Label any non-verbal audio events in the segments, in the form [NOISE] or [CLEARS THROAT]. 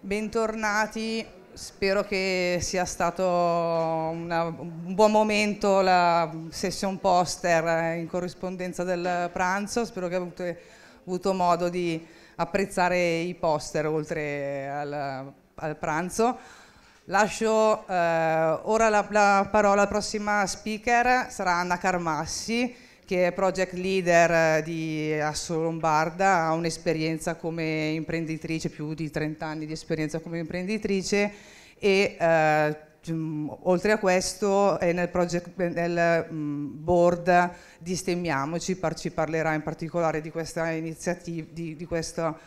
Bentornati, spero che sia stato una, un buon momento la session poster eh, in corrispondenza del pranzo, spero che avete avuto modo di apprezzare i poster oltre al, al pranzo. Lascio eh, ora la, la parola alla prossima speaker, sarà Anna Carmassi che è project leader eh, di Asso Lombarda, ha un'esperienza come imprenditrice, più di 30 anni di esperienza come imprenditrice e eh, mm, oltre a questo è nel, project, nel mm, board di Stemmiamoci, ci parlerà in particolare di questa iniziativa, di, di questa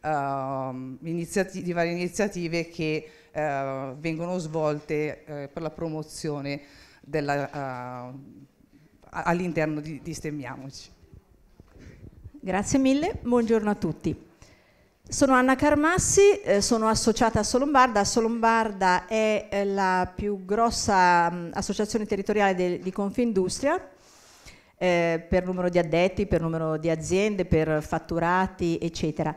Uh, ehm, iniziati- di varie iniziative che uh, vengono svolte uh, per la promozione della, all'interno di, di Stemmiamoci. Grazie mille, buongiorno a tutti. Sono Anna Carmassi, eh, sono associata a Solombarda. Solombarda è eh, la più grossa mh, associazione territoriale de, di Confindustria eh, per numero di addetti, per numero di aziende, per fatturati, eccetera.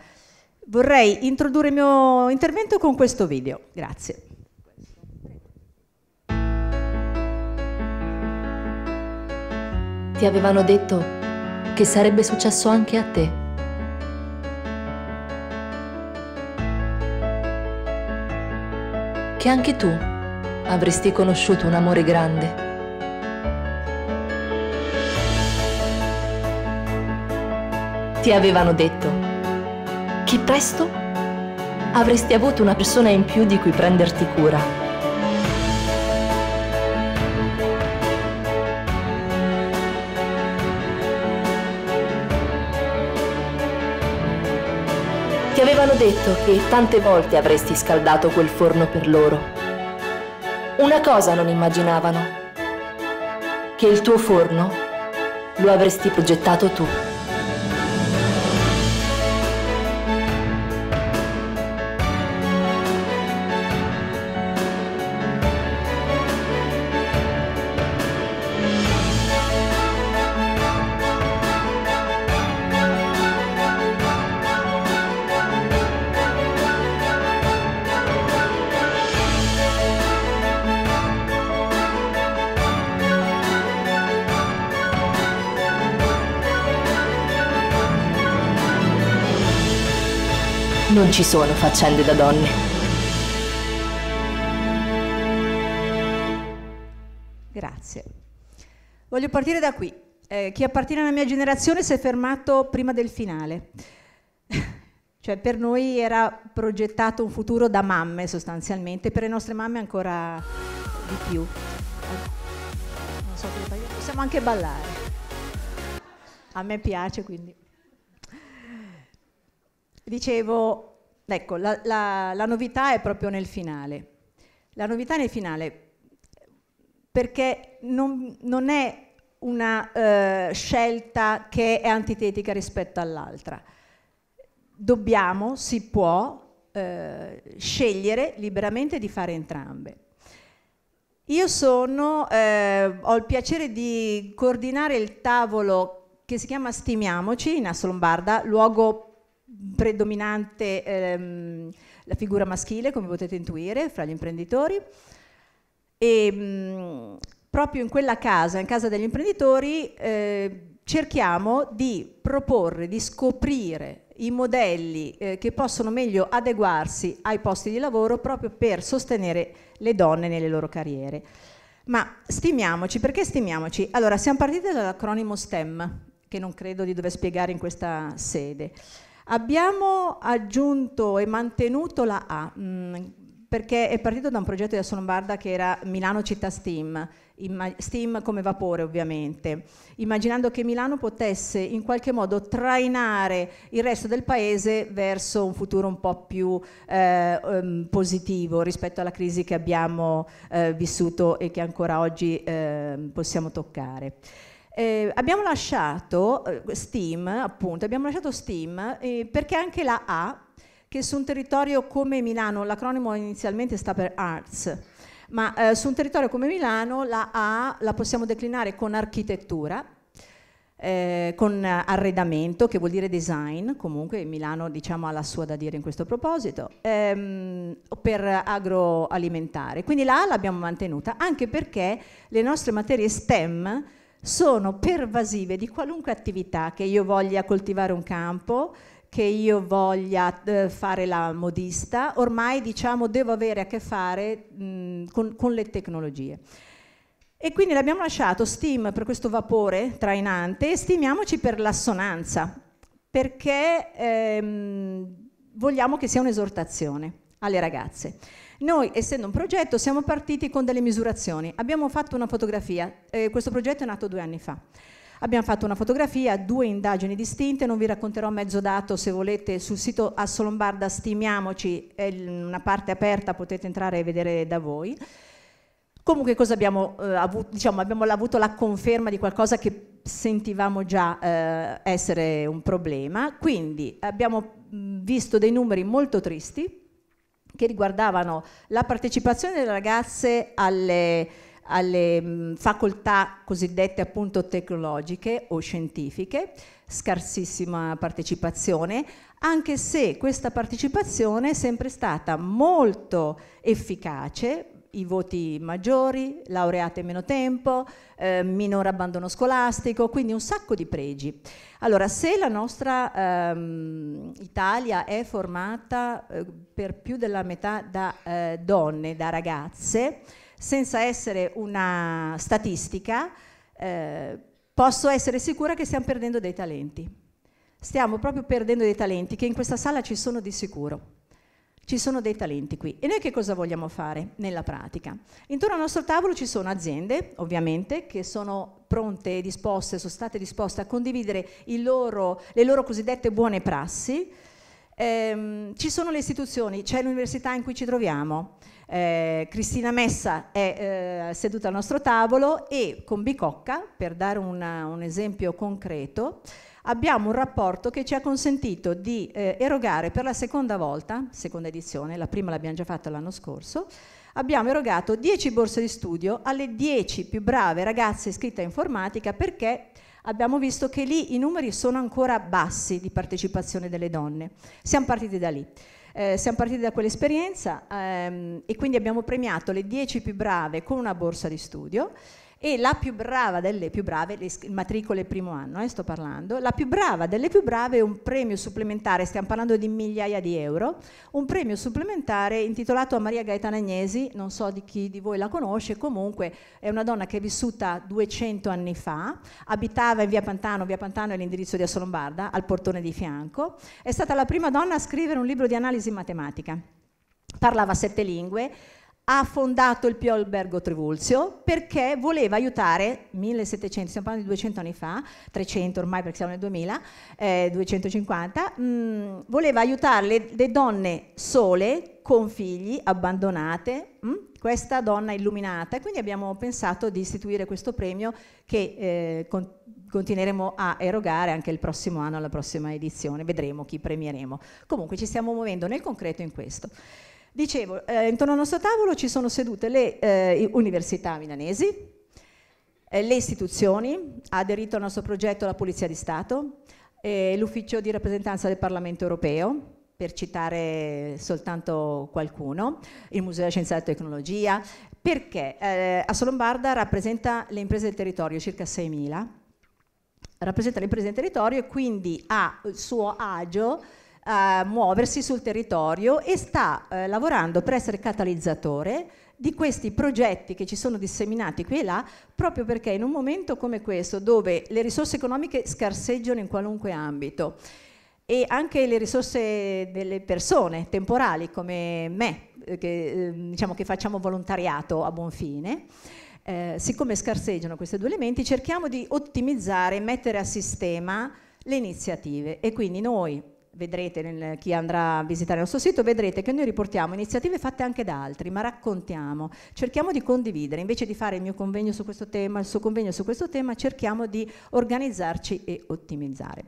Vorrei introdurre il mio intervento con questo video. Grazie. ti avevano detto che sarebbe successo anche a te. Che anche tu avresti conosciuto un amore grande. Ti avevano detto che presto avresti avuto una persona in più di cui prenderti cura. Ti avevano detto che tante volte avresti scaldato quel forno per loro. Una cosa non immaginavano, che il tuo forno lo avresti progettato tu. ci sono faccende da donne. Grazie. Voglio partire da qui. Eh, chi appartiene alla mia generazione si è fermato prima del finale. [LAUGHS] cioè per noi era progettato un futuro da mamme sostanzialmente, per le nostre mamme ancora di più. Non so che possiamo anche ballare. A me piace quindi. Dicevo, ecco, la, la, la novità è proprio nel finale. La novità nel finale, perché non, non è una eh, scelta che è antitetica rispetto all'altra. Dobbiamo, si può, eh, scegliere liberamente di fare entrambe. Io sono, eh, ho il piacere di coordinare il tavolo che si chiama Stimiamoci in Asso Lombarda, luogo predominante ehm, la figura maschile, come potete intuire, fra gli imprenditori. E mh, mm, proprio in quella casa, in casa degli imprenditori, eh, cerchiamo di proporre, di scoprire i modelli eh, che possono meglio adeguarsi ai posti di lavoro proprio per sostenere le donne nelle loro carriere. Ma stimiamoci, perché stimiamoci? Allora, siamo partiti dall'acronimo STEM, che non credo di dover spiegare in questa sede. Abbiamo aggiunto e mantenuto la A, mh, mm, perché è partito da un progetto di Assolombarda che era Milano Città Steam, Steam come vapore ovviamente, immaginando che Milano potesse in qualche modo trainare il resto del paese verso un futuro un po' più eh, um, positivo rispetto alla crisi che abbiamo eh, vissuto e che ancora oggi eh, possiamo toccare. Eh, abbiamo lasciato eh, Steam, appunto, abbiamo lasciato Steam eh, perché anche la A, che su un territorio come Milano, l'acronimo inizialmente sta per Arts, ma eh, su un territorio come Milano la A la possiamo declinare con architettura, eh, con arredamento, che vuol dire design, comunque Milano diciamo, ha la sua da dire in questo proposito, ehm, per agroalimentare. Quindi la A l'abbiamo mantenuta anche perché le nostre materie STEM sono pervasive di qualunque attività, che io voglia coltivare un campo, che io voglia eh, fare la modista, ormai diciamo devo avere a che fare mh, con, con le tecnologie. E quindi l'abbiamo lasciato Steam per questo vapore trainante e stimiamoci per l'assonanza, perché ehm, vogliamo che sia un'esortazione alle ragazze. Noi, essendo un progetto, siamo partiti con delle misurazioni. Abbiamo fatto una fotografia, eh, questo progetto è nato due anni fa. Abbiamo fatto una fotografia, due indagini distinte, non vi racconterò mezzo dato, se volete sul sito Assolombarda Stimiamoci, è una parte aperta, potete entrare e vedere da voi. Comunque cosa abbiamo eh, avuto? Diciamo, abbiamo avuto la conferma di qualcosa che sentivamo già eh, essere un problema, quindi abbiamo visto dei numeri molto tristi, che riguardavano la partecipazione delle ragazze alle, alle mm, facoltà cosiddette appunto tecnologiche o scientifiche, scarsissima partecipazione, anche se questa partecipazione è sempre stata molto efficace, i voti maggiori, laureate meno tempo, eh, minor abbandono scolastico, quindi un sacco di pregi. Allora, se la nostra ehm, Italia è formata eh, per più della metà da eh, donne, da ragazze, senza essere una statistica, eh, posso essere sicura che stiamo perdendo dei talenti. Stiamo proprio perdendo dei talenti che in questa sala ci sono di sicuro. Ci sono dei talenti qui. E noi che cosa vogliamo fare nella pratica? Intorno al nostro tavolo ci sono aziende, ovviamente, che sono pronte e disposte, sono state disposte a condividere loro, le loro cosiddette buone prassi. Ehm, ci sono le istituzioni, c'è l'università in cui ci troviamo. Eh, Cristina Messa è eh, seduta al nostro tavolo e con Bicocca, per dare una, un esempio concreto, abbiamo un rapporto che ci ha consentito di eh, erogare per la seconda volta, seconda edizione, la prima l'abbiamo già fatta l'anno scorso, abbiamo erogato 10 borse di studio alle 10 più brave ragazze iscritte a informatica perché abbiamo visto che lì i numeri sono ancora bassi di partecipazione delle donne. Siamo partiti da lì. Eh, siamo partiti da quell'esperienza ehm, e quindi abbiamo premiato le 10 più brave con una borsa di studio e la più brava delle più brave, le matricole primo anno, eh, sto parlando, la più brava delle più brave è un premio supplementare, stiamo parlando di migliaia di euro, un premio supplementare intitolato a Maria Gaetana Agnesi, non so di chi di voi la conosce, comunque è una donna che è vissuta 200 anni fa, abitava in via Pantano, via Pantano è l'indirizzo di Assolombarda, al portone di fianco, è stata la prima donna a scrivere un libro di analisi matematica, parlava sette lingue, ha fondato il Pio Albergo Trivulzio perché voleva aiutare, 1700, stiamo parlando di 200 anni fa, 300 ormai perché siamo nel 2000, eh, 250, mh, mm, voleva aiutare le, le, donne sole, con figli, abbandonate, mh, mm, questa donna illuminata. E Quindi abbiamo pensato di istituire questo premio che eh, con, continueremo a erogare anche il prossimo anno, alla prossima edizione, vedremo chi premieremo. Comunque ci stiamo muovendo nel concreto in questo. Dicevo, eh, intorno al nostro tavolo ci sono sedute le eh, università milanesi, eh, le istituzioni, ha aderito al nostro progetto la Polizia di Stato, eh, l'ufficio di rappresentanza del Parlamento europeo, per citare soltanto qualcuno, il Museo della Scienza e della Tecnologia, perché eh, Asso Lombarda rappresenta le imprese del territorio, circa 6.000, rappresenta le imprese del territorio e quindi ha il suo agio a muoversi sul territorio e sta eh, lavorando per essere catalizzatore di questi progetti che ci sono disseminati qui e là, proprio perché in un momento come questo, dove le risorse economiche scarseggiano in qualunque ambito e anche le risorse delle persone temporali come me, eh, che, ehm, diciamo che facciamo volontariato a buon fine, eh, siccome scarseggiano questi due elementi, cerchiamo di ottimizzare e mettere a sistema le iniziative e quindi noi vedrete nel, chi andrà a visitare il nostro sito, vedrete che noi riportiamo iniziative fatte anche da altri, ma raccontiamo, cerchiamo di condividere, invece di fare il mio convegno su questo tema, il suo convegno su questo tema, cerchiamo di organizzarci e ottimizzare.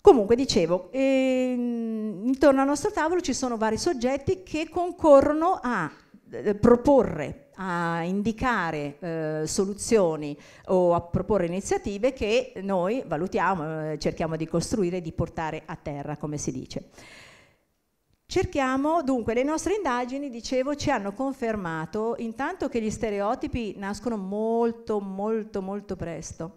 Comunque, dicevo, eh, intorno al nostro tavolo ci sono vari soggetti che concorrono a eh, proporre a indicare eh, soluzioni o a proporre iniziative che noi valutiamo, eh, cerchiamo di costruire e di portare a terra, come si dice. Cerchiamo, dunque, le nostre indagini, dicevo, ci hanno confermato intanto che gli stereotipi nascono molto, molto, molto presto.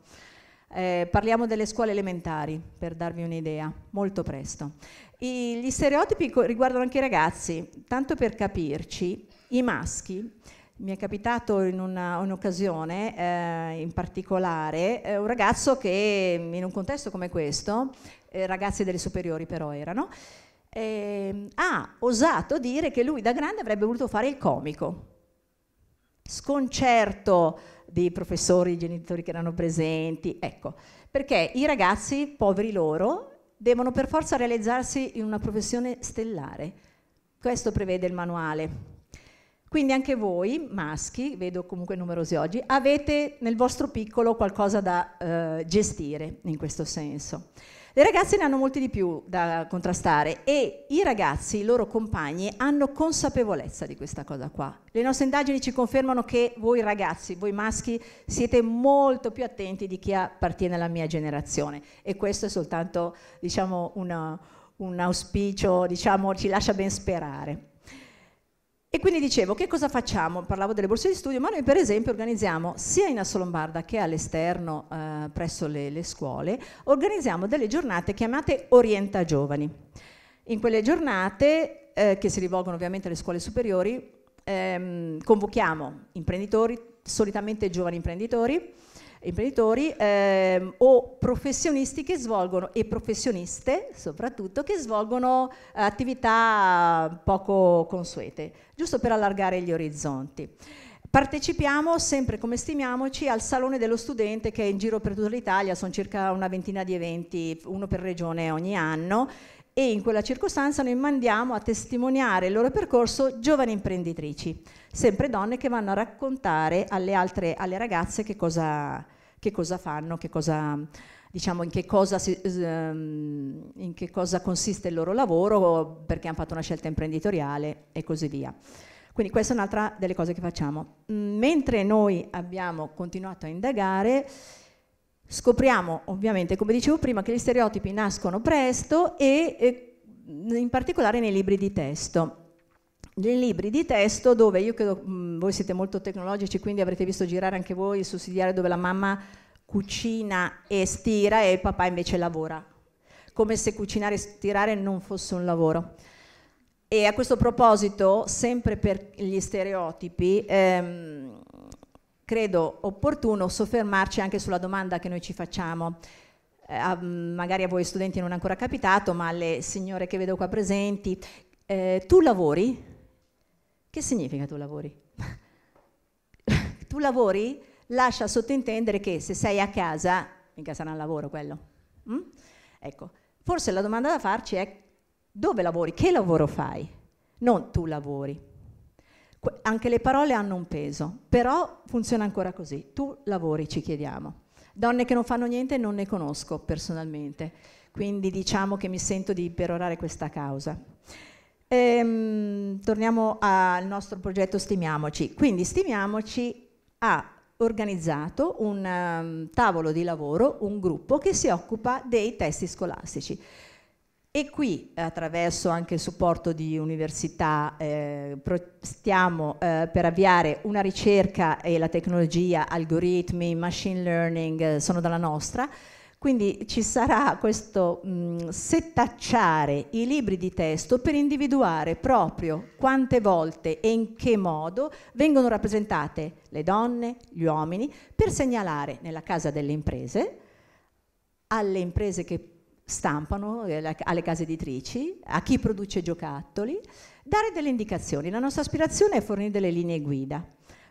Eh, parliamo delle scuole elementari, per darvi un'idea, molto presto. I, gli stereotipi riguardano anche i ragazzi, tanto per capirci, i maschi mi è capitato in un'occasione eh, in particolare eh, un ragazzo che in un contesto come questo, eh, ragazzi delle superiori però erano, ehm, ha osato dire che lui da grande avrebbe voluto fare il comico. Sconcerto dei professori, dei genitori che erano presenti, ecco, perché i ragazzi, poveri loro, devono per forza realizzarsi in una professione stellare. Questo prevede il manuale quindi anche voi, maschi, vedo comunque numerosi oggi, avete nel vostro piccolo qualcosa da eh, gestire in questo senso. Le ragazze ne hanno molti di più da contrastare e i ragazzi, i loro compagni, hanno consapevolezza di questa cosa qua. Le nostre indagini ci confermano che voi ragazzi, voi maschi, siete molto più attenti di chi appartiene alla mia generazione e questo è soltanto diciamo, una, un auspicio, diciamo, ci lascia ben sperare. E quindi dicevo, che cosa facciamo? Parlavo delle borse di studio, ma noi per esempio organizziamo sia in Asso Lombarda che all'esterno eh, presso le, le scuole, organizziamo delle giornate chiamate Orienta Giovani. In quelle giornate, eh, che si rivolgono ovviamente alle scuole superiori, ehm, convochiamo imprenditori, solitamente giovani imprenditori, imprenditori eh, o professionisti che svolgono e professioniste soprattutto che svolgono attività poco consuete, giusto per allargare gli orizzonti. Partecipiamo sempre come stimiamoci al Salone dello Studente che è in giro per tutta l'Italia, sono circa una ventina di eventi, uno per regione ogni anno e in quella circostanza noi mandiamo a testimoniare il loro percorso giovani imprenditrici, sempre donne che vanno a raccontare alle altre alle ragazze che cosa, che cosa fanno, che cosa, diciamo, in, che cosa si, ehm, in che cosa consiste il loro lavoro, perché hanno fatto una scelta imprenditoriale e così via. Quindi questa è un'altra delle cose che facciamo. Mm, mentre noi abbiamo continuato a indagare, scopriamo ovviamente, come dicevo prima, che gli stereotipi nascono presto e, e in particolare nei libri di testo dei libri di testo dove io credo, mh, mm, voi siete molto tecnologici, quindi avrete visto girare anche voi il sussidiario dove la mamma cucina e stira e il papà invece lavora, come se cucinare e stirare non fosse un lavoro. E a questo proposito, sempre per gli stereotipi, ehm, credo opportuno soffermarci anche sulla domanda che noi ci facciamo. Eh, magari a voi studenti non è ancora capitato, ma alle signore che vedo qua presenti, eh, tu lavori? Che significa tu lavori? [LAUGHS] tu lavori lascia sottintendere che se sei a casa, mica sarà un lavoro quello. Mm? Ecco, forse la domanda da farci è dove lavori, che lavoro fai, non tu lavori. Que- anche le parole hanno un peso, però funziona ancora così. Tu lavori, ci chiediamo. Donne che non fanno niente non ne conosco personalmente, quindi diciamo che mi sento di perorare questa causa. Ehm, torniamo al nostro progetto Stimiamoci. Quindi Stimiamoci ha organizzato un um, tavolo di lavoro, un gruppo che si occupa dei testi scolastici. E qui, attraverso anche il supporto di università, eh, stiamo eh, per avviare una ricerca e la tecnologia, algoritmi, machine learning, eh, sono dalla nostra, quindi ci sarà questo mh, mm, settacciare i libri di testo per individuare proprio quante volte e in che modo vengono rappresentate le donne, gli uomini, per segnalare nella casa delle imprese, alle imprese che stampano, eh, alle case editrici, a chi produce giocattoli, dare delle indicazioni. La nostra aspirazione è fornire delle linee guida,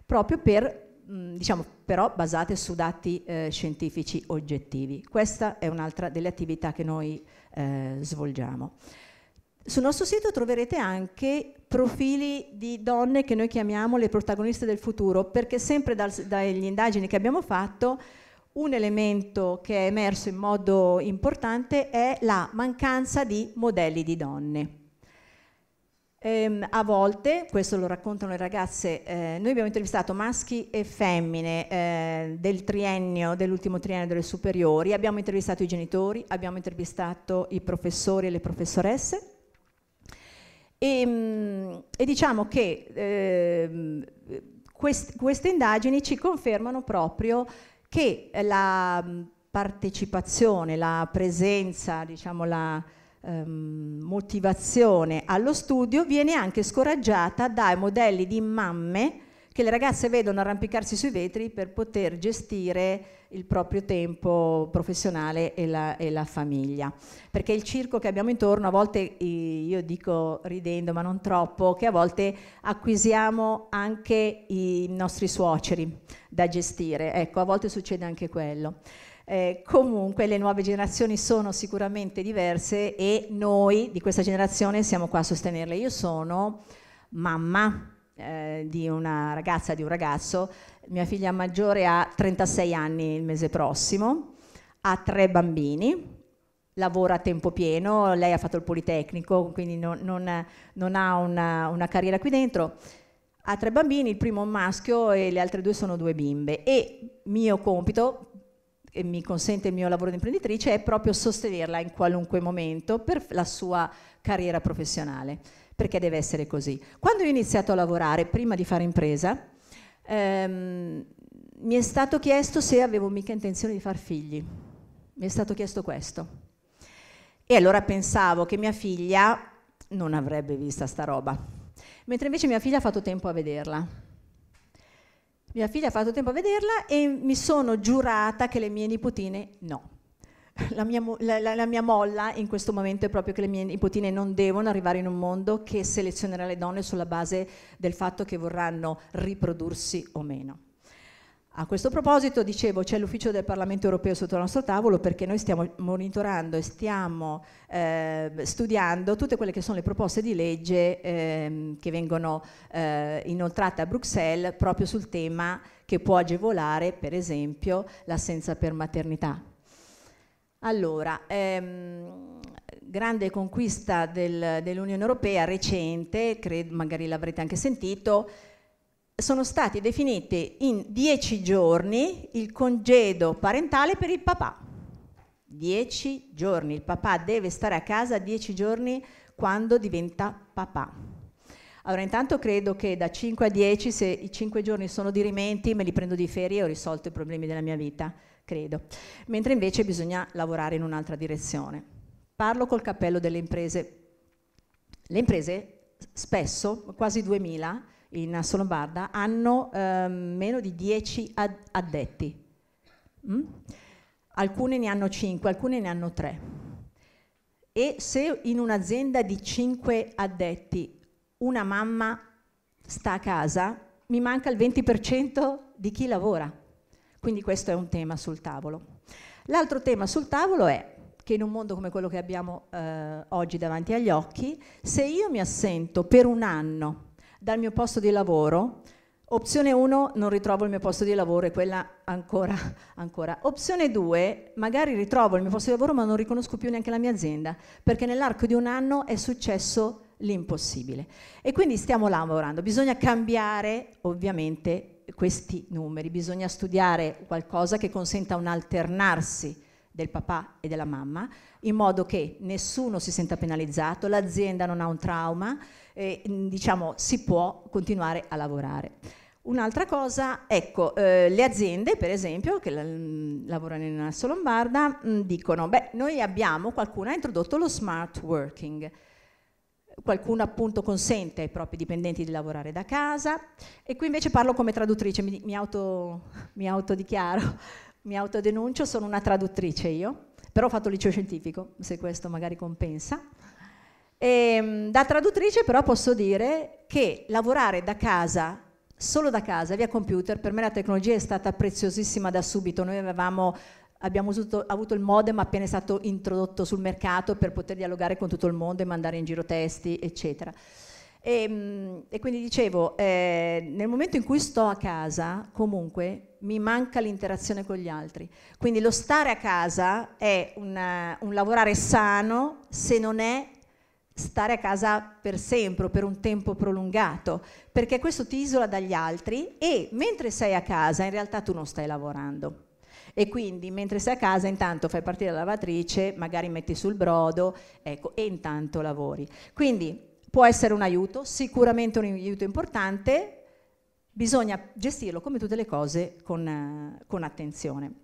proprio per Mm, diciamo però basate su dati eh, scientifici oggettivi. Questa è un'altra delle attività che noi eh, svolgiamo. Sul nostro sito troverete anche profili di donne che noi chiamiamo le protagoniste del futuro, perché sempre dal, dagli indagini che abbiamo fatto un elemento che è emerso in modo importante è la mancanza di modelli di donne. Ehm, a volte, questo lo raccontano le ragazze, eh, noi abbiamo intervistato maschi e femmine eh, del triennio, dell'ultimo triennio delle superiori, abbiamo intervistato i genitori, abbiamo intervistato i professori e le professoresse e, ehm, mh, e diciamo che eh, quest, queste indagini ci confermano proprio che la partecipazione, la presenza, diciamo la ehm, motivazione allo studio viene anche scoraggiata dai modelli di mamme che le ragazze vedono arrampicarsi sui vetri per poter gestire il proprio tempo professionale e la, e la, famiglia. Perché il circo che abbiamo intorno, a volte io dico ridendo, ma non troppo, che a volte acquisiamo anche i nostri suoceri da gestire. Ecco, a volte succede anche quello. Eh, comunque le nuove generazioni sono sicuramente diverse e noi di questa generazione siamo qua a sostenerle. Io sono mamma eh, di una ragazza, di un ragazzo, mia figlia maggiore ha 36 anni il mese prossimo, ha tre bambini, lavora a tempo pieno, lei ha fatto il Politecnico, quindi non, non, non ha una, una carriera qui dentro ha tre bambini, il primo è un maschio e le altre due sono due bimbe e mio compito e mi consente il mio lavoro di imprenditrice è proprio sostenerla in qualunque momento per la sua carriera professionale, perché deve essere così. Quando ho iniziato a lavorare, prima di fare impresa, ehm, mi è stato chiesto se avevo mica intenzione di far figli. Mi è stato chiesto questo. E allora pensavo che mia figlia non avrebbe vista sta roba, mentre invece mia figlia ha fatto tempo a vederla mia figlia ha fatto tempo a vederla e mi sono giurata che le mie nipotine no. La mia, la, la, mia, molla in questo momento è proprio che le mie nipotine non devono arrivare in un mondo che selezionerà le donne sulla base del fatto che vorranno riprodursi o meno. A questo proposito, dicevo, c'è l'ufficio del Parlamento europeo sotto il nostro tavolo perché noi stiamo monitorando e stiamo eh, studiando tutte quelle che sono le proposte di legge eh, che vengono eh, inoltrate a Bruxelles proprio sul tema che può agevolare, per esempio, l'assenza per maternità. Allora, ehm, grande conquista del, dell'Unione Europea recente, credo, magari l'avrete anche sentito, sono stati definiti in dieci giorni il congedo parentale per il papà. Dieci giorni, il papà deve stare a casa dieci giorni quando diventa papà. Allora intanto credo che da 5 a 10, se i 5 giorni sono dirimenti, me li prendo di ferie e ho risolto i problemi della mia vita, credo. Mentre invece bisogna lavorare in un'altra direzione. Parlo col cappello delle imprese. Le imprese spesso, quasi 2000, in Assolombarda hanno eh, meno di 10 addetti. Mm? Alcune ne hanno 5, alcune ne hanno 3. E se in un'azienda di 5 addetti una mamma sta a casa, mi manca il 20% di chi lavora. Quindi questo è un tema sul tavolo. L'altro tema sul tavolo è che in un mondo come quello che abbiamo eh, oggi davanti agli occhi, se io mi assento per un anno dal mio posto di lavoro. Opzione 1, non ritrovo il mio posto di lavoro è quella ancora, [LAUGHS] ancora. Opzione 2, magari ritrovo il mio posto di lavoro ma non riconosco più neanche la mia azienda, perché nell'arco di un anno è successo l'impossibile. E quindi stiamo lavorando, bisogna cambiare ovviamente questi numeri, bisogna studiare qualcosa che consenta un alternarsi del papà e della mamma, in modo che nessuno si senta penalizzato, l'azienda non ha un trauma, eh, diciamo, si può continuare a lavorare. Un'altra cosa, ecco, eh, le aziende per esempio che mm, lavorano in Asso Lombarda mh, mm, dicono, beh, noi abbiamo, qualcuno ha introdotto lo smart working, qualcuno appunto consente ai propri dipendenti di lavorare da casa e qui invece parlo come traduttrice, mi, mi, auto, [LAUGHS] mi autodichiaro, [LAUGHS] mi autodenuncio, sono una traduttrice io, però ho fatto liceo scientifico, se questo magari compensa. E, ehm, da traduttrice però posso dire che lavorare da casa, solo da casa, via computer, per me la tecnologia è stata preziosissima da subito. Noi avevamo, abbiamo usato, avuto il modem appena è stato introdotto sul mercato per poter dialogare con tutto il mondo e mandare in giro testi, eccetera. E, ehm, e quindi dicevo, eh, nel momento in cui sto a casa, comunque mi manca l'interazione con gli altri. Quindi lo stare a casa è una, un lavorare sano se non è stare a casa per sempre per un tempo prolungato, perché questo ti isola dagli altri e mentre sei a casa in realtà tu non stai lavorando. E quindi mentre sei a casa intanto fai partire la lavatrice, magari metti sul brodo, ecco, e intanto lavori. Quindi può essere un aiuto, sicuramente un aiuto importante, bisogna gestirlo come tutte le cose con, eh, con attenzione.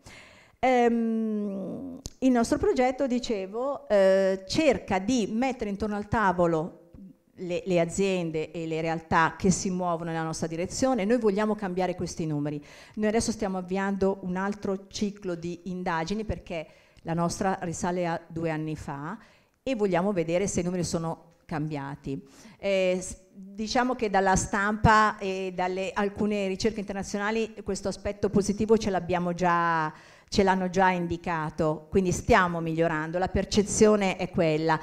Ehm, il nostro progetto, dicevo, eh, cerca di mettere intorno al tavolo le, le, aziende e le realtà che si muovono nella nostra direzione, noi vogliamo cambiare questi numeri. Noi adesso stiamo avviando un altro ciclo di indagini perché la nostra risale a due anni fa e vogliamo vedere se i numeri sono cambiati. Eh, diciamo che dalla stampa e dalle alcune ricerche internazionali questo aspetto positivo ce l'abbiamo già ce l'hanno già indicato, quindi stiamo migliorando, la percezione è quella.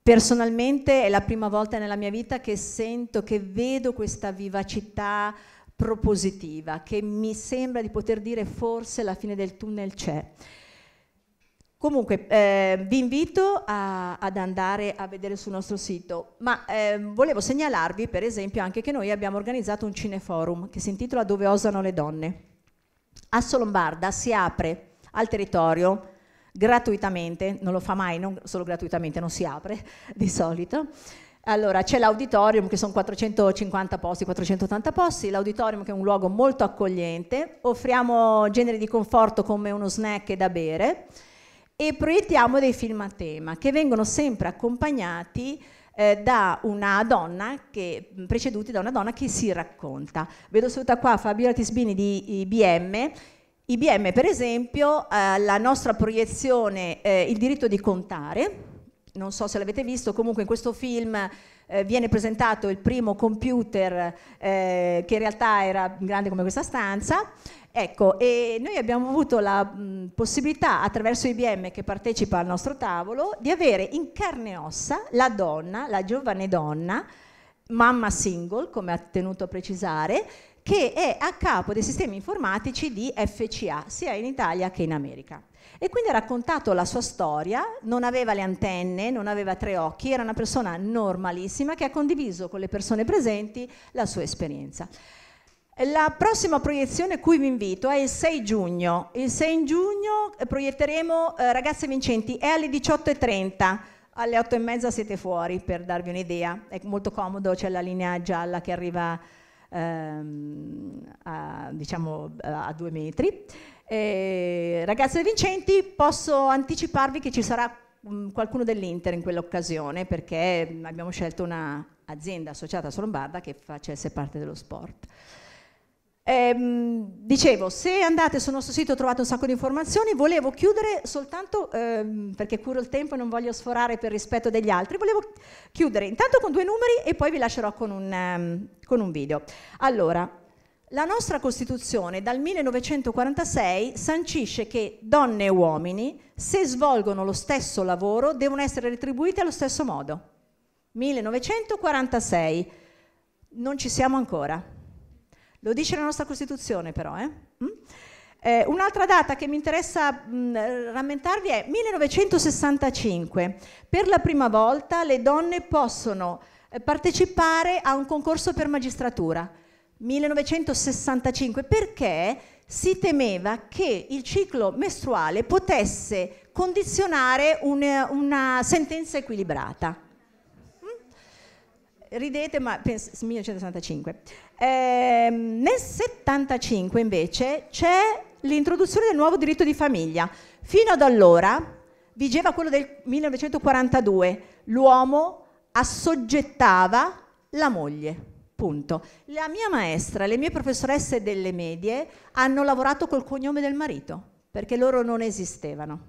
Personalmente è la prima volta nella mia vita che sento, che vedo questa vivacità propositiva, che mi sembra di poter dire forse la fine del tunnel c'è. Comunque eh, vi invito a, ad andare a vedere sul nostro sito, ma eh, volevo segnalarvi per esempio anche che noi abbiamo organizzato un cineforum che si intitola Dove osano le donne. Asso Lombarda si apre al territorio gratuitamente, non lo fa mai, non solo gratuitamente, non si apre di solito. Allora, c'è l'auditorium che sono 450 posti, 480 posti, l'auditorium che è un luogo molto accogliente, offriamo generi di conforto come uno snack e da bere e proiettiamo dei film a tema che vengono sempre accompagnati eh, da una donna che, preceduti da una donna che si racconta. Vedo seduta qua Fabiola Tisbini di IBM. IBM per esempio, eh, la nostra proiezione, eh, il diritto di contare, non so se l'avete visto, comunque in questo film eh, viene presentato il primo computer eh, che in realtà era grande come questa stanza. Ecco, e noi abbiamo avuto la mh, possibilità, attraverso IBM che partecipa al nostro tavolo, di avere in carne e ossa la donna, la giovane donna, mamma single, come ha tenuto a precisare, che è a capo dei sistemi informatici di FCA, sia in Italia che in America. E quindi ha raccontato la sua storia, non aveva le antenne, non aveva tre occhi, era una persona normalissima che ha condiviso con le persone presenti la sua esperienza. La prossima proiezione a cui vi invito è il 6 giugno. Il 6 giugno eh, proietteremo eh, Ragazze Vincenti, è alle 18.30. Alle 8.30 siete fuori per darvi un'idea, è molto comodo, c'è la linea gialla che arriva ehm, a, diciamo, a due metri. Eh, ragazze vincenti, posso anticiparvi che ci sarà mm, qualcuno dell'Inter in quell'occasione perché abbiamo scelto un'azienda associata a Solombarda che facesse parte dello sport. Eh, dicevo, se andate sul nostro sito trovate un sacco di informazioni, volevo chiudere soltanto, ehm, perché curo il tempo e non voglio sforare per rispetto degli altri, volevo chiudere intanto con due numeri e poi vi lascerò con un, um, con un video. Allora, la nostra Costituzione dal 1946 sancisce che donne e uomini, se svolgono lo stesso lavoro, devono essere retribuite allo stesso modo. 1946. Non ci siamo ancora. Lo dice la nostra Costituzione però. Eh? Mm? Eh, un'altra data che mi interessa mh, mm, rammentarvi è 1965. Per la prima volta le donne possono eh, partecipare a un concorso per magistratura. 1965 perché si temeva che il ciclo mestruale potesse condizionare una, una sentenza equilibrata. Mm? Ridete, ma 1965. Eh, nel 75 invece c'è l'introduzione del nuovo diritto di famiglia. Fino ad allora vigeva quello del 1942, l'uomo assoggettava la moglie Punto. La mia maestra, le mie professoresse delle medie hanno lavorato col cognome del marito, perché loro non esistevano.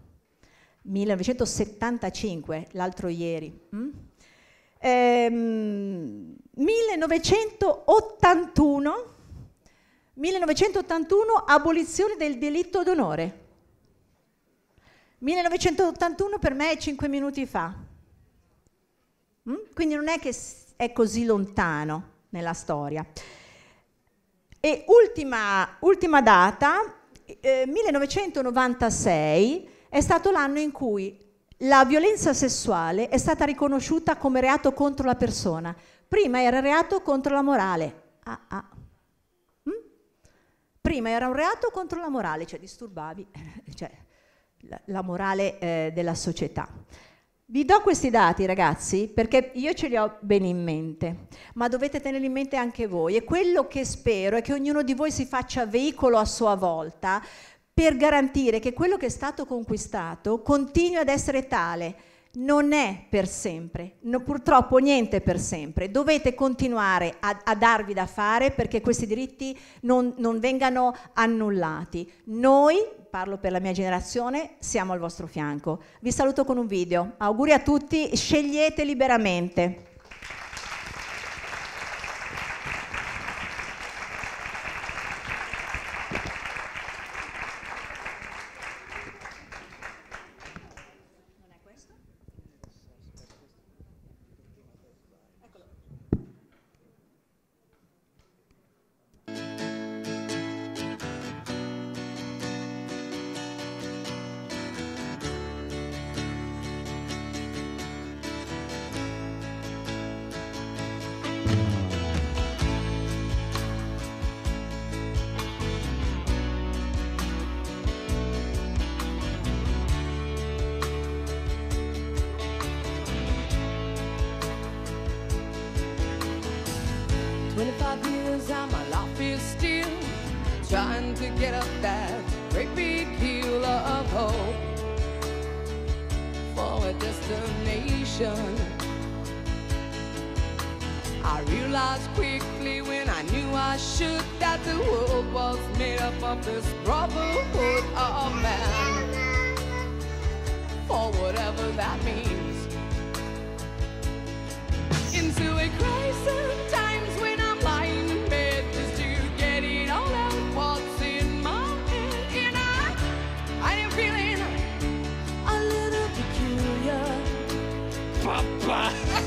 1975, l'altro ieri. Mm? Ehm, 1981, 1981, abolizione del delitto d'onore. 1981 per me è 5 minuti fa. Mm? Quindi non è che è così lontano nella storia. E ultima, ultima data, eh, 1996 è stato l'anno in cui la violenza sessuale è stata riconosciuta come reato contro la persona. Prima era reato contro la morale. Ah, ah. Mm? Prima era un reato contro la morale, cioè disturbavi [LAUGHS] cioè, la, la, morale eh, della società. Vi do questi dati ragazzi perché io ce li ho bene in mente, ma dovete tenerli in mente anche voi e quello che spero è che ognuno di voi si faccia veicolo a sua volta per garantire che quello che è stato conquistato continui ad essere tale non è per sempre, no, purtroppo niente è per sempre, dovete continuare a, a, darvi da fare perché questi diritti non, non vengano annullati. Noi, parlo per la mia generazione, siamo al vostro fianco. Vi saluto con un video, auguri a tutti, scegliete liberamente. still trying to get up that great big hill of hope for a destination. I realized quickly when I knew I should that the world was made up of this brotherhood of man, For whatever that means, into a great.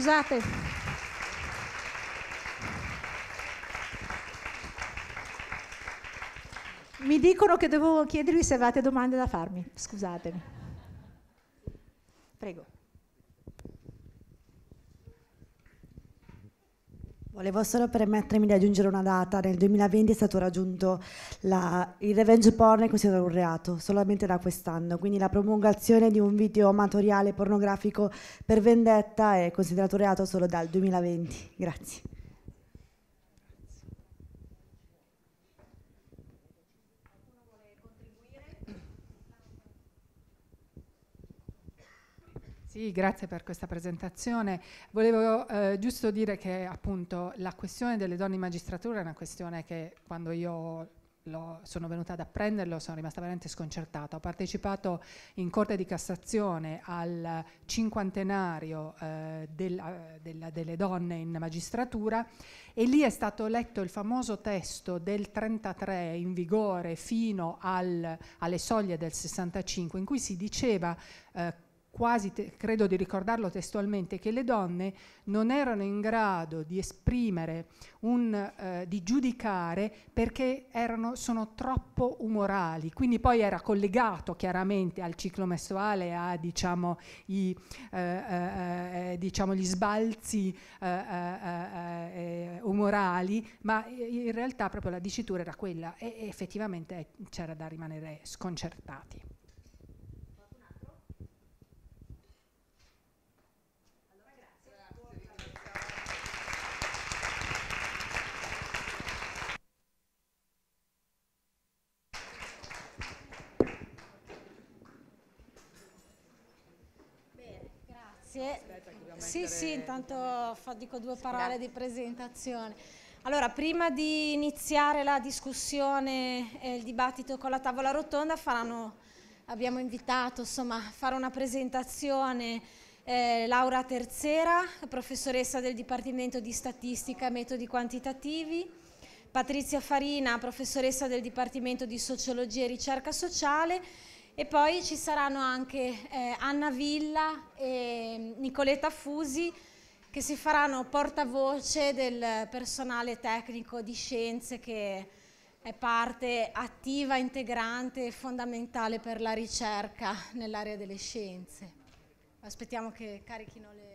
scusate. Mi dicono che devo chiedervi se avete domande da farmi, scusatemi. Prego. Volevo solo permettermi di aggiungere una data. Nel 2020 è stato raggiunto la, il revenge porn è considerato un reato, solamente da quest'anno. Quindi la promulgazione di un video amatoriale pornografico per vendetta è considerato reato solo dal 2020. Grazie. Sì, grazie per questa presentazione. Volevo eh, giusto dire che appunto la questione delle donne in magistratura è una questione che quando io lo, sono venuta ad apprenderlo, sono rimasta veramente sconcertata. Ho partecipato in Corte di Cassazione al cinquantenario eh, della, eh, della, delle donne in magistratura e lì è stato letto il famoso testo del 33 in vigore fino al, alle soglie del 65 in cui si diceva eh, quasi te, credo di ricordarlo testualmente, che le donne non erano in grado di esprimere, un, eh, di giudicare perché erano, sono troppo umorali, quindi poi era collegato chiaramente al ciclo mestruale, a diciamo, i, eh, eh, eh diciamo, gli sbalzi eh, eh, umorali, ma in realtà proprio la dicitura era quella e effettivamente c'era da rimanere sconcertati. Grazie. Sì, sì, intanto dico due parole Grazie. di presentazione. Allora, prima di iniziare la discussione e il dibattito con la tavola rotonda, faranno, abbiamo invitato insomma, a fare una presentazione eh, Laura Terzera, professoressa del Dipartimento di Statistica e Metodi Quantitativi, Patrizia Farina, professoressa del Dipartimento di Sociologia e Ricerca Sociale, e poi ci saranno anche eh, Anna Villa e Nicoletta Fusi che si faranno portavoce del personale tecnico di scienze che è parte attiva, integrante e fondamentale per la ricerca nell'area delle scienze. Aspettiamo che carichino le...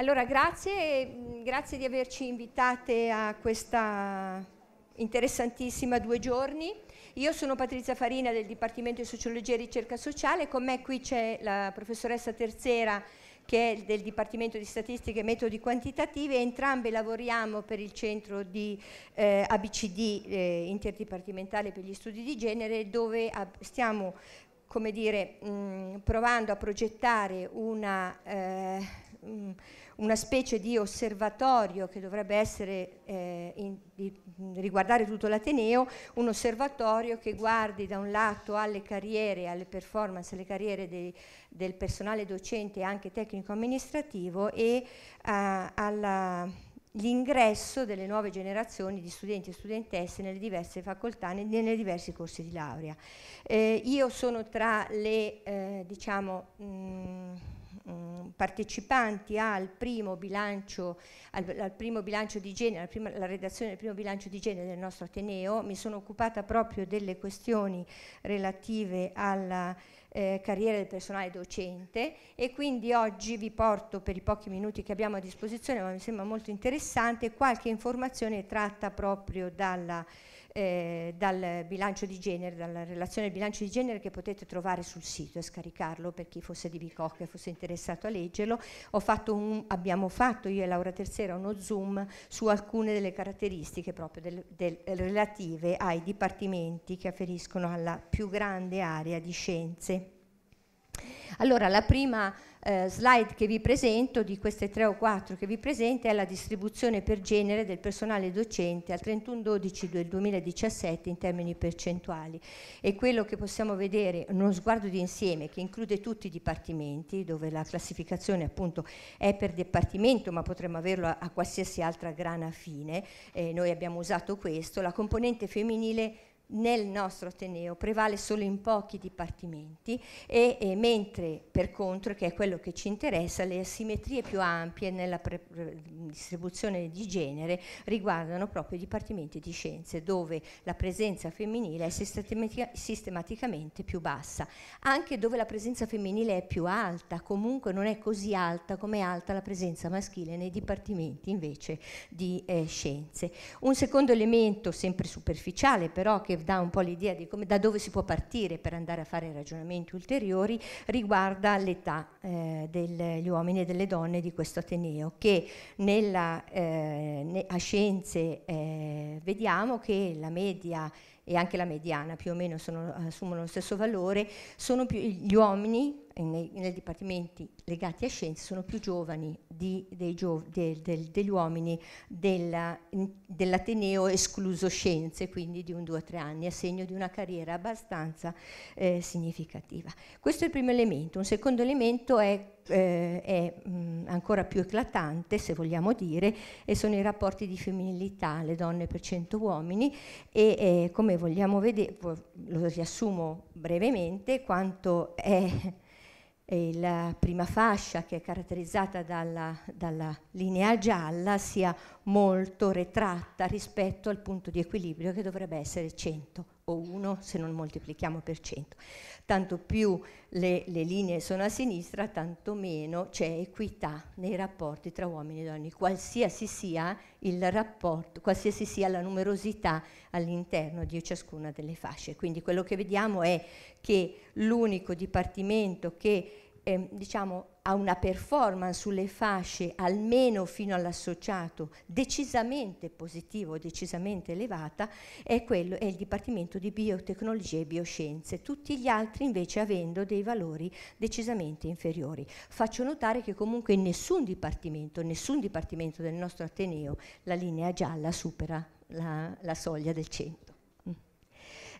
Allora, grazie, mm, grazie di averci invitate a questa interessantissima due giorni. Io sono Patrizia Farina del Dipartimento di Sociologia e Ricerca Sociale, con me qui c'è la professoressa Terzera che è del Dipartimento di Statistica e Metodi Quantitativi e entrambe lavoriamo per il centro di eh, ABCD eh, interdipartimentale per gli studi di genere dove stiamo come dire, mh, mm, provando a progettare una... Eh, Mm, una specie di osservatorio che dovrebbe essere, eh, in, di, mm, riguardare tutto l'Ateneo, un osservatorio che guardi da un lato alle carriere, alle performance, alle carriere dei, del personale docente e anche tecnico-amministrativo e eh, all'ingresso delle nuove generazioni di studenti e studentesse nelle diverse facoltà, nei, nei diversi corsi di laurea. Eh, io sono tra le, eh, diciamo, mh, mm, Mm, partecipanti al primo, bilancio, al, al primo bilancio, di genere, alla, prima, alla redazione del primo bilancio di genere del nostro Ateneo, mi sono occupata proprio delle questioni relative alla eh, carriera del personale docente e quindi oggi vi porto per i pochi minuti che abbiamo a disposizione, ma mi sembra molto interessante, qualche informazione tratta proprio dalla eh, dal bilancio di genere, dalla relazione del bilancio di genere che potete trovare sul sito e eh, scaricarlo per chi fosse di Bicocca e fosse interessato a leggerlo. Fatto un, abbiamo fatto io e Laura Terzera uno zoom su alcune delle caratteristiche proprio del, del, relative ai dipartimenti che afferiscono alla più grande area di scienze. Allora, la prima eh, slide che vi presento, di queste tre o quattro che vi presento, è la distribuzione per genere del personale docente al 31-12 del 2017 in termini percentuali e quello che possiamo vedere uno sguardo di insieme che include tutti i dipartimenti dove la classificazione appunto è per dipartimento ma potremmo averlo a, a qualsiasi altra grana fine, eh, noi abbiamo usato questo, la componente femminile nel nostro Ateneo prevale solo in pochi dipartimenti e, e, mentre per contro, che è quello che ci interessa, le asimmetrie più ampie nella pre, distribuzione di genere riguardano proprio i dipartimenti di scienze dove la presenza femminile è sistematica, sistematicamente più bassa, anche dove la presenza femminile è più alta, comunque non è così alta come è alta la presenza maschile nei dipartimenti invece di eh, scienze. Un secondo elemento sempre superficiale però che che dà un po' l'idea di come, da dove si può partire per andare a fare ragionamenti ulteriori, riguarda l'età eh, degli uomini e delle donne di questo Ateneo, che nella, eh, a scienze eh, vediamo che la media e anche la mediana più o meno sono, assumono lo stesso valore, sono più, gli uomini eh, nei, nei, dipartimenti legati a scienze sono più giovani di, gio, de, de, degli uomini della, dell'Ateneo escluso scienze, quindi di un 2-3 anni, a segno di una carriera abbastanza eh, significativa. Questo è il primo elemento. Un secondo elemento è eh, è mh, ancora più eclatante, se vogliamo dire, e sono i rapporti di femminilità, le donne per cento uomini e eh, come vogliamo vedere, lo riassumo brevemente, quanto è la prima fascia che è caratterizzata dalla, dalla, linea gialla sia molto retratta rispetto al punto di equilibrio che dovrebbe essere 100 o 1 se non moltiplichiamo per 100. Tanto più le, le linee sono a sinistra, tanto meno c'è equità nei rapporti tra uomini e donne, qualsiasi sia il rapporto, qualsiasi sia la numerosità all'interno di ciascuna delle fasce. Quindi quello che vediamo è che l'unico dipartimento che eh, diciamo, a una performance sulle fasce almeno fino all'associato decisamente positivo, decisamente elevata, è, quello, è il Dipartimento di Biotecnologie e Bioscienze, tutti gli altri invece avendo dei valori decisamente inferiori. Faccio notare che comunque in nessun dipartimento, nessun dipartimento del nostro Ateneo, la linea gialla supera la, la soglia del 100.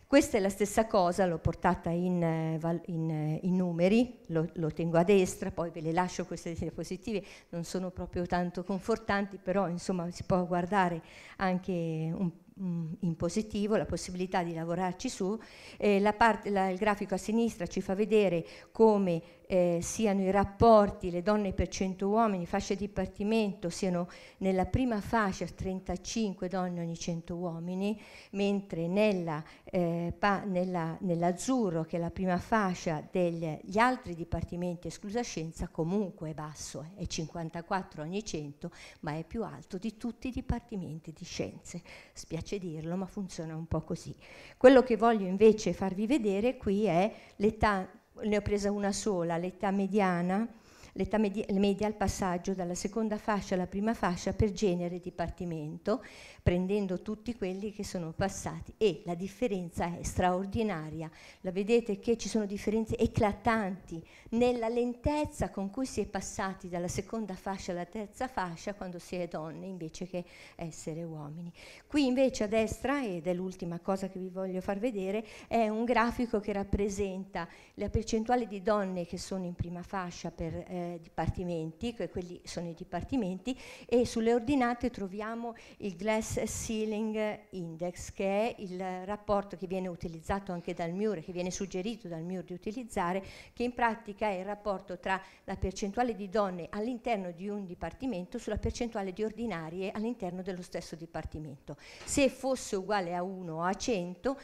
Questa è la stessa cosa, l'ho portata in, eh, in, eh, in numeri, lo, lo, tengo a destra, poi ve le lascio queste diapositive, non sono proprio tanto confortanti, però insomma si può guardare anche un, mm, in positivo, la possibilità di lavorarci su. Eh, la parte, la, il grafico a sinistra ci fa vedere come eh, siano i rapporti, le donne per 100 uomini, fascia di partimento, siano nella prima fascia 35 donne ogni 100 uomini, mentre nella, eh, pa, nella, nell'azzurro, che è la prima fascia degli altri dipartimenti esclusa scienza, comunque è basso, eh, è 54 ogni 100, ma è più alto di tutti i dipartimenti di scienze. Spiace dirlo, ma funziona un po' così. Quello che voglio invece farvi vedere qui è l'età ne ho presa una sola, l'età mediana, l'età media, al passaggio dalla seconda fascia alla prima fascia per genere e dipartimento, prendendo tutti quelli che sono passati e la differenza è straordinaria. La vedete che ci sono differenze eclatanti nella lentezza con cui si è passati dalla seconda fascia alla terza fascia quando si è donne invece che essere uomini. Qui invece a destra, ed è l'ultima cosa che vi voglio far vedere, è un grafico che rappresenta la percentuale di donne che sono in prima fascia per eh, dipartimenti, que quelli sono i dipartimenti, e sulle ordinate troviamo il Glass ceiling index, che è il rapporto che viene utilizzato anche dal MIUR, che viene suggerito dal MIUR di utilizzare, che in pratica è il rapporto tra la percentuale di donne all'interno di un dipartimento sulla percentuale di ordinarie all'interno dello stesso dipartimento. Se fosse uguale a 1 o a 100,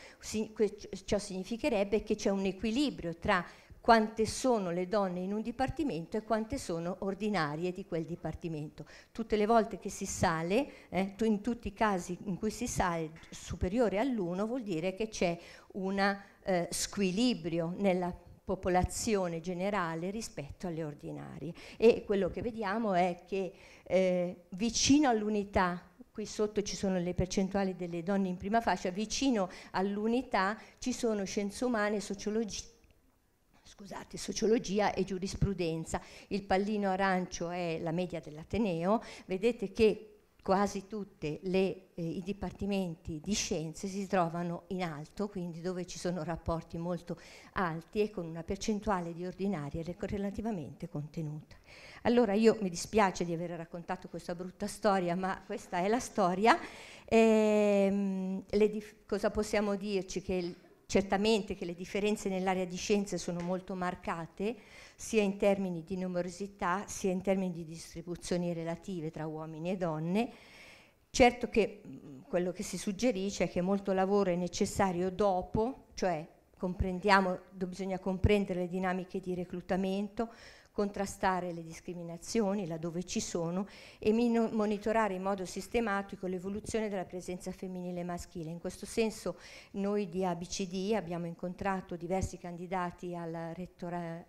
ciò significherebbe che c'è un equilibrio tra quante sono le donne in un dipartimento e quante sono ordinarie di quel dipartimento. Tutte le volte che si sale, eh, in tutti i casi in cui si sale superiore all'uno, vuol dire che c'è un eh, squilibrio nella popolazione generale rispetto alle ordinarie e quello che vediamo è che eh, vicino all'unità qui sotto ci sono le percentuali delle donne in prima fascia, vicino all'unità ci sono scienze umane, sociologia scusate, sociologia e giurisprudenza. Il pallino arancio è la media dell'Ateneo, vedete che quasi tutti eh, i dipartimenti di scienze si trovano in alto, quindi dove ci sono rapporti molto alti e con una percentuale di ordinarie relativamente contenuta. Allora io mi dispiace di aver raccontato questa brutta storia, ma questa è la storia. Ehm, cosa possiamo dirci? Che Certamente che le differenze nell'area di scienze sono molto marcate, sia in termini di numerosità, sia in termini di distribuzioni relative tra uomini e donne. Certo che mm, quello che si suggerisce è che molto lavoro è necessario dopo, cioè bisogna comprendere le dinamiche di reclutamento, contrastare le discriminazioni laddove ci sono e monitorare in modo sistematico l'evoluzione della presenza femminile e maschile. In questo senso noi di ABCD abbiamo incontrato diversi candidati al rettora,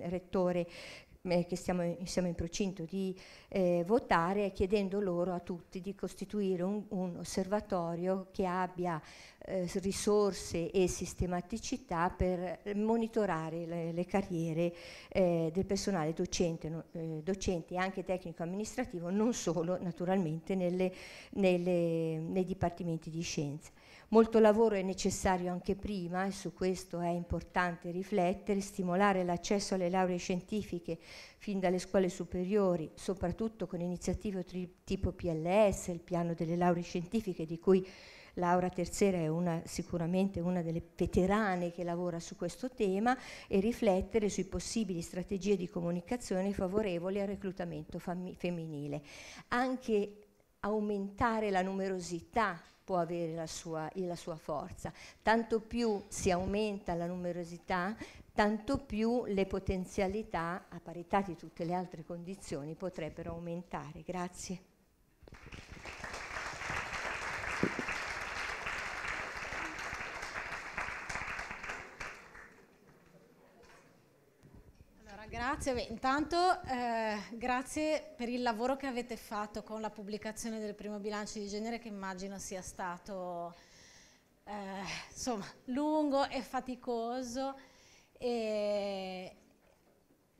rettore ehm, che stiamo, siamo in procinto di eh, votare, chiedendo loro a tutti di costituire un, un osservatorio che abbia eh, risorse e sistematicità per monitorare le, le carriere eh, del personale docente, no, eh, docente e anche tecnico-amministrativo, non solo naturalmente nelle, nelle, nei dipartimenti di scienze. Molto lavoro è necessario anche prima e su questo è importante riflettere, stimolare l'accesso alle lauree scientifiche fin dalle scuole superiori, soprattutto con iniziative tipo PLS, il piano delle lauree scientifiche di cui Laura Terzera è una, sicuramente una delle veterane che lavora su questo tema e riflettere sui possibili strategie di comunicazione favorevoli al reclutamento femminile. Anche aumentare la numerosità può avere la sua, la sua forza. Tanto più si aumenta la numerosità, tanto più le potenzialità, a parità di tutte le altre condizioni, potrebbero aumentare. Grazie. Grazie, Beh, intanto eh, grazie per il lavoro che avete fatto con la pubblicazione del primo bilancio di genere che immagino sia stato eh, insomma, lungo e faticoso e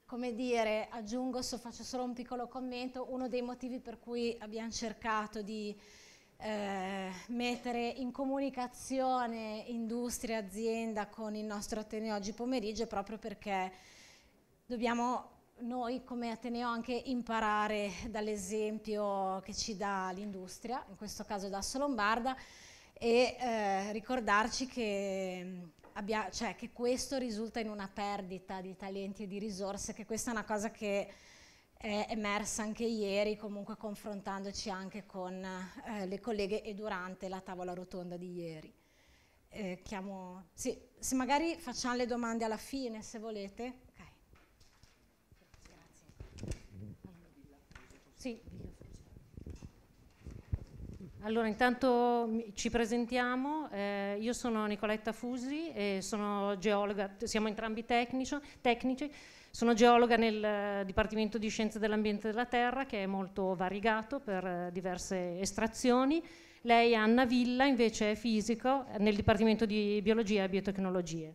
come dire, aggiungo, so, faccio solo un piccolo commento, uno dei motivi per cui abbiamo cercato di eh, mettere in comunicazione industria azienda con il nostro Ateneo oggi pomeriggio è proprio perché dobbiamo noi come Ateneo anche imparare dall'esempio che ci dà l'industria, in questo caso da Lombarda, e eh, ricordarci che, mm, abbia, cioè, che, questo risulta in una perdita di talenti e di risorse, che questa è una cosa che è emersa anche ieri, comunque confrontandoci anche con eh, le colleghe e durante la tavola rotonda di ieri. Eh, chiamo, sì, se magari facciamo le domande alla fine, se volete. Allora, intanto ci presentiamo. Eh, io sono Nicoletta Fusi, e sono geologa, siamo entrambi tecnici, tecnici. Sono geologa nel eh, Dipartimento di Scienze dell'Ambiente della Terra, che è molto variegato per eh, diverse estrazioni. Lei, Anna Villa, invece è fisico nel Dipartimento di Biologia e Biotecnologie.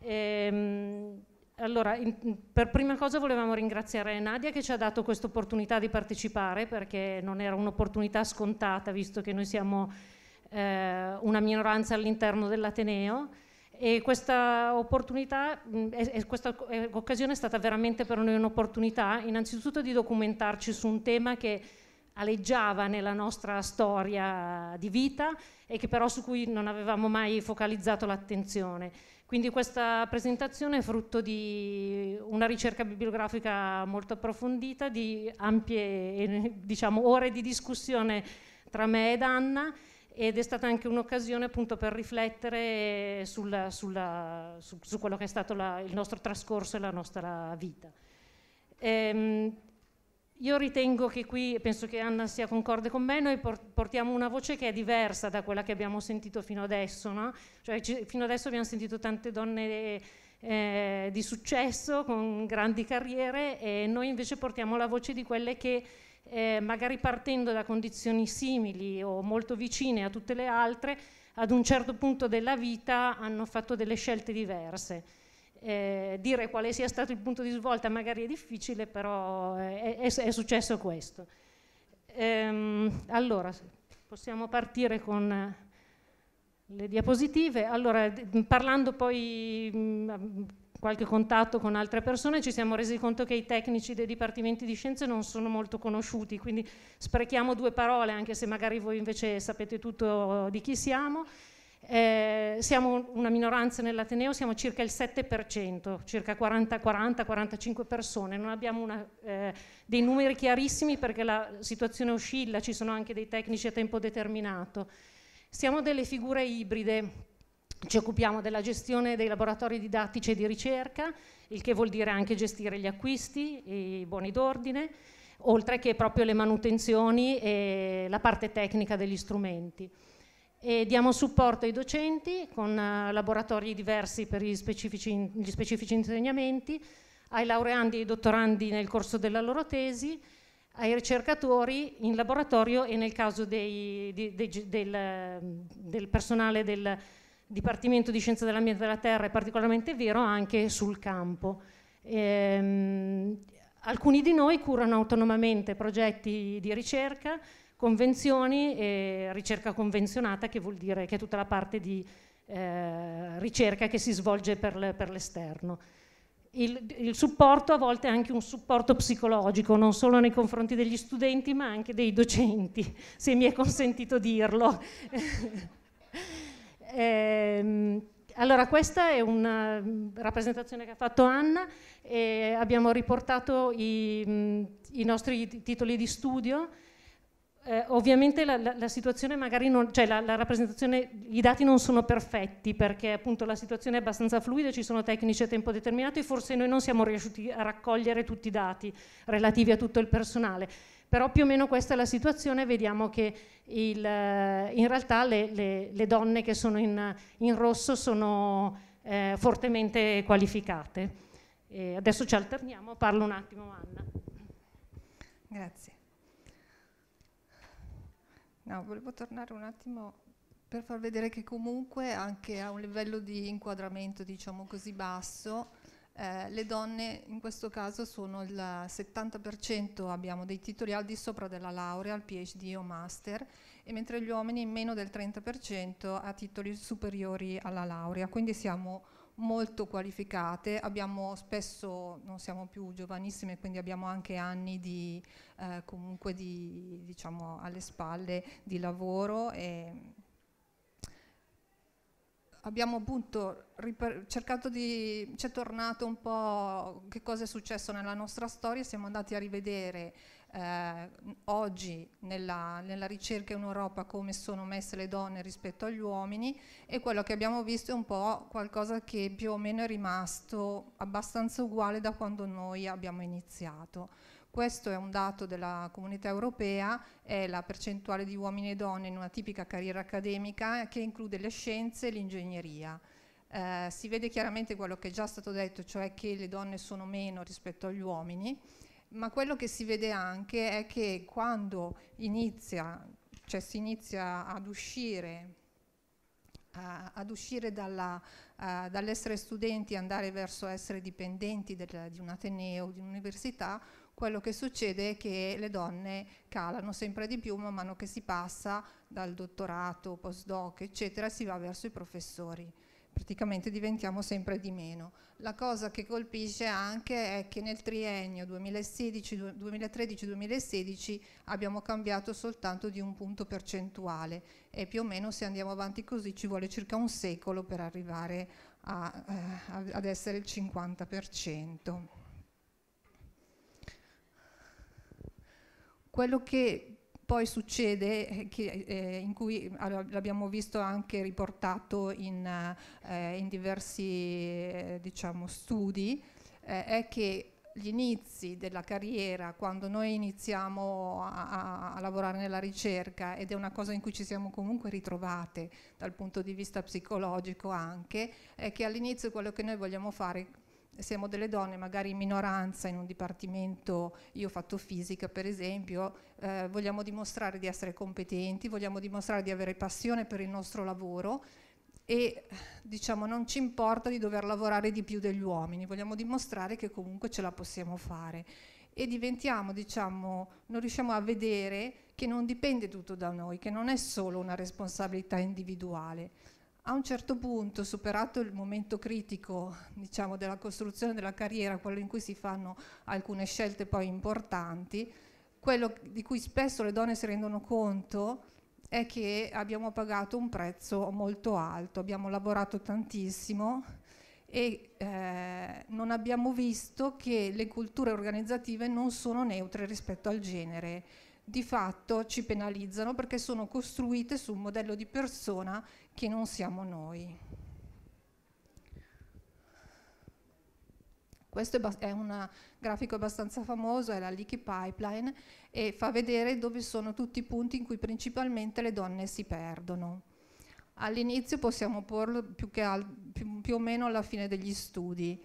Ehm, allora, in, per prima cosa volevamo ringraziare Nadia che ci ha dato questa opportunità di partecipare perché non era un'opportunità scontata visto che noi siamo eh, una minoranza all'interno dell'Ateneo e questa opportunità, mh, è, è questa eh, occasione è stata veramente per noi un'opportunità innanzitutto di documentarci su un tema che aleggiava nella nostra storia di vita e che però su cui non avevamo mai focalizzato l'attenzione. Quindi questa presentazione è frutto di una ricerca bibliografica molto approfondita, di ampie eh, diciamo, ore di discussione tra me ed Anna ed è stata anche un'occasione appunto per riflettere sulla, sulla, su, su, quello che è stato la, il nostro trascorso e la nostra vita. Ehm, io ritengo che qui, penso che Anna sia concorde con me, noi portiamo una voce che è diversa da quella che abbiamo sentito fino adesso, no? cioè, fino adesso abbiamo sentito tante donne eh, di successo, con grandi carriere, e noi invece portiamo la voce di quelle che eh, magari partendo da condizioni simili o molto vicine a tutte le altre, ad un certo punto della vita hanno fatto delle scelte diverse eh, dire quale sia stato il punto di svolta magari è difficile, però eh, è, è, è successo questo. Ehm, allora, possiamo partire con le diapositive. Allora, parlando poi mh, qualche contatto con altre persone, ci siamo resi conto che i tecnici dei dipartimenti di scienze non sono molto conosciuti, quindi sprechiamo due parole, anche se magari voi invece sapete tutto di chi siamo. Eh, siamo una minoranza nell'Ateneo, siamo circa il 7%, circa 40-45 persone, non abbiamo una, eh, dei numeri chiarissimi perché la situazione oscilla, ci sono anche dei tecnici a tempo determinato. Siamo delle figure ibride, ci occupiamo della gestione dei laboratori didattici e di ricerca, il che vuol dire anche gestire gli acquisti, i buoni d'ordine, oltre che proprio le manutenzioni e la parte tecnica degli strumenti e diamo supporto ai docenti con eh, laboratori diversi per gli specifici, gli specifici insegnamenti, ai laureandi e ai dottorandi nel corso della loro tesi, ai ricercatori in laboratorio e nel caso dei, di, de, del, del, personale del Dipartimento di Scienze dell'Ambiente della Terra è particolarmente vero anche sul campo. Ehm, alcuni di noi curano autonomamente progetti di ricerca, Convenzioni e ricerca convenzionata che vuol dire che è tutta la parte di eh, ricerca che si svolge per l'esterno. Il, il, supporto a volte è anche un supporto psicologico, non solo nei confronti degli studenti ma anche dei docenti, [LAUGHS] se mi è consentito dirlo. [LAUGHS] eh, allora questa è una rappresentazione che ha fatto Anna e abbiamo riportato i, i nostri titoli di studio eh, ovviamente la, la, la, situazione magari non, cioè la, la, rappresentazione, i dati non sono perfetti perché appunto la situazione è abbastanza fluida, ci sono tecnici a tempo determinato e forse noi non siamo riusciti a raccogliere tutti i dati relativi a tutto il personale. Però più o meno questa è la situazione, vediamo che il, eh, in realtà le, le, le, donne che sono in, in rosso sono eh, fortemente qualificate. E adesso ci alterniamo, parlo un attimo Anna. Grazie. No, volevo tornare un attimo per far vedere che comunque anche a un livello di inquadramento diciamo così basso eh, le donne in questo caso sono il 70% abbiamo dei titoli al di sopra della laurea, al PhD o master e mentre gli uomini meno del 30% ha titoli superiori alla laurea, quindi siamo molto qualificate, abbiamo spesso, non siamo più giovanissime, quindi abbiamo anche anni di, eh, comunque di, diciamo, alle spalle di lavoro e abbiamo appunto cercato di, ci è tornato un po' che cosa è successo nella nostra storia, siamo andati a rivedere eh, oggi nella, nella, ricerca in Europa come sono messe le donne rispetto agli uomini e quello che abbiamo visto è un po' qualcosa che più o meno è rimasto abbastanza uguale da quando noi abbiamo iniziato. Questo è un dato della comunità europea, è la percentuale di uomini e donne in una tipica carriera accademica che include le scienze e l'ingegneria. Eh, si vede chiaramente quello che è già stato detto, cioè che le donne sono meno rispetto agli uomini ma quello che si vede anche è che quando inizia, cioè si inizia ad uscire, uh, ad uscire dalla, uh, dall'essere studenti e andare verso essere dipendenti del, di un ateneo, di un'università, quello che succede è che le donne calano sempre di più man mano che si passa dal dottorato, postdoc, eccetera, si va verso i professori praticamente diventiamo sempre di meno. La cosa che colpisce anche è che nel triennio 2013-2016 abbiamo cambiato soltanto di un punto percentuale e più o meno se andiamo avanti così ci vuole circa un secolo per arrivare a, eh, ad essere il 50%. Quello che poi succede eh, che, eh, in cui l'abbiamo visto anche riportato in, eh, in diversi eh, diciamo, studi, eh, è che gli inizi della carriera, quando noi iniziamo a, a, lavorare nella ricerca, ed è una cosa in cui ci siamo comunque ritrovate dal punto di vista psicologico anche, è che all'inizio quello che noi vogliamo fare siamo delle donne magari in minoranza in un dipartimento, io ho fatto fisica per esempio, eh, vogliamo dimostrare di essere competenti, vogliamo dimostrare di avere passione per il nostro lavoro e diciamo non ci importa di dover lavorare di più degli uomini, vogliamo dimostrare che comunque ce la possiamo fare e diventiamo, diciamo, non riusciamo a vedere che non dipende tutto da noi, che non è solo una responsabilità individuale. A un certo punto, superato il momento critico diciamo, della costruzione della carriera, quello in cui si fanno alcune scelte poi importanti, quello di cui spesso le donne si rendono conto è che abbiamo pagato un prezzo molto alto, abbiamo lavorato tantissimo e eh, non abbiamo visto che le culture organizzative non sono neutre rispetto al genere. Di fatto ci penalizzano perché sono costruite su un modello di persona che non siamo noi. Questo è, un grafico abbastanza famoso, è la Leaky Pipeline, e fa vedere dove sono tutti i punti in cui principalmente le donne si perdono. All'inizio possiamo porlo più, al, più, più o meno alla fine degli studi,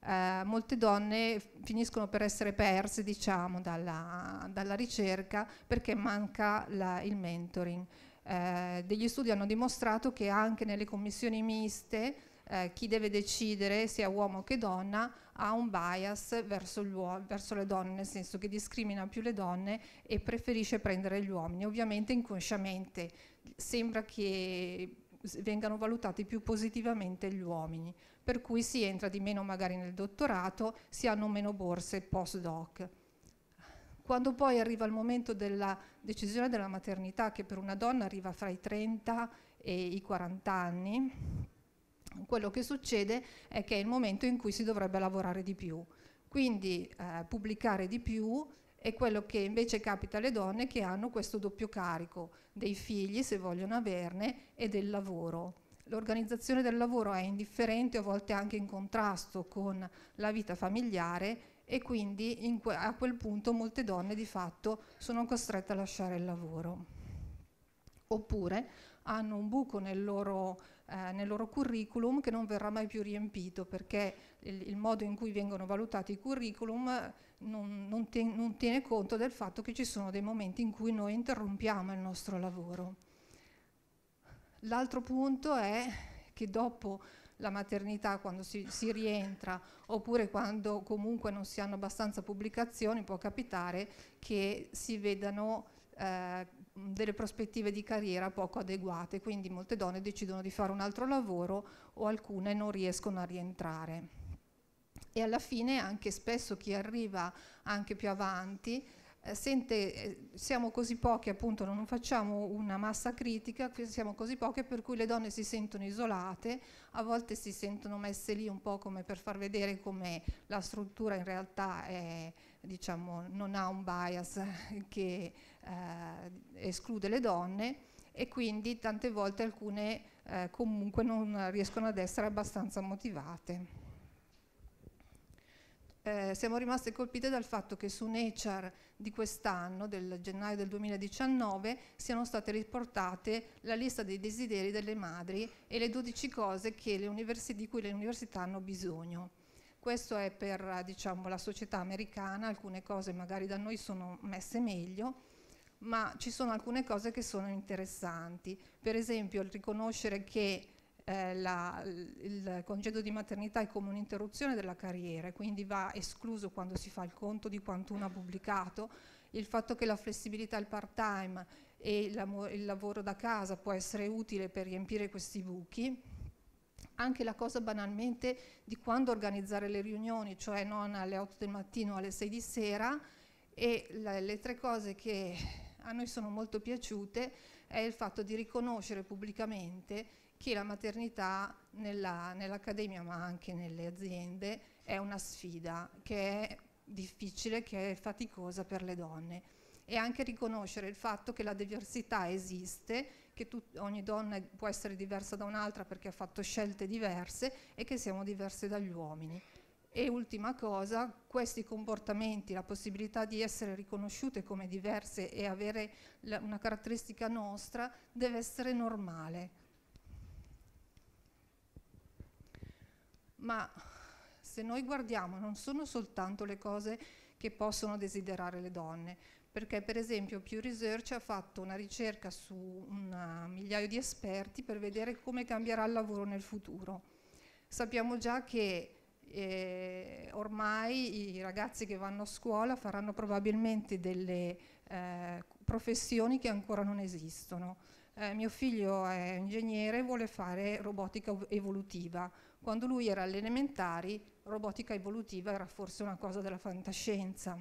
eh, molte donne finiscono per essere perse diciamo, dalla, dalla ricerca perché manca la, il mentoring eh, degli studi hanno dimostrato che anche nelle commissioni miste eh, chi deve decidere, sia uomo che donna, ha un bias verso, verso, le donne, nel senso che discrimina più le donne e preferisce prendere gli uomini, ovviamente inconsciamente. Sembra che vengano valutati più positivamente gli uomini, per cui si entra di meno magari nel dottorato, si hanno meno borse postdoc. Quando poi arriva il momento della decisione della maternità, che per una donna arriva fra i 30 e i 40 anni, quello che succede è che è il momento in cui si dovrebbe lavorare di più, quindi eh, pubblicare di più è quello che invece capita alle donne che hanno questo doppio carico dei figli, se vogliono averne, e del lavoro. L'organizzazione del lavoro è indifferente, a volte anche in contrasto con la vita familiare e quindi que a quel punto molte donne di fatto sono costrette a lasciare il lavoro. Oppure hanno un buco nel loro, eh, nel loro curriculum che non verrà mai più riempito perché il, il modo in cui vengono valutati i curriculum non, non, te non tiene conto del fatto che ci sono dei momenti in cui noi interrompiamo il nostro lavoro. L'altro punto è che dopo la maternità quando si, si, rientra oppure quando comunque non si hanno abbastanza pubblicazioni può capitare che si vedano eh, delle prospettive di carriera poco adeguate, quindi molte donne decidono di fare un altro lavoro o alcune non riescono a rientrare. E alla fine anche spesso chi arriva anche più avanti eh, sente, eh, siamo così poche, appunto non facciamo una massa critica, siamo così poche per cui le donne si sentono isolate, a volte si sentono messe lì un po' come per far vedere come la struttura in realtà è, diciamo, non ha un bias [LAUGHS] che eh, esclude le donne e quindi tante volte alcune eh, comunque non riescono ad essere abbastanza motivate eh, siamo rimaste colpite dal fatto che su Nature di quest'anno, del gennaio del 2019, siano state riportate la lista dei desideri delle madri e le 12 cose di cui le università hanno bisogno. Questo è per diciamo, la società americana, alcune cose magari da noi sono messe meglio, ma ci sono alcune cose che sono interessanti. Per esempio il riconoscere che eh, la, il congedo di maternità è come un'interruzione della carriera, quindi va escluso quando si fa il conto di quanto uno ha pubblicato, il fatto che la flessibilità al part time e il, il lavoro da casa può essere utile per riempire questi buchi, anche la cosa banalmente di quando organizzare le riunioni, cioè non alle 8 del mattino o alle 6 di sera, e la, le tre cose che a noi sono molto piaciute è il fatto di riconoscere pubblicamente che la maternità nell'accademia ma anche nelle aziende è una sfida che è difficile, che è faticosa per le donne e anche riconoscere il fatto che la diversità esiste, che tu, ogni donna può essere diversa da un'altra perché ha fatto scelte diverse e che siamo diverse dagli uomini. E ultima cosa, questi comportamenti, la possibilità di essere riconosciute come diverse e avere una caratteristica nostra deve essere normale, ma se noi guardiamo non sono soltanto le cose che possono desiderare le donne, perché per esempio Pew Research ha fatto una ricerca su un eh, migliaio di esperti per vedere come cambierà il lavoro nel futuro. Sappiamo già che eh, ormai i ragazzi che vanno a scuola faranno probabilmente delle eh, professioni che ancora non esistono. Eh, mio figlio è ingegnere e vuole fare robotica evolutiva quando lui era alle elementari, robotica evolutiva era forse una cosa della fantascienza.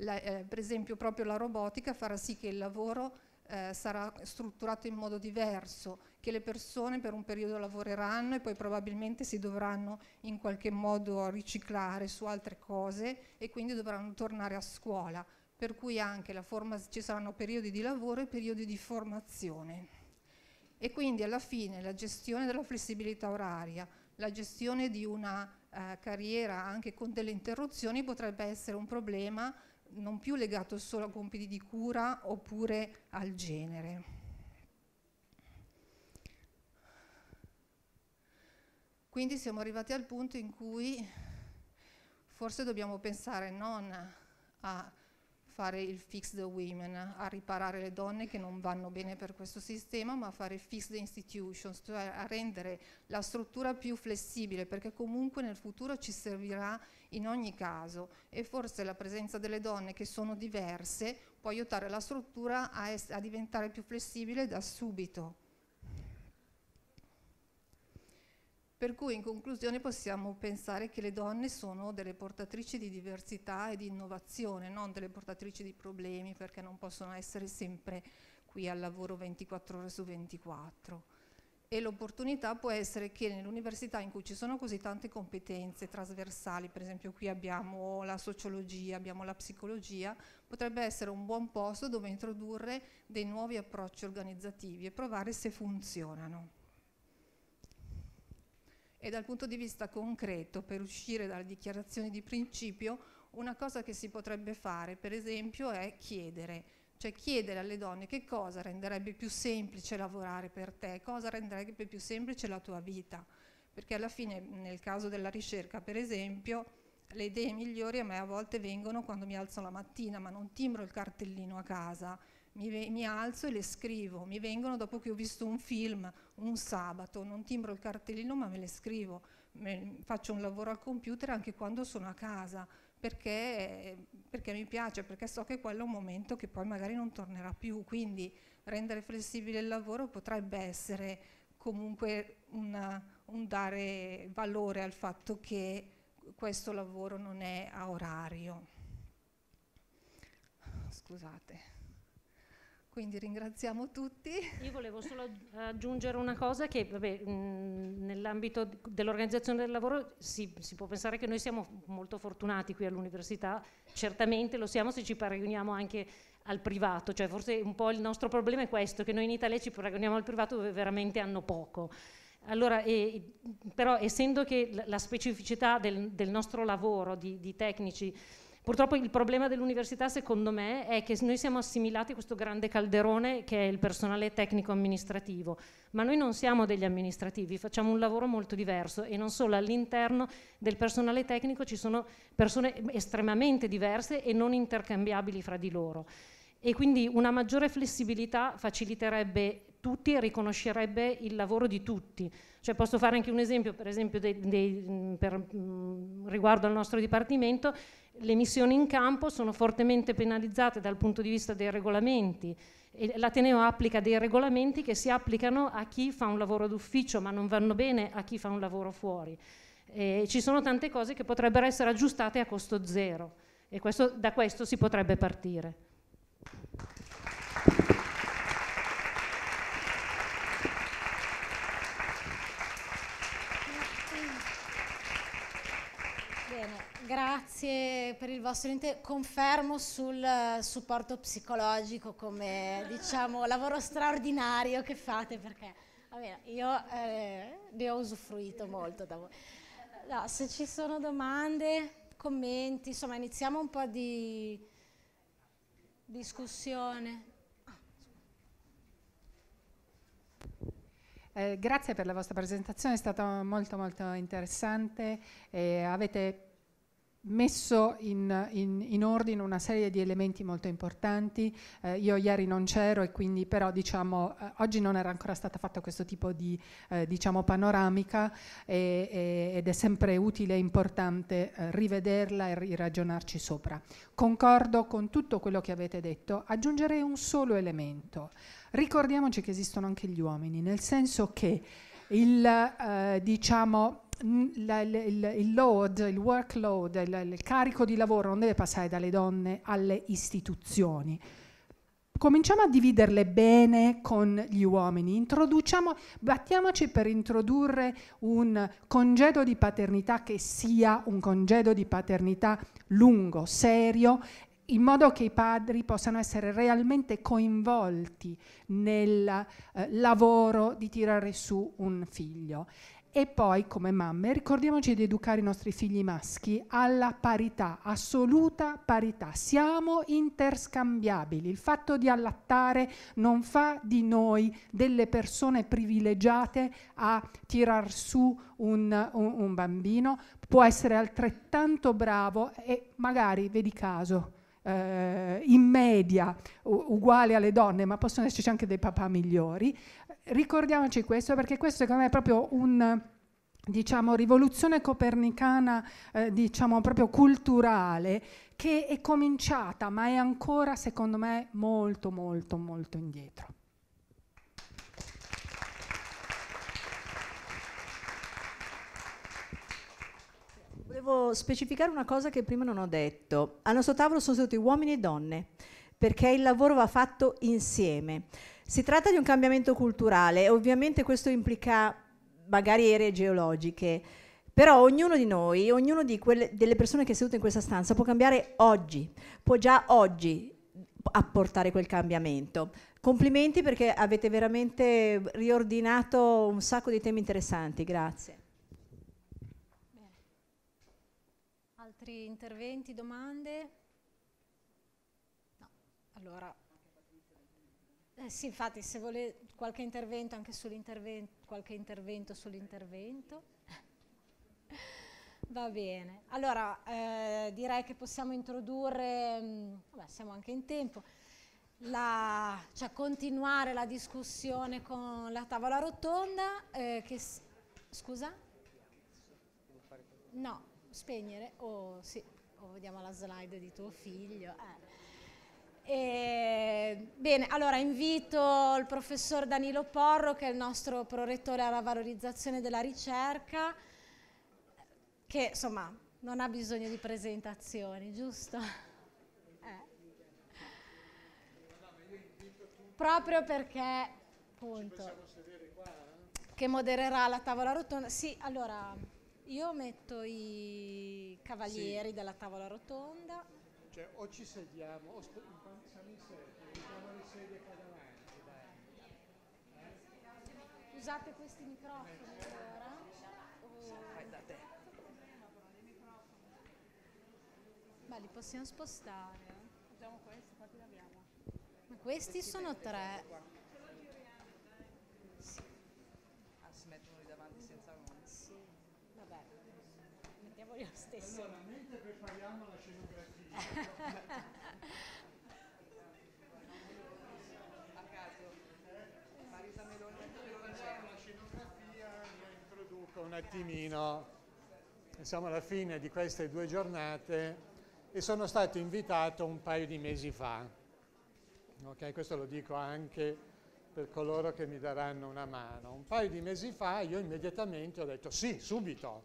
La, eh, per esempio, proprio la robotica farà sì che il lavoro eh, sarà strutturato in modo diverso, che le persone per un periodo lavoreranno e poi probabilmente si dovranno in qualche modo riciclare su altre cose e quindi dovranno tornare a scuola, per cui anche ci saranno periodi di lavoro e periodi di formazione e quindi alla fine la gestione della flessibilità oraria, la gestione di una eh, carriera anche con delle interruzioni potrebbe essere un problema non più legato solo a compiti di cura oppure al genere. Quindi siamo arrivati al punto in cui forse dobbiamo pensare non a fare il Fixed Women, a riparare le donne che non vanno bene per questo sistema, ma a fare Fixed Institutions, cioè a rendere la struttura più flessibile, perché comunque nel futuro ci servirà in ogni caso e forse la presenza delle donne che sono diverse può aiutare la struttura a, a diventare più flessibile da subito. Per cui in conclusione possiamo pensare che le donne sono delle portatrici di diversità e di innovazione, non delle portatrici di problemi perché non possono essere sempre qui al lavoro 24 ore su 24. E l'opportunità può essere che nell'università in cui ci sono così tante competenze trasversali, per esempio qui abbiamo la sociologia, abbiamo la psicologia, potrebbe essere un buon posto dove introdurre dei nuovi approcci organizzativi e provare se funzionano e dal punto di vista concreto, per uscire dalle dichiarazioni di principio, una cosa che si potrebbe fare, per esempio, è chiedere, cioè chiedere alle donne che cosa renderebbe più semplice lavorare per te, cosa renderebbe più semplice la tua vita, perché alla fine nel caso della ricerca, per esempio, le idee migliori a me a volte vengono quando mi alzo la mattina, ma non timbro il cartellino a casa mi, mi, alzo e le scrivo, mi vengono dopo che ho visto un film, un sabato, non timbro il cartellino ma me le scrivo, me, faccio un lavoro al computer anche quando sono a casa, perché, perché, mi piace, perché so che quello è un momento che poi magari non tornerà più, quindi rendere flessibile il lavoro potrebbe essere comunque una, un dare valore al fatto che questo lavoro non è a orario. Scusate quindi ringraziamo tutti. Io volevo solo aggiungere una cosa che nell'ambito dell'organizzazione del lavoro si, si, può pensare che noi siamo molto fortunati qui all'università, certamente lo siamo se ci paragoniamo anche al privato, cioè forse un po' il nostro problema è questo, che noi in Italia ci paragoniamo al privato dove veramente hanno poco. Allora, eh, però essendo che la specificità del, del nostro lavoro di, di tecnici Purtroppo il problema dell'università, secondo me, è che noi siamo assimilati a questo grande calderone che è il personale tecnico-amministrativo, ma noi non siamo degli amministrativi, facciamo un lavoro molto diverso e non solo all'interno del personale tecnico ci sono persone estremamente diverse e non intercambiabili fra di loro. E quindi una maggiore flessibilità faciliterebbe tutti e riconoscerebbe il lavoro di tutti cioè posso fare anche un esempio, per esempio dei, dei, per, riguardo al nostro dipartimento, le missioni in campo sono fortemente penalizzate dal punto di vista dei regolamenti. L'Ateneo applica dei regolamenti che si applicano a chi fa un lavoro d'ufficio, ma non vanno bene a chi fa un lavoro fuori. E ci sono tante cose che potrebbero essere aggiustate a costo zero e questo, da questo si potrebbe partire. Grazie per il vostro intervento. Confermo sul eh, supporto psicologico come diciamo, lavoro straordinario che fate perché vabbè, io eh, ne ho usufruito molto da voi. No, se ci sono domande, commenti, insomma iniziamo un po' di discussione. Eh, grazie per la vostra presentazione, è stata molto molto interessante. Eh, avete messo in, in, in, ordine una serie di elementi molto importanti. Eh, io ieri non c'ero e quindi però diciamo eh, oggi non era ancora stata fatta questo tipo di eh, diciamo panoramica e, e, ed è sempre utile e importante eh, rivederla e ragionarci sopra. Concordo con tutto quello che avete detto, aggiungerei un solo elemento. Ricordiamoci che esistono anche gli uomini, nel senso che il eh, diciamo la, il, il, load, il workload, il, il carico di lavoro non deve passare dalle donne alle istituzioni cominciamo a dividerle bene con gli uomini, introduciamo, battiamoci per introdurre un congedo di paternità che sia un congedo di paternità lungo, serio, in modo che i padri possano essere realmente coinvolti nel eh, lavoro di tirare su un figlio. E poi, come mamme, ricordiamoci di educare i nostri figli maschi alla parità, assoluta parità. Siamo interscambiabili. Il fatto di allattare non fa di noi delle persone privilegiate a tirar su un, un, un bambino. Può essere altrettanto bravo e magari, vedi caso, eh, in media uguali alle donne, ma possono esserci anche dei papà migliori, ricordiamoci questo perché questo secondo me è proprio un diciamo rivoluzione copernicana eh, diciamo proprio culturale che è cominciata ma è ancora secondo me molto molto molto indietro. Volevo specificare una cosa che prima non ho detto. Al nostro tavolo sono seduti uomini e donne perché il lavoro va fatto insieme. Si tratta di un cambiamento culturale e ovviamente questo implica magari aree geologiche, però ognuno di noi, ognuno di quelle, delle persone che è seduto in questa stanza può cambiare oggi, può già oggi apportare quel cambiamento. Complimenti perché avete veramente riordinato un sacco di temi interessanti, grazie. Altri interventi, domande? No, allora eh sì, infatti, se vuole qualche intervento anche sull'intervento, qualche intervento sull'intervento. [LAUGHS] Va bene, allora eh, direi che possiamo introdurre, mh, mm, vabbè, siamo anche in tempo, la, cioè continuare la discussione con la tavola rotonda eh, che, scusa? No, spegnere o oh, sì, oh, vediamo la slide di tuo figlio. Eh. E, bene, allora invito il professor Danilo Porro, che è il nostro prorettore alla valorizzazione della ricerca, che insomma non ha bisogno di presentazioni, giusto? Eh. Proprio perché, appunto, che modererà la tavola rotonda. Sì, allora, io metto i cavalieri sì. della tavola rotonda. Cioè, o ci sediamo, o st- siamo in sedia, mettiamo le sedie qua davanti, dai. Usate questi microfoni allora. O... Fai da te. Ma li possiamo spostare. Eh. Usiamo questi, quanti ne abbiamo? Ma questi, questi sono tre. Sì. Ah, si mettono lì davanti senza uno. Sì, vabbè. Mettiamoli lo stesso. Allora, mentre prepariamo la scenografia un attimino, siamo alla fine di queste due giornate e sono stato invitato un paio di mesi fa. Okay, questo lo dico anche per coloro che mi daranno una mano. Un paio di mesi fa io immediatamente ho detto sì, subito,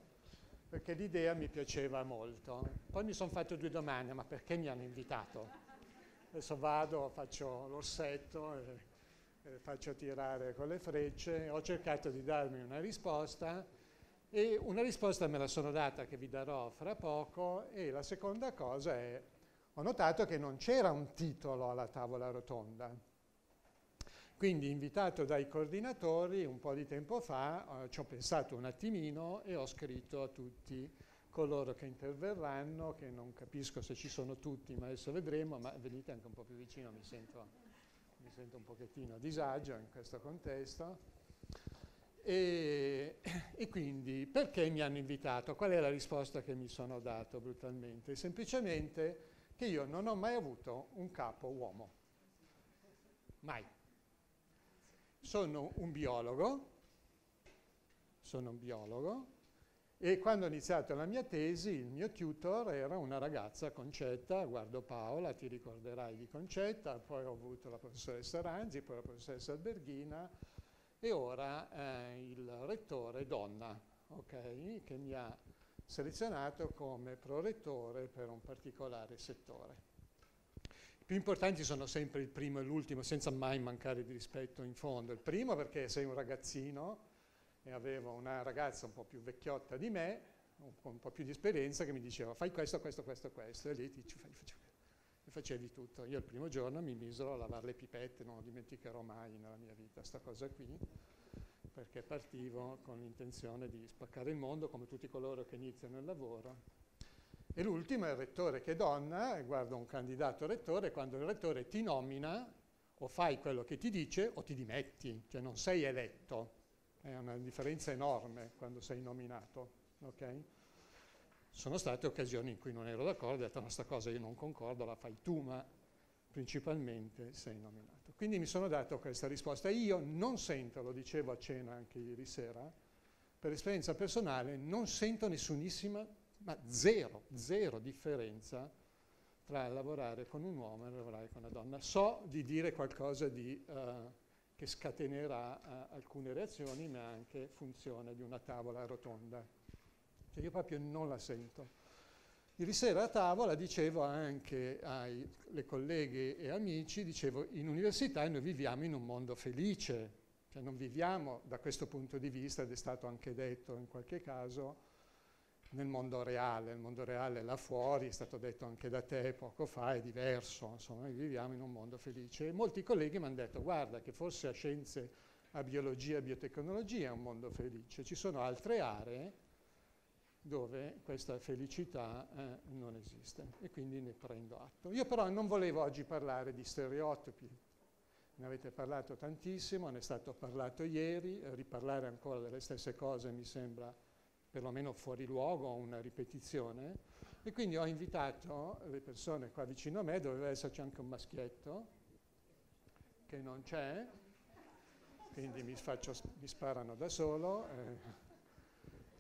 perché l'idea mi piaceva molto. Poi mi sono fatto due domande, ma perché mi hanno invitato? Adesso vado, faccio l'orsetto, e, e faccio tirare con le frecce, ho cercato di darmi una risposta e una risposta me la sono data che vi darò fra poco e la seconda cosa è ho notato che non c'era un titolo alla tavola rotonda quindi invitato dai coordinatori un po' di tempo fa eh, ci ho pensato un attimino e ho scritto a tutti coloro che interverranno, che non capisco se ci sono tutti, ma adesso vedremo, ma venite anche un po' più vicino, mi sento, mi sento un pochettino a disagio in questo contesto. E, e, quindi perché mi hanno invitato? Qual è la risposta che mi sono dato brutalmente? Semplicemente che io non ho mai avuto un capo uomo. Mai sono un biologo, sono un biologo, e quando ho iniziato la mia tesi il mio tutor era una ragazza Concetta, guardo Paola, ti ricorderai di Concetta, poi ho avuto la professoressa Ranzi, poi la professoressa Alberghina e ora eh, il rettore donna, okay, che mi ha selezionato come prorettore per un particolare settore. I più importanti sono sempre il primo e l'ultimo, senza mai mancare di rispetto in fondo. Il primo perché sei un ragazzino e avevo una ragazza un po' più vecchiotta di me, un po', un po più di esperienza, che mi diceva fai questo, questo, questo, questo, e lì ti e facevi tutto. Io il primo giorno mi misero a lavare le pipette, non lo dimenticherò mai nella mia vita, questa cosa qui, perché partivo con l'intenzione di spaccare il mondo come tutti coloro che iniziano il lavoro e l'ultimo è il rettore che è donna, guarda un candidato rettore, quando il rettore ti nomina o fai quello che ti dice o ti dimetti, cioè non sei eletto. È una differenza enorme quando sei nominato. Okay? Sono state occasioni in cui non ero d'accordo, ho detto questa cosa io non concordo, la fai tu, ma principalmente sei nominato. Quindi mi sono dato questa risposta. Io non sento, lo dicevo a cena anche ieri sera, per esperienza personale, non sento nessunissima ma zero, zero differenza tra lavorare con un uomo e lavorare con una donna. So di dire qualcosa di, eh, che scatenerà eh, alcune reazioni, ma anche funzione di una tavola rotonda, che io proprio non la sento. Ieri sera a tavola dicevo anche alle colleghe e amici, dicevo in università noi viviamo in un mondo felice, cioè non viviamo da questo punto di vista, ed è stato anche detto in qualche caso, nel mondo reale, il mondo reale là fuori, è stato detto anche da te poco fa, è diverso, insomma noi viviamo in un mondo felice. E molti colleghi mi hanno detto guarda che forse a scienze, a biologia, a biotecnologia è un mondo felice, ci sono altre aree dove questa felicità eh, non esiste e quindi ne prendo atto. Io però non volevo oggi parlare di stereotipi, ne avete parlato tantissimo, ne è stato parlato ieri, riparlare ancora delle stesse cose mi sembra perlomeno fuori luogo una ripetizione e quindi ho invitato le persone qua vicino a me, doveva esserci anche un maschietto che non c'è, quindi mi, faccio, mi, sparano da solo, eh,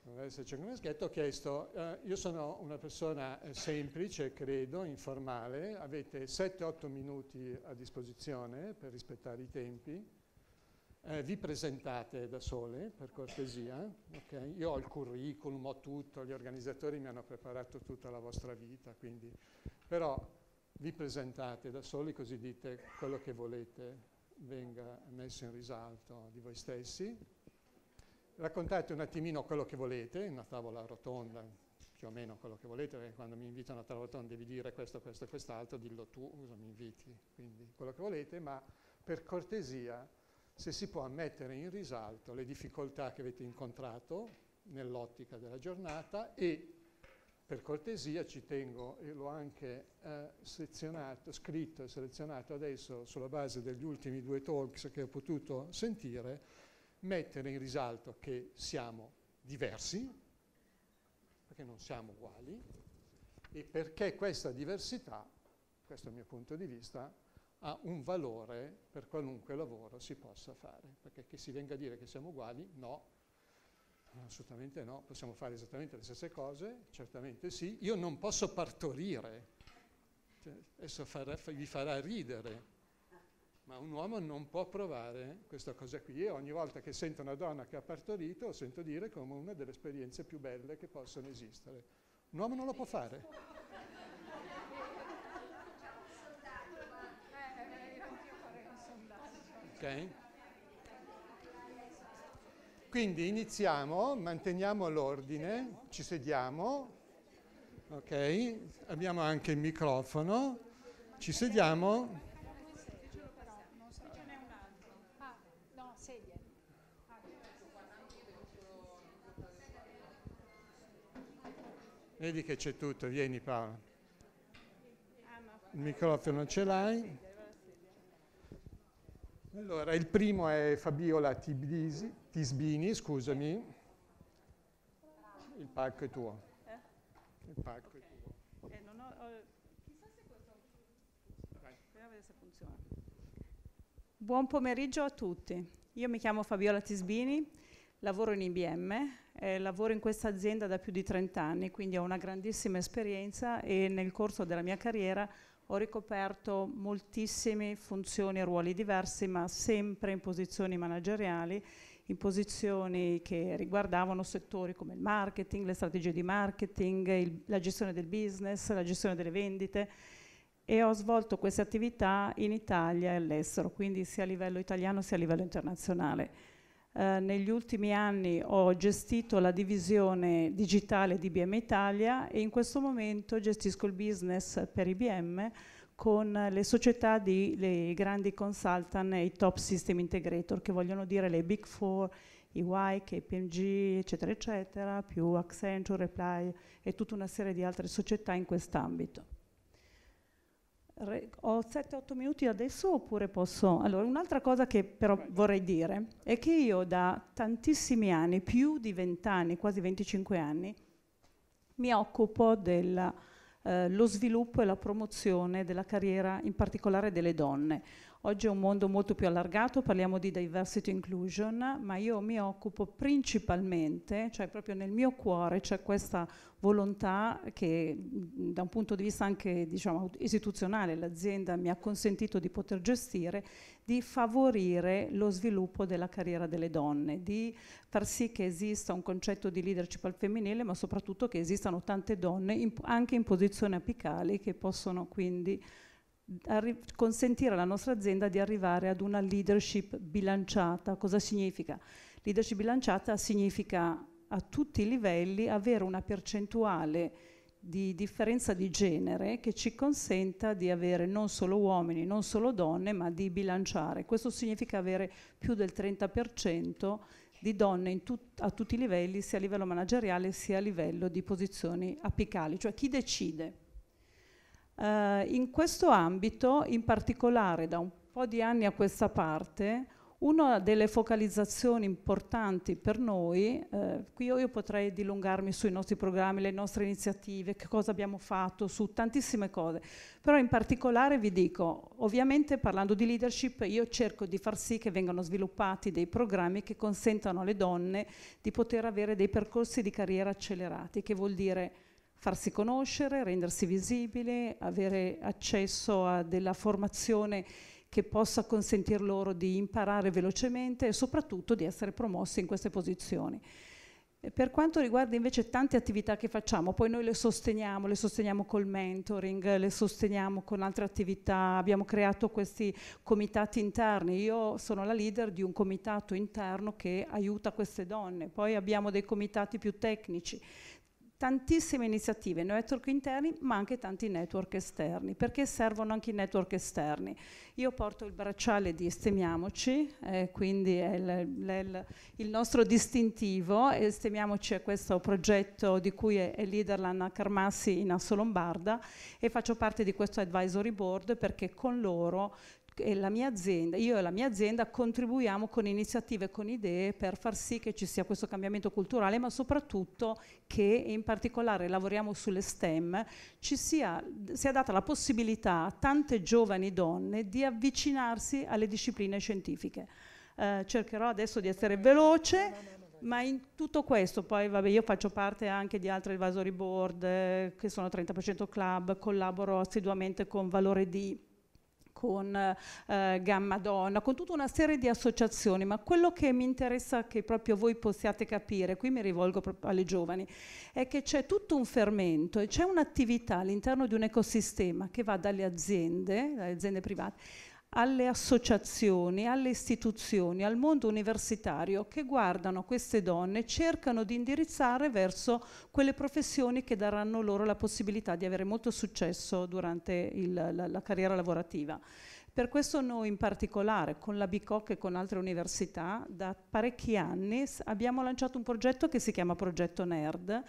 doveva esserci anche un maschietto, ho chiesto, eh, io sono una persona eh, semplice, credo, informale, avete 7-8 minuti a disposizione per rispettare i tempi, eh, vi presentate da sole, per cortesia. Okay? Io ho il curriculum, ho tutto, gli organizzatori mi hanno preparato tutta la vostra vita, quindi. però vi presentate da soli così dite quello che volete venga messo in risalto di voi stessi. Raccontate un attimino quello che volete, una tavola rotonda, più o meno quello che volete, perché quando mi invitano a tavola rotonda devi dire questo, questo e quest'altro, dillo tu, mi inviti, quindi quello che volete, ma per cortesia se si può mettere in risalto le difficoltà che avete incontrato nell'ottica della giornata e per cortesia ci tengo e l'ho anche eh, scritto e selezionato adesso sulla base degli ultimi due talks che ho potuto sentire, mettere in risalto che siamo diversi, perché non siamo uguali, e perché questa diversità, questo è il mio punto di vista, ha un valore per qualunque lavoro si possa fare, perché che si venga a dire che siamo uguali, no, assolutamente no, possiamo fare esattamente le stesse cose, certamente sì, io non posso partorire, cioè, adesso farà, vi farà ridere, ma un uomo non può provare questa cosa qui io ogni volta che sento una donna che ha partorito sento dire come una delle esperienze più belle che possono esistere. Un uomo non lo può fare. Okay? Quindi iniziamo, manteniamo l'ordine, ci sediamo, ok? Abbiamo anche il microfono, ci sediamo. Vedi che c'è tutto, vieni Paola. Il microfono ce l'hai. Allora, il primo è Fabiola Tibisi, Tisbini, scusami. Il pacco è tuo. Eh? Il palco okay. è tuo. Eh, non ho, ho... Chissà se questo... Vai. vedere se funziona. Buon pomeriggio a tutti. Io mi chiamo Fabiola Tisbini, lavoro in IBM, eh, lavoro in questa azienda da più di 30 anni, quindi ho una grandissima esperienza e nel corso della mia carriera ho ricoperto moltissime funzioni e ruoli diversi, ma sempre in posizioni manageriali, in posizioni che riguardavano settori come il marketing, le strategie di marketing, il, la gestione del business, la gestione delle vendite e ho svolto queste attività in Italia e all'estero, quindi sia a livello italiano sia a livello internazionale. Eh, negli ultimi anni ho gestito la divisione digitale di IBM Italia e in questo momento gestisco il business per IBM con le società di le grandi consultant e i top system integrator, che vogliono dire le big four, EY, KPMG, eccetera, eccetera, più Accenture, Reply e tutta una serie di altre società in quest'ambito ho 7-8 minuti adesso oppure posso... Allora, un'altra cosa che però vorrei dire è che io da tantissimi anni, più di 20 anni, quasi 25 anni, mi occupo dello eh, sviluppo e la promozione della carriera, in particolare delle donne. Oggi è un mondo molto più allargato, parliamo di diversity inclusion, ma io mi occupo principalmente, cioè proprio nel mio cuore c'è questa volontà che da un punto di vista anche diciamo, istituzionale l'azienda mi ha consentito di poter gestire, di favorire lo sviluppo della carriera delle donne, di far sì che esista un concetto di leadership al femminile, ma soprattutto che esistano tante donne in, anche in posizioni apicali che possono quindi consentire alla nostra azienda di arrivare ad una leadership bilanciata. Cosa significa? Leadership bilanciata significa a tutti i livelli avere una percentuale di differenza di genere che ci consenta di avere non solo uomini, non solo donne, ma di bilanciare. Questo significa avere più del 30% di donne tut a tutti i livelli, sia a livello manageriale sia a livello di posizioni apicali, cioè chi decide eh, in questo ambito, in particolare da un po' di anni a questa parte, una delle focalizzazioni importanti per noi, eh, qui io, io potrei dilungarmi sui nostri programmi, le nostre iniziative, che cosa abbiamo fatto, su tantissime cose, però in particolare vi dico, ovviamente parlando di leadership, io cerco di far sì che vengano sviluppati dei programmi che consentano alle donne di poter avere dei percorsi di carriera accelerati, che vuol dire farsi conoscere, rendersi visibili, avere accesso a della formazione che possa consentir loro di imparare velocemente e soprattutto di essere promossi in queste posizioni. Per quanto riguarda invece tante attività che facciamo, poi noi le sosteniamo, le sosteniamo col mentoring, le sosteniamo con altre attività, abbiamo creato questi comitati interni, io sono la leader di un comitato interno che aiuta queste donne, poi abbiamo dei comitati più tecnici tantissime iniziative, network interni ma anche tanti network esterni, perché servono anche i network esterni. Io porto il bracciale di Estemiamoci, eh, quindi è il, il, il, nostro distintivo, Estemiamoci è questo progetto di cui è, è leader l'Anna Carmassi in Asso Lombarda e faccio parte di questo advisory board perché con loro e la mia azienda, io e la mia azienda contribuiamo con iniziative, con idee per far sì che ci sia questo cambiamento culturale, ma soprattutto che in particolare lavoriamo sulle STEM, ci sia, sia data la possibilità a tante giovani donne di avvicinarsi alle discipline scientifiche. Eh, cercherò adesso di essere veloce. Ma in tutto questo, poi vabbè, io faccio parte anche di altri advisory board eh, che sono 30% club, collaboro assiduamente con Valore D, con eh, Gamma Donna, con tutta una serie di associazioni, ma quello che mi interessa che proprio voi possiate capire, qui mi rivolgo proprio alle giovani, è che c'è tutto un fermento e c'è un'attività all'interno di un ecosistema che va dalle aziende, dalle aziende private, alle associazioni, alle istituzioni, al mondo universitario che guardano queste donne e cercano di indirizzare verso quelle professioni che daranno loro la possibilità di avere molto successo durante il, la, la carriera lavorativa. Per questo noi in particolare con la BICOC e con altre università da parecchi anni abbiamo lanciato un progetto che si chiama Progetto Nerd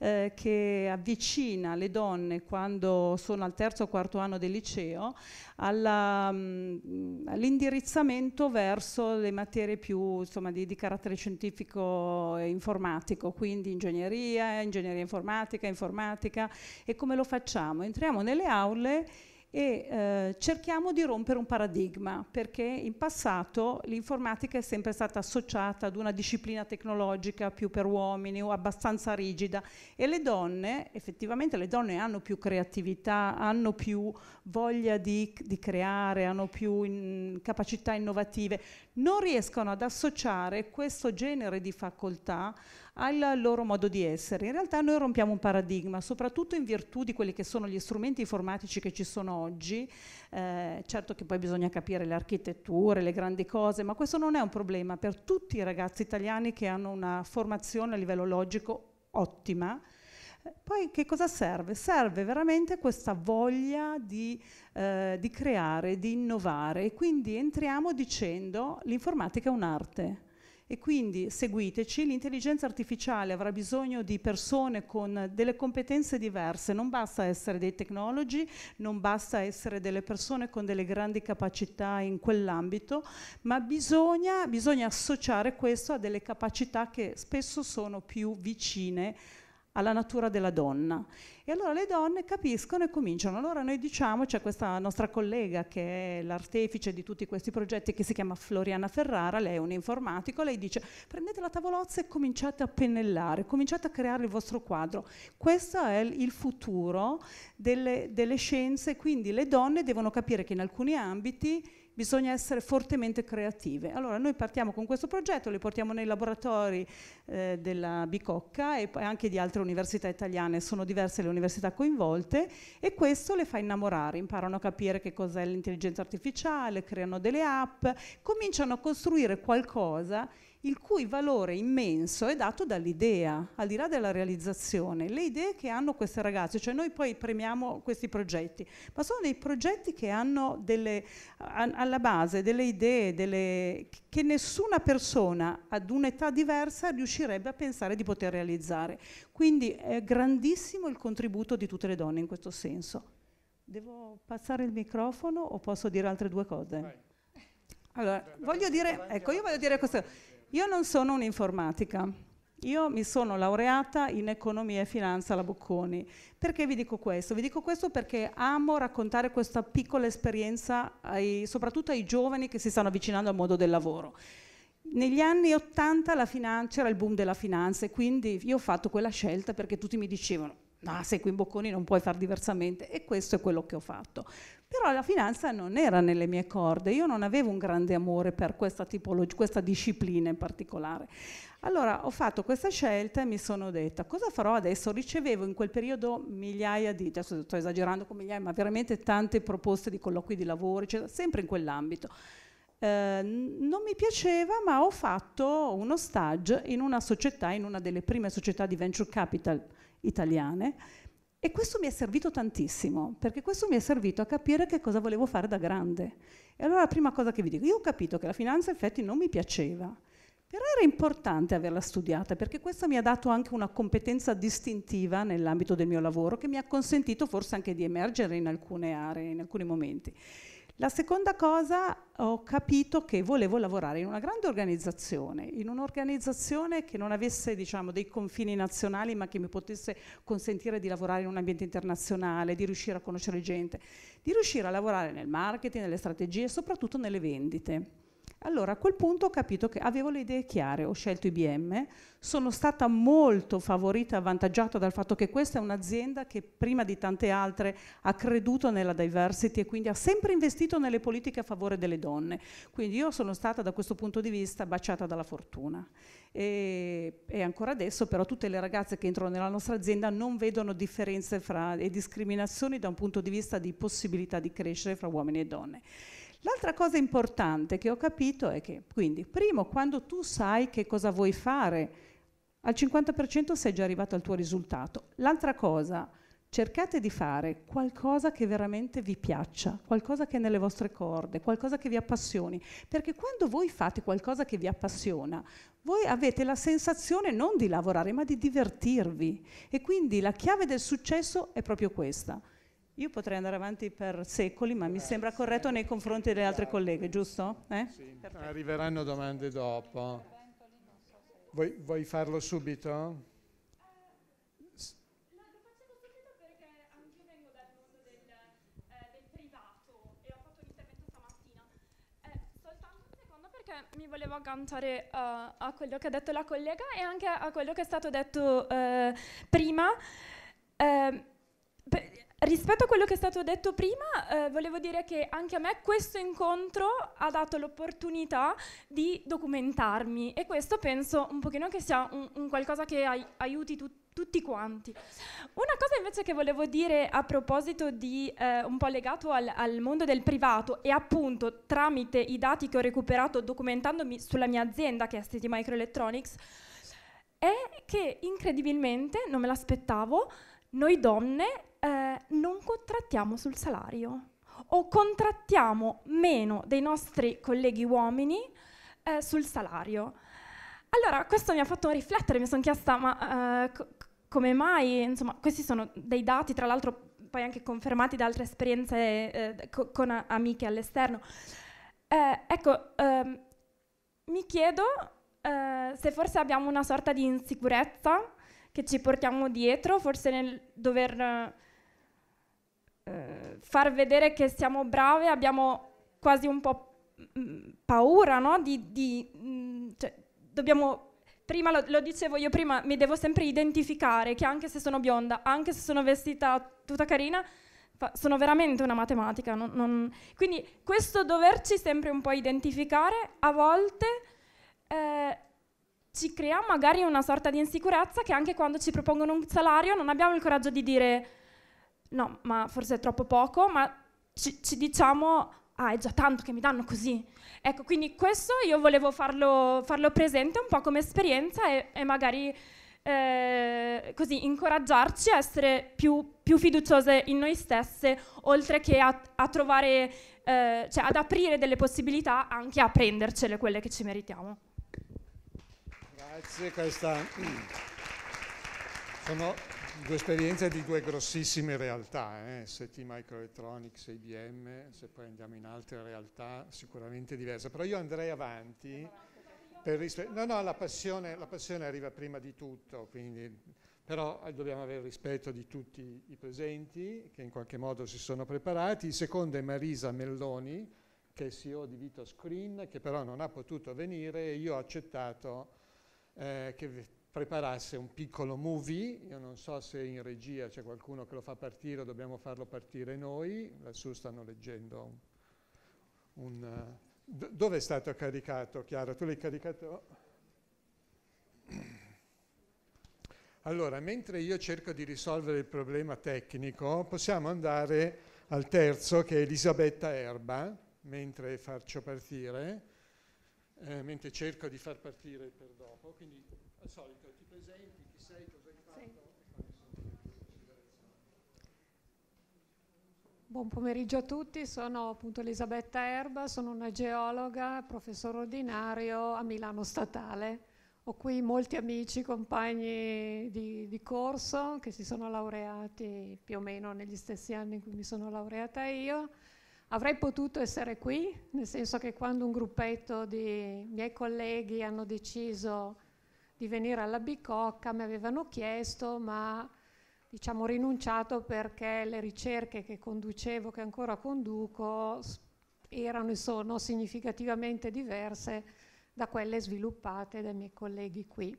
eh, che avvicina le donne quando sono al terzo o quarto anno del liceo mm, all'indirizzamento verso le materie più insomma, di, di carattere scientifico e informatico, quindi ingegneria, ingegneria informatica, informatica e come lo facciamo? Entriamo nelle aule e eh, cerchiamo di rompere un paradigma perché in passato l'informatica è sempre stata associata ad una disciplina tecnologica più per uomini o abbastanza rigida e le donne, effettivamente le donne hanno più creatività, hanno più voglia di, di creare, hanno più in, capacità innovative, non riescono ad associare questo genere di facoltà al loro modo di essere. In realtà noi rompiamo un paradigma, soprattutto in virtù di quelli che sono gli strumenti informatici che ci sono oggi. Eh, certo che poi bisogna capire le architetture, le grandi cose, ma questo non è un problema per tutti i ragazzi italiani che hanno una formazione a livello logico ottima. Poi che cosa serve? Serve veramente questa voglia di, eh, di creare, di innovare e quindi entriamo dicendo l'informatica è un'arte. E quindi seguiteci, l'intelligenza artificiale avrà bisogno di persone con delle competenze diverse, non basta essere dei tecnologi, non basta essere delle persone con delle grandi capacità in quell'ambito, ma bisogna, bisogna associare questo a delle capacità che spesso sono più vicine alla natura della donna e allora le donne capiscono e cominciano. Allora noi diciamo, c'è questa nostra collega che è l'artefice di tutti questi progetti che si chiama Floriana Ferrara, lei è un informatico, lei dice prendete la tavolozza e cominciate a pennellare, cominciate a creare il vostro quadro. Questo è il futuro delle, delle scienze, quindi le donne devono capire che in alcuni ambiti bisogna essere fortemente creative. Allora noi partiamo con questo progetto, li portiamo nei laboratori eh, della Bicocca e anche di altre università italiane, sono diverse le università coinvolte e questo le fa innamorare, imparano a capire che cos'è l'intelligenza artificiale, creano delle app, cominciano a costruire qualcosa il cui valore immenso è dato dall'idea, al di là della realizzazione, le idee che hanno queste ragazze, cioè noi poi premiamo questi progetti, ma sono dei progetti che hanno delle, alla base delle idee delle, che nessuna persona ad un'età diversa riuscirebbe a pensare di poter realizzare. Quindi è grandissimo il contributo di tutte le donne in questo senso. Devo passare il microfono o posso dire altre due cose? Allora, voglio dire, ecco, io voglio dire questo. Io non sono un'informatica, io mi sono laureata in economia e finanza alla Bocconi. Perché vi dico questo? Vi dico questo perché amo raccontare questa piccola esperienza ai, soprattutto ai giovani che si stanno avvicinando al mondo del lavoro. Negli anni 80 la c'era il boom della finanza e quindi io ho fatto quella scelta perché tutti mi dicevano no, sei qui in Bocconi non puoi fare diversamente e questo è quello che ho fatto. Però la finanza non era nelle mie corde, io non avevo un grande amore per questa, tipologia, questa disciplina in particolare. Allora ho fatto questa scelta e mi sono detta cosa farò adesso? Ricevevo in quel periodo migliaia di, adesso sto esagerando con migliaia, ma veramente tante proposte di colloqui di lavoro, cioè, sempre in quell'ambito. Eh, non mi piaceva, ma ho fatto uno stage in una società, in una delle prime società di venture capital italiane, e questo mi è servito tantissimo, perché questo mi è servito a capire che cosa volevo fare da grande. E allora la prima cosa che vi dico, io ho capito che la finanza in effetti non mi piaceva, però era importante averla studiata, perché questa mi ha dato anche una competenza distintiva nell'ambito del mio lavoro, che mi ha consentito forse anche di emergere in alcune aree, in alcuni momenti. La seconda cosa, ho capito che volevo lavorare in una grande organizzazione, in un'organizzazione che non avesse diciamo, dei confini nazionali ma che mi potesse consentire di lavorare in un ambiente internazionale, di riuscire a conoscere gente, di riuscire a lavorare nel marketing, nelle strategie e soprattutto nelle vendite. Allora a quel punto ho capito che avevo le idee chiare, ho scelto IBM, sono stata molto favorita, avvantaggiata dal fatto che questa è un'azienda che prima di tante altre ha creduto nella diversity e quindi ha sempre investito nelle politiche a favore delle donne. Quindi io sono stata da questo punto di vista baciata dalla fortuna. E, e ancora adesso però tutte le ragazze che entrano nella nostra azienda non vedono differenze fra, e discriminazioni da un punto di vista di possibilità di crescere fra uomini e donne. L'altra cosa importante che ho capito è che, quindi, primo, quando tu sai che cosa vuoi fare, al 50% sei già arrivato al tuo risultato. L'altra cosa, cercate di fare qualcosa che veramente vi piaccia, qualcosa che è nelle vostre corde, qualcosa che vi appassioni, perché quando voi fate qualcosa che vi appassiona, voi avete la sensazione non di lavorare, ma di divertirvi. E quindi la chiave del successo è proprio questa io potrei andare avanti per secoli, ma mi eh, sembra corretto nei confronti delle altre colleghe, giusto? Eh? Sì, arriveranno domande dopo. Vuoi, vuoi farlo subito? Eh, mi volevo agganciare uh, eh, a quello che ha detto la collega e anche a quello che è stato detto uh, prima. Uh, Rispetto a quello che è stato detto prima, eh, volevo dire che anche a me questo incontro ha dato l'opportunità di documentarmi e questo penso un pochino che sia un, un qualcosa che ai, aiuti tu, tutti quanti. Una cosa invece che volevo dire a proposito di eh, un po' legato al, al mondo del privato e appunto tramite i dati che ho recuperato documentandomi sulla mia azienda che è City Microelectronics è che incredibilmente, non me l'aspettavo, noi donne eh, non contrattiamo sul salario o contrattiamo meno dei nostri colleghi uomini eh, sul salario. Allora, questo mi ha fatto riflettere, mi sono chiesta, ma eh, co- come mai? Insomma, questi sono dei dati, tra l'altro poi anche confermati da altre esperienze eh, co- con a- amiche all'esterno. Eh, ecco, ehm, mi chiedo eh, se forse abbiamo una sorta di insicurezza che ci portiamo dietro, forse nel dover eh, far vedere che siamo brave, abbiamo quasi un po' mm, paura, no? Di, di mh, mm, cioè, dobbiamo prima lo, lo, dicevo io prima, mi devo sempre identificare che anche se sono bionda, anche se sono vestita tutta carina, fa, sono veramente una matematica. Non, non... Quindi questo doverci sempre un po' identificare a volte eh, ci crea magari una sorta di insicurezza che anche quando ci propongono un salario non abbiamo il coraggio di dire no, ma forse è troppo poco, ma ci, ci diciamo ah, è già tanto che mi danno così. Ecco, quindi questo io volevo farlo, farlo presente un po' come esperienza e, e magari eh, così incoraggiarci a essere più, più, fiduciose in noi stesse, oltre che a, a trovare, eh, cioè ad aprire delle possibilità anche a prendercele quelle che ci meritiamo. Grazie, questa sono due esperienze di due grossissime realtà, eh? ST Microelectronics, IBM, se poi andiamo in altre realtà sicuramente diverse, però io andrei avanti. no, no, la passione, la passione arriva prima di tutto, quindi, però eh, dobbiamo avere rispetto di tutti i presenti che in qualche modo si sono preparati. Il secondo è Marisa Melloni, che è CEO di Vito Screen, che però non ha potuto venire e io ho accettato eh, che preparasse un piccolo movie, io non so se in regia c'è qualcuno che lo fa partire o dobbiamo farlo partire noi, lassù stanno leggendo un... un eh, dove è stato caricato, Chiara? Tu l'hai caricato? Allora, mentre io cerco di risolvere il problema tecnico, possiamo andare al terzo che è Elisabetta Erba, mentre faccio partire, eh, mentre cerco di far partire per dopo. Quindi al solito ti presenti, chi sei, cosa hai fatto sì. Buon pomeriggio a tutti, sono appunto Elisabetta Erba, sono una geologa, professore ordinario a Milano Statale. Ho qui molti amici, compagni di, di corso che si sono laureati più o meno negli stessi anni in cui mi sono laureata io. Avrei potuto essere qui, nel senso che quando un gruppetto di miei colleghi hanno deciso di venire alla Bicocca, mi avevano chiesto, ma diciamo rinunciato perché le ricerche che conducevo, che ancora conduco, erano e sono significativamente diverse da quelle sviluppate dai miei colleghi qui.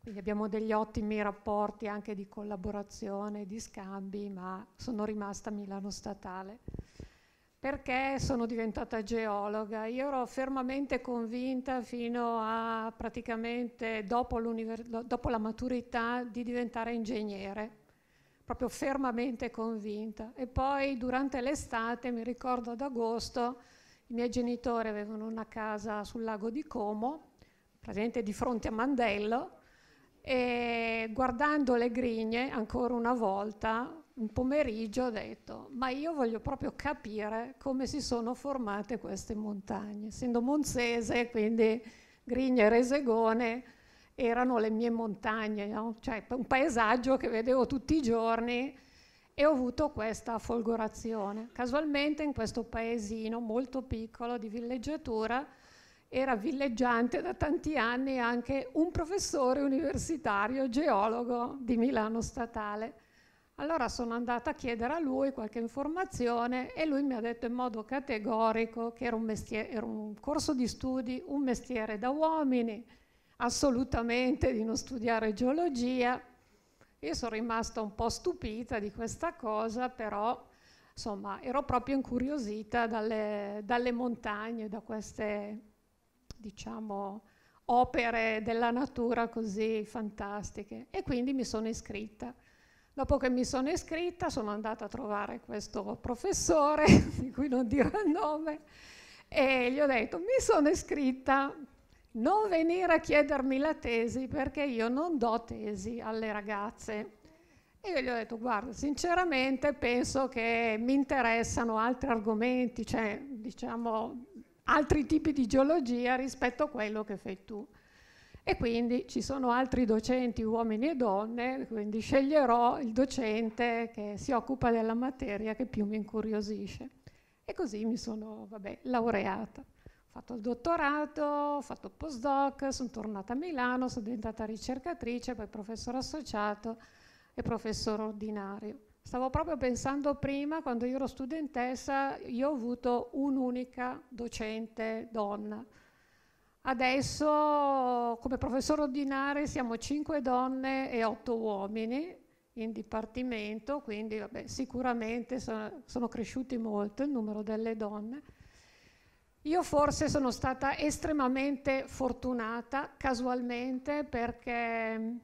Quindi abbiamo degli ottimi rapporti anche di collaborazione, di scambi, ma sono rimasta a Milano Statale perché sono diventata geologa. Io ero fermamente convinta fino a praticamente dopo, dopo la maturità di diventare ingegnere proprio fermamente convinta. E poi durante l'estate, mi ricordo ad agosto, i miei genitori avevano una casa sul lago di Como, presente di fronte a Mandello, e guardando le grigne, ancora una volta, un pomeriggio ho detto, ma io voglio proprio capire come si sono formate queste montagne. Essendo monzese, quindi Grigna e Resegone erano le mie montagne, no? cioè un paesaggio che vedevo tutti i giorni e ho avuto questa folgorazione. Casualmente in questo paesino molto piccolo di villeggiatura era villeggiante da tanti anni anche un professore universitario geologo di Milano Statale allora sono andata a chiedere a lui qualche informazione e lui mi ha detto in modo categorico che era un, mestiere, era un corso di studi, un mestiere da uomini, assolutamente di non studiare geologia. Io sono rimasta un po' stupita di questa cosa, però insomma ero proprio incuriosita dalle, dalle montagne, da queste diciamo opere della natura così fantastiche e quindi mi sono iscritta. Dopo che mi sono iscritta sono andata a trovare questo professore, [LAUGHS] di cui non dirò il nome, e gli ho detto mi sono iscritta, non venire a chiedermi la tesi perché io non do tesi alle ragazze. E io gli ho detto, guarda, sinceramente penso che mi interessano altri argomenti, cioè diciamo altri tipi di geologia rispetto a quello che fai tu. E quindi ci sono altri docenti, uomini e donne, quindi sceglierò il docente che si occupa della materia che più mi incuriosisce. E così mi sono, vabbè, laureata. Ho fatto il dottorato, ho fatto il postdoc, sono tornata a Milano, sono diventata ricercatrice, poi professore associato e professore ordinario. Stavo proprio pensando prima, quando io ero studentessa, io ho avuto un'unica docente donna, Adesso come professore ordinare siamo 5 donne e 8 uomini in dipartimento, quindi vabbè, sicuramente sono, sono cresciuti molto il numero delle donne. Io forse sono stata estremamente fortunata casualmente perché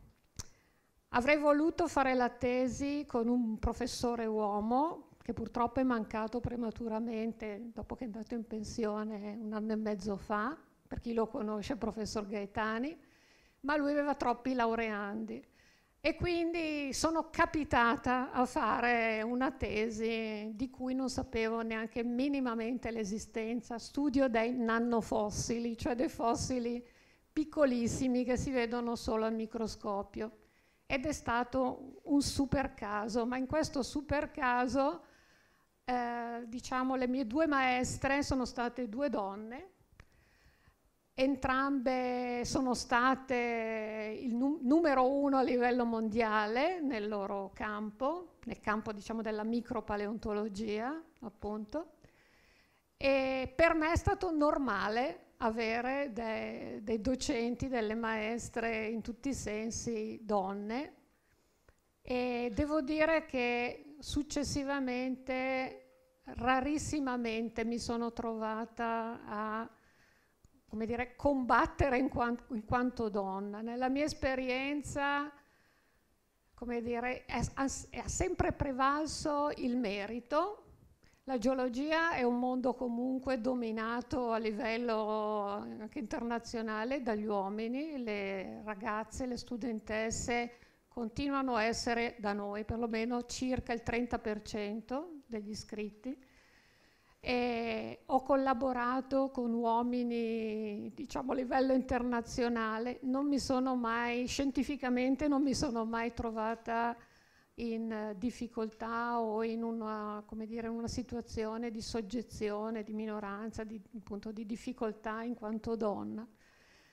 avrei voluto fare la tesi con un professore uomo che purtroppo è mancato prematuramente dopo che è andato in pensione un anno e mezzo fa per chi lo conosce, il professor Gaetani, ma lui aveva troppi laureandi e quindi sono capitata a fare una tesi di cui non sapevo neanche minimamente l'esistenza, studio dei nanofossili, cioè dei fossili piccolissimi che si vedono solo al microscopio. Ed è stato un super caso, ma in questo super caso, eh, diciamo, le mie due maestre sono state due donne, Entrambe sono state il num numero uno a livello mondiale nel loro campo, nel campo diciamo, della micropaleontologia, appunto. E per me è stato normale avere de dei docenti, delle maestre in tutti i sensi donne. E devo dire che successivamente, rarissimamente mi sono trovata a come dire, combattere in quanto, in quanto donna. Nella mia esperienza, come dire, ha sempre prevalso il merito. La geologia è un mondo comunque dominato a livello anche internazionale dagli uomini, le ragazze, le studentesse continuano a essere da noi perlomeno circa il 30% degli iscritti eh, ho collaborato con uomini, diciamo, a livello internazionale, non mi sono mai, scientificamente non mi sono mai trovata in eh, difficoltà o in una, dire, una situazione di soggezione, di minoranza, di, appunto, di difficoltà in quanto donna.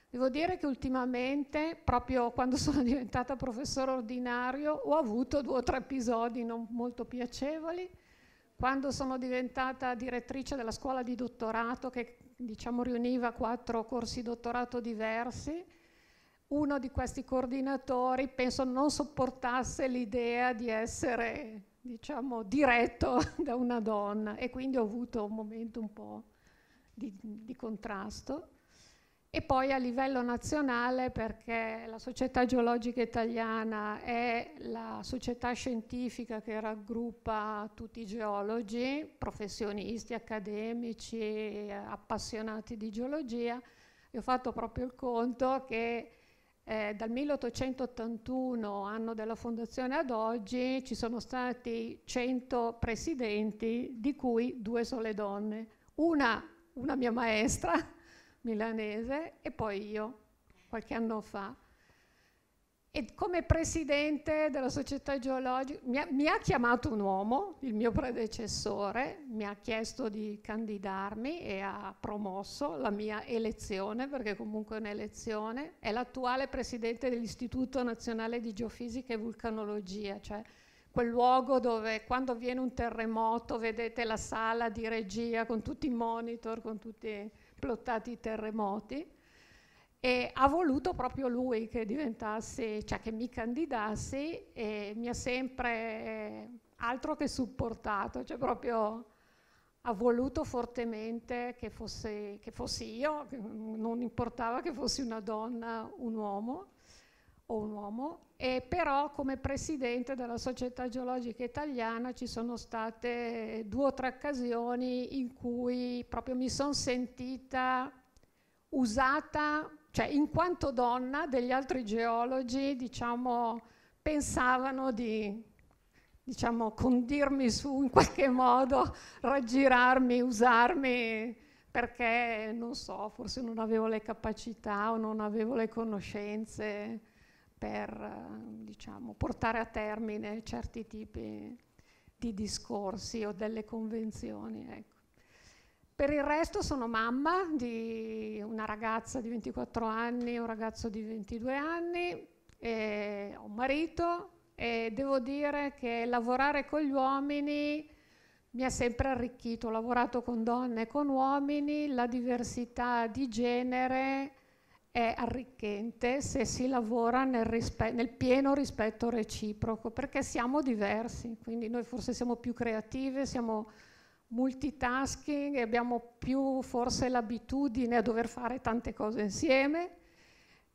Devo dire che ultimamente, proprio quando [LAUGHS] sono diventata professore ordinario, ho avuto due o tre episodi non molto piacevoli, quando sono diventata direttrice della scuola di dottorato, che diciamo, riuniva quattro corsi dottorato diversi, uno di questi coordinatori penso non sopportasse l'idea di essere diciamo, diretto [LAUGHS] da una donna e quindi ho avuto un momento un po' di, di contrasto e poi a livello nazionale perché la Società Geologica Italiana è la società scientifica che raggruppa tutti i geologi, professionisti, accademici, appassionati di geologia. e ho fatto proprio il conto che eh, dal 1881, anno della fondazione ad oggi, ci sono stati 100 presidenti, di cui due sole donne. Una, una mia maestra, milanese, e poi io, qualche anno fa. E come presidente della società geologica mi ha, mi ha chiamato un uomo, il mio predecessore, mi ha chiesto di candidarmi e ha promosso la mia elezione, perché comunque è un'elezione, è l'attuale presidente dell'Istituto Nazionale di Geofisica e Vulcanologia, cioè quel luogo dove quando avviene un terremoto vedete la sala di regia con tutti i monitor, con tutti I esplottati i terremoti e ha voluto proprio lui che diventassi, cioè che mi candidassi e mi ha sempre eh, altro che supportato, cioè proprio ha voluto fortemente che fossi, che fossi io, non importava che fossi una donna, un uomo o un uomo, e però come presidente della Società Geologica Italiana ci sono state due o tre occasioni in cui proprio mi sono sentita usata, cioè in quanto donna degli altri geologi, diciamo, pensavano di diciamo, condirmi su in qualche modo, raggirarmi, usarmi perché non so, forse non avevo le capacità o non avevo le conoscenze per eh, diciamo, portare a termine certi tipi di discorsi o delle convenzioni. Ecco. Per il resto sono mamma di una ragazza di 24 anni, un ragazzo di 22 anni, e ho un marito e devo dire che lavorare con gli uomini mi ha sempre arricchito. Ho lavorato con donne e con uomini, la diversità di genere è arricchente se si lavora nel, rispe- nel, pieno rispetto reciproco, perché siamo diversi, quindi noi forse siamo più creative, siamo multitasking, abbiamo più forse l'abitudine a dover fare tante cose insieme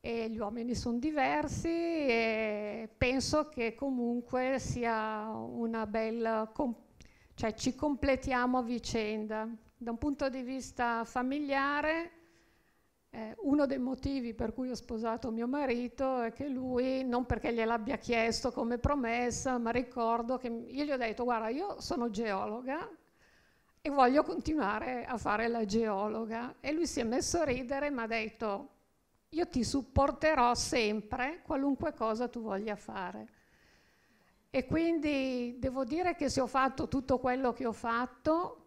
e gli uomini sono diversi e penso che comunque sia una bella, comp- cioè ci completiamo a vicenda. Da un punto di vista familiare, eh, uno dei motivi per cui ho sposato mio marito è che lui, non perché gliel'abbia chiesto come promessa, ma ricordo che io gli ho detto, guarda, io sono geologa e voglio continuare a fare la geologa. E lui si è messo a ridere e mi ha detto, io ti supporterò sempre qualunque cosa tu voglia fare. E quindi devo dire che se ho fatto tutto quello che ho fatto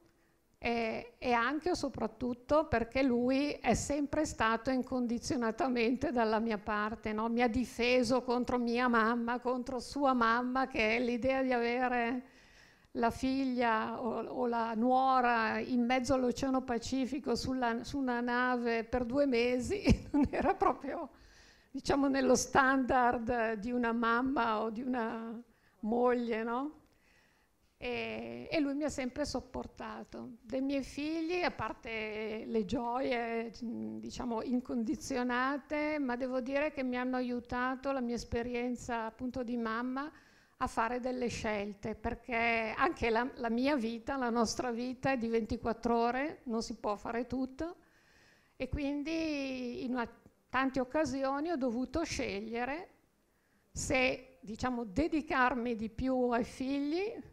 eh, e anche o soprattutto perché lui è sempre stato incondizionatamente dalla mia parte, no? mi ha difeso contro mia mamma, contro sua mamma, che è l'idea di avere la figlia o, o, la nuora in mezzo all'Oceano Pacifico sulla, su una nave per due mesi [LAUGHS] non era proprio, diciamo, nello standard di una mamma o di una moglie, no? e, e, lui mi ha sempre sopportato. Dei miei figli, a parte le gioie diciamo incondizionate, ma devo dire che mi hanno aiutato la mia esperienza appunto di mamma a fare delle scelte, perché anche la, la mia vita, la nostra vita è di 24 ore, non si può fare tutto e quindi in una, tante occasioni ho dovuto scegliere se diciamo dedicarmi di più ai figli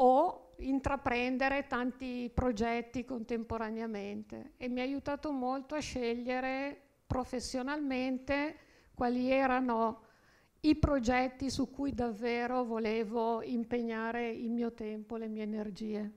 o intraprendere tanti progetti contemporaneamente e mi ha aiutato molto a scegliere professionalmente quali erano i progetti su cui davvero volevo impegnare il mio tempo, le mie energie.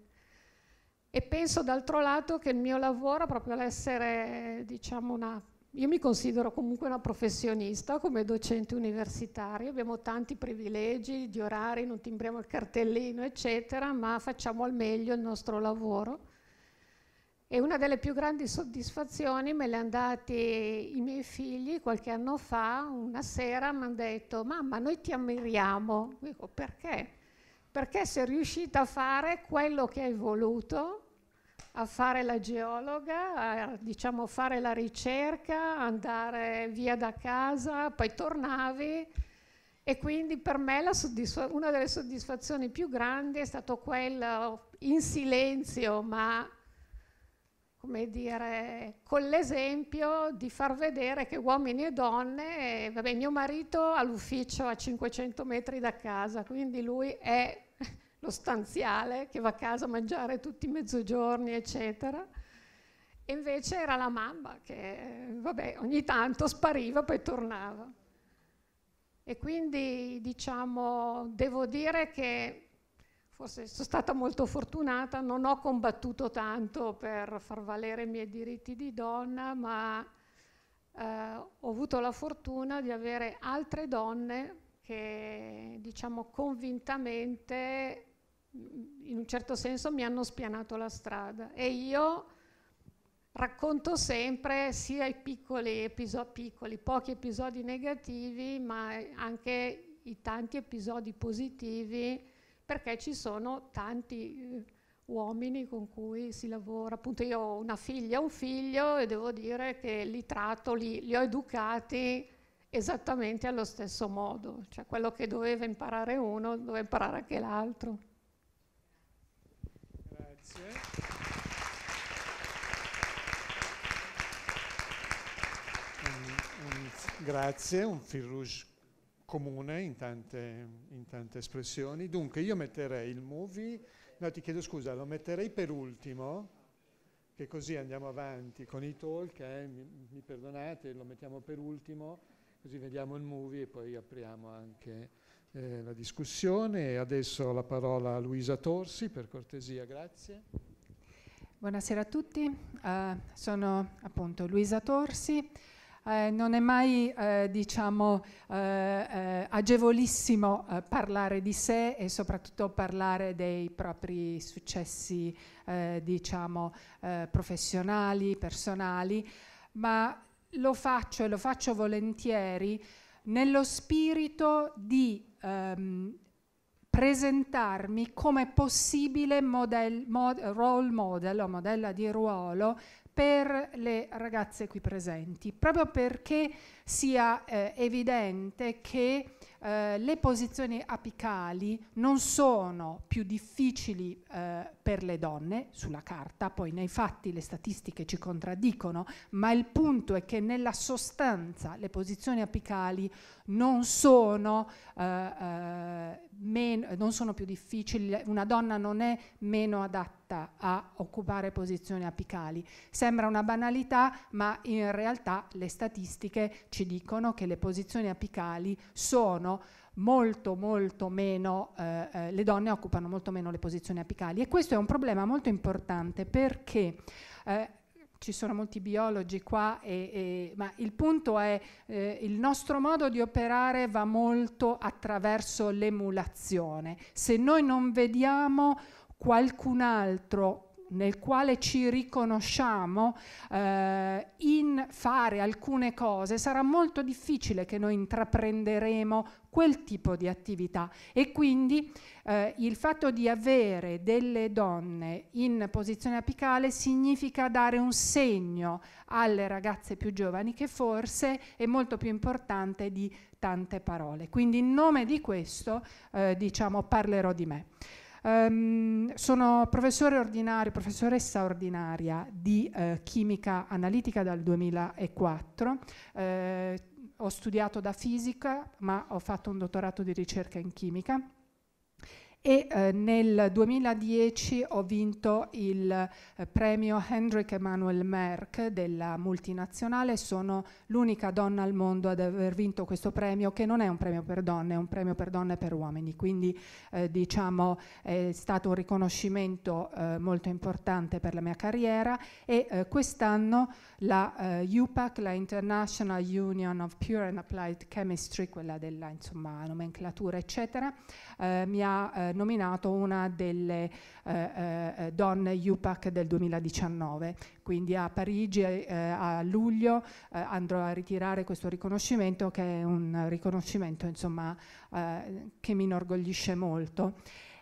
E penso d'altro lato che il mio lavoro, proprio l'essere diciamo, una io mi considero comunque una professionista come docente universitario, abbiamo tanti privilegi di orari, non timbriamo il cartellino, eccetera, ma facciamo al meglio il nostro lavoro. E una delle più grandi soddisfazioni me le hanno date i miei figli qualche anno fa, una sera mi hanno detto mamma noi ti ammiriamo, dico perché? Perché sei riuscita a fare quello che hai voluto a fare la geologa, a diciamo, fare la ricerca, andare via da casa, poi tornavi e quindi per me una delle soddisfazioni più grandi è stato quella in silenzio, ma come dire, con l'esempio di far vedere che uomini e donne, eh, vabbè, mio marito ha l'ufficio a 500 metri da casa, quindi lui è lo stanziale che va a casa a mangiare tutti i mezzogiorni, eccetera. E invece era la mamma che, vabbè, ogni tanto spariva, poi tornava. E quindi, diciamo, devo dire che forse sono stata molto fortunata, non ho combattuto tanto per far valere i miei diritti di donna, ma eh, ho avuto la fortuna di avere altre donne che diciamo convintamente in un certo senso mi hanno spianato la strada e io racconto sempre sia i piccoli episodi, piccoli, pochi episodi negativi, ma anche i tanti episodi positivi, perché ci sono tanti eh, uomini con cui si lavora. Appunto io ho una figlia, e un figlio e devo dire che li tratto, li, li ho educati esattamente allo stesso modo, cioè quello che doveva imparare uno doveva imparare anche l'altro. Grazie. grazie, un fil rouge comune in tante, in tante, espressioni. Dunque io metterei il movie, no ti chiedo scusa, lo metterei per ultimo, che così andiamo avanti con i talk, eh, mi, mi perdonate, lo mettiamo per ultimo, così vediamo il movie e poi apriamo anche eh, la discussione. Adesso la parola a Luisa Torsi, per cortesia, grazie. Buonasera a tutti, uh, sono appunto Luisa Torsi. Eh, non è mai eh, diciamo, eh, eh agevolissimo eh, parlare di sé e soprattutto parlare dei propri successi diciamo, professionali, personali, ma lo faccio e lo faccio volentieri nello spirito di ehm, presentarmi come possibile model, mod, role model o modella di ruolo per le ragazze qui presenti, proprio perché sia eh, evidente che eh, le posizioni apicali non sono più difficili eh, per le donne sulla carta, poi nei fatti le statistiche ci contraddicono, ma il punto è che nella sostanza le posizioni apicali non sono, uh, uh, men- non sono, più difficili, una donna non è meno adatta a occupare posizioni apicali. Sembra una banalità, ma in realtà le statistiche ci dicono che le posizioni apicali sono molto molto meno, uh, le donne occupano molto meno le posizioni apicali e questo è un problema molto importante perché ci sono molti biologi qua, e, e, ma il punto è eh, il nostro modo di operare va molto attraverso l'emulazione. Se noi non vediamo qualcun altro nel quale ci riconosciamo eh, in fare alcune cose, sarà molto difficile che noi intraprenderemo quel tipo di attività e quindi eh, il fatto di avere delle donne in posizione apicale significa dare un segno alle ragazze più giovani che forse è molto più importante di tante parole. Quindi in nome di questo eh, diciamo parlerò di me. Um, sono professore ordinario, professoressa ordinaria di eh, chimica analitica dal 2004. Eh, ho studiato da fisica, ma ho fatto un dottorato di ricerca in chimica e eh, nel 2010 ho vinto il eh, premio Hendrik Emanuel Merck della multinazionale, sono l'unica donna al mondo ad aver vinto questo premio che non è un premio per donne, è un premio per donne e per uomini, quindi eh, diciamo è stato un riconoscimento eh, molto importante per la mia carriera e eh, quest'anno la eh, UPAC, la International Union of Pure and Applied Chemistry, quella della insomma, nomenclatura eccetera, mi ha eh, nominato una delle eh, eh donne UPAC del 2019. Quindi a Parigi eh, a luglio andrò a ritirare questo riconoscimento che è un riconoscimento insomma, che mi inorgoglisce molto.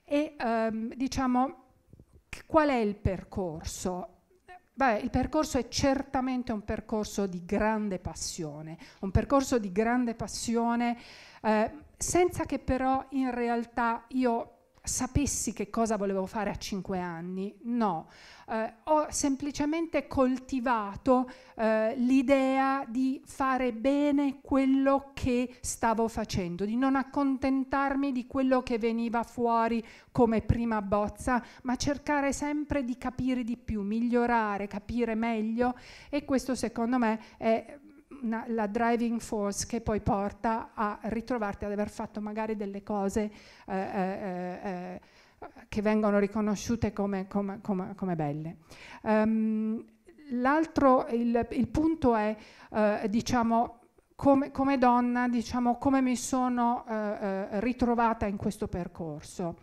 E ehm, diciamo qual è il percorso? Beh, il percorso è certamente un percorso di grande passione, un percorso di grande passione eh, senza che però in realtà io sapessi che cosa volevo fare a cinque anni, no, eh, ho semplicemente coltivato eh, l'idea di fare bene quello che stavo facendo, di non accontentarmi di quello che veniva fuori come prima bozza, ma cercare sempre di capire di più, migliorare, capire meglio e questo secondo me è una, la driving force che poi porta a ritrovarti ad aver fatto magari delle cose eh, eh, eh che vengono riconosciute come, come, come, come belle. Um, l'altro, il, il, punto è, eh, diciamo, come, come, donna, diciamo, come mi sono eh, eh ritrovata in questo percorso.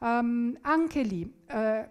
Um, anche lì, eh,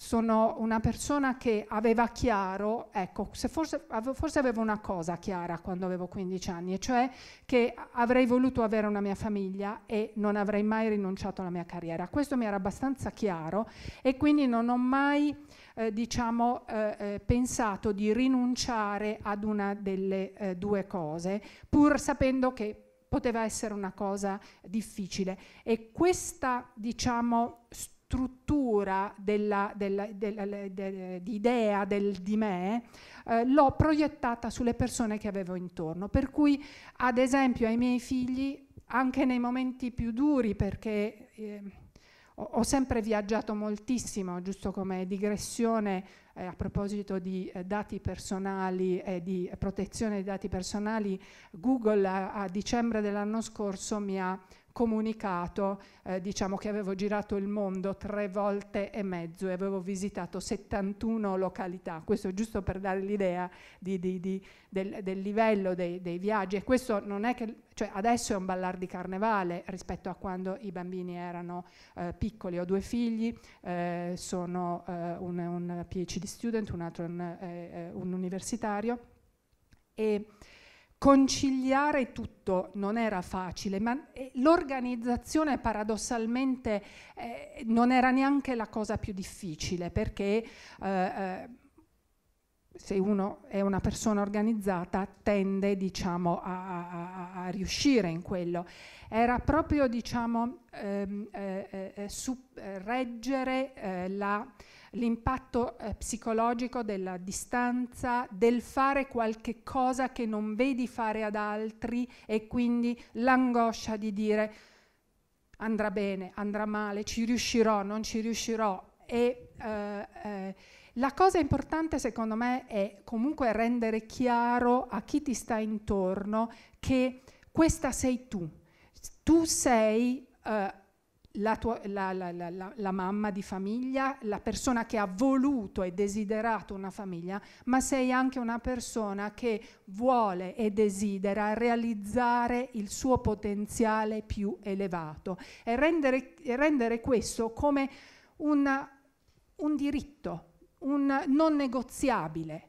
sono una persona che aveva chiaro, ecco, forse, forse, avevo una cosa chiara quando avevo 15 anni, e cioè che avrei voluto avere una mia famiglia e non avrei mai rinunciato alla mia carriera. Questo mi era abbastanza chiaro e quindi non ho mai, eh, diciamo, eh, eh pensato di rinunciare ad una delle eh, due cose, pur sapendo che poteva essere una cosa difficile. E questa, diciamo, struttura struttura della, della, della, de, di idea del, di me, eh, l'ho proiettata sulle persone che avevo intorno. Per cui, ad esempio, ai miei figli, anche nei momenti più duri, perché eh, ho, ho, sempre viaggiato moltissimo, giusto come digressione eh, a proposito di eh, dati personali e di protezione dei dati personali, Google a, a dicembre dell'anno scorso mi ha comunicato, eh, diciamo che avevo girato il mondo tre volte e mezzo e avevo visitato 71 località, questo giusto per dare l'idea di, di, di, del, del, livello dei, dei, viaggi e questo non è che, cioè adesso è un ballar di carnevale rispetto a quando i bambini erano eh, piccoli, ho due figli, eh, sono eh, un, un, PhD student, un altro un, eh, eh, un universitario e Conciliare tutto non era facile, ma eh, l'organizzazione paradossalmente eh, non era neanche la cosa più difficile perché eh, eh se uno è una persona organizzata tende diciamo, a, a, a, riuscire in quello. Era proprio diciamo, ehm, eh, eh, eh reggere eh, la l'impatto eh, psicologico della distanza, del fare qualche cosa che non vedi fare ad altri e quindi l'angoscia di dire andrà bene, andrà male, ci riuscirò, non ci riuscirò. E, eh, eh, la cosa importante secondo me è comunque rendere chiaro a chi ti sta intorno che questa sei tu. Tu sei Uh, la, tua, la, la, la, mamma di famiglia, la persona che ha voluto e desiderato una famiglia, ma sei anche una persona che vuole e desidera realizzare il suo potenziale più elevato e rendere, e rendere questo come una, un diritto, un non negoziabile.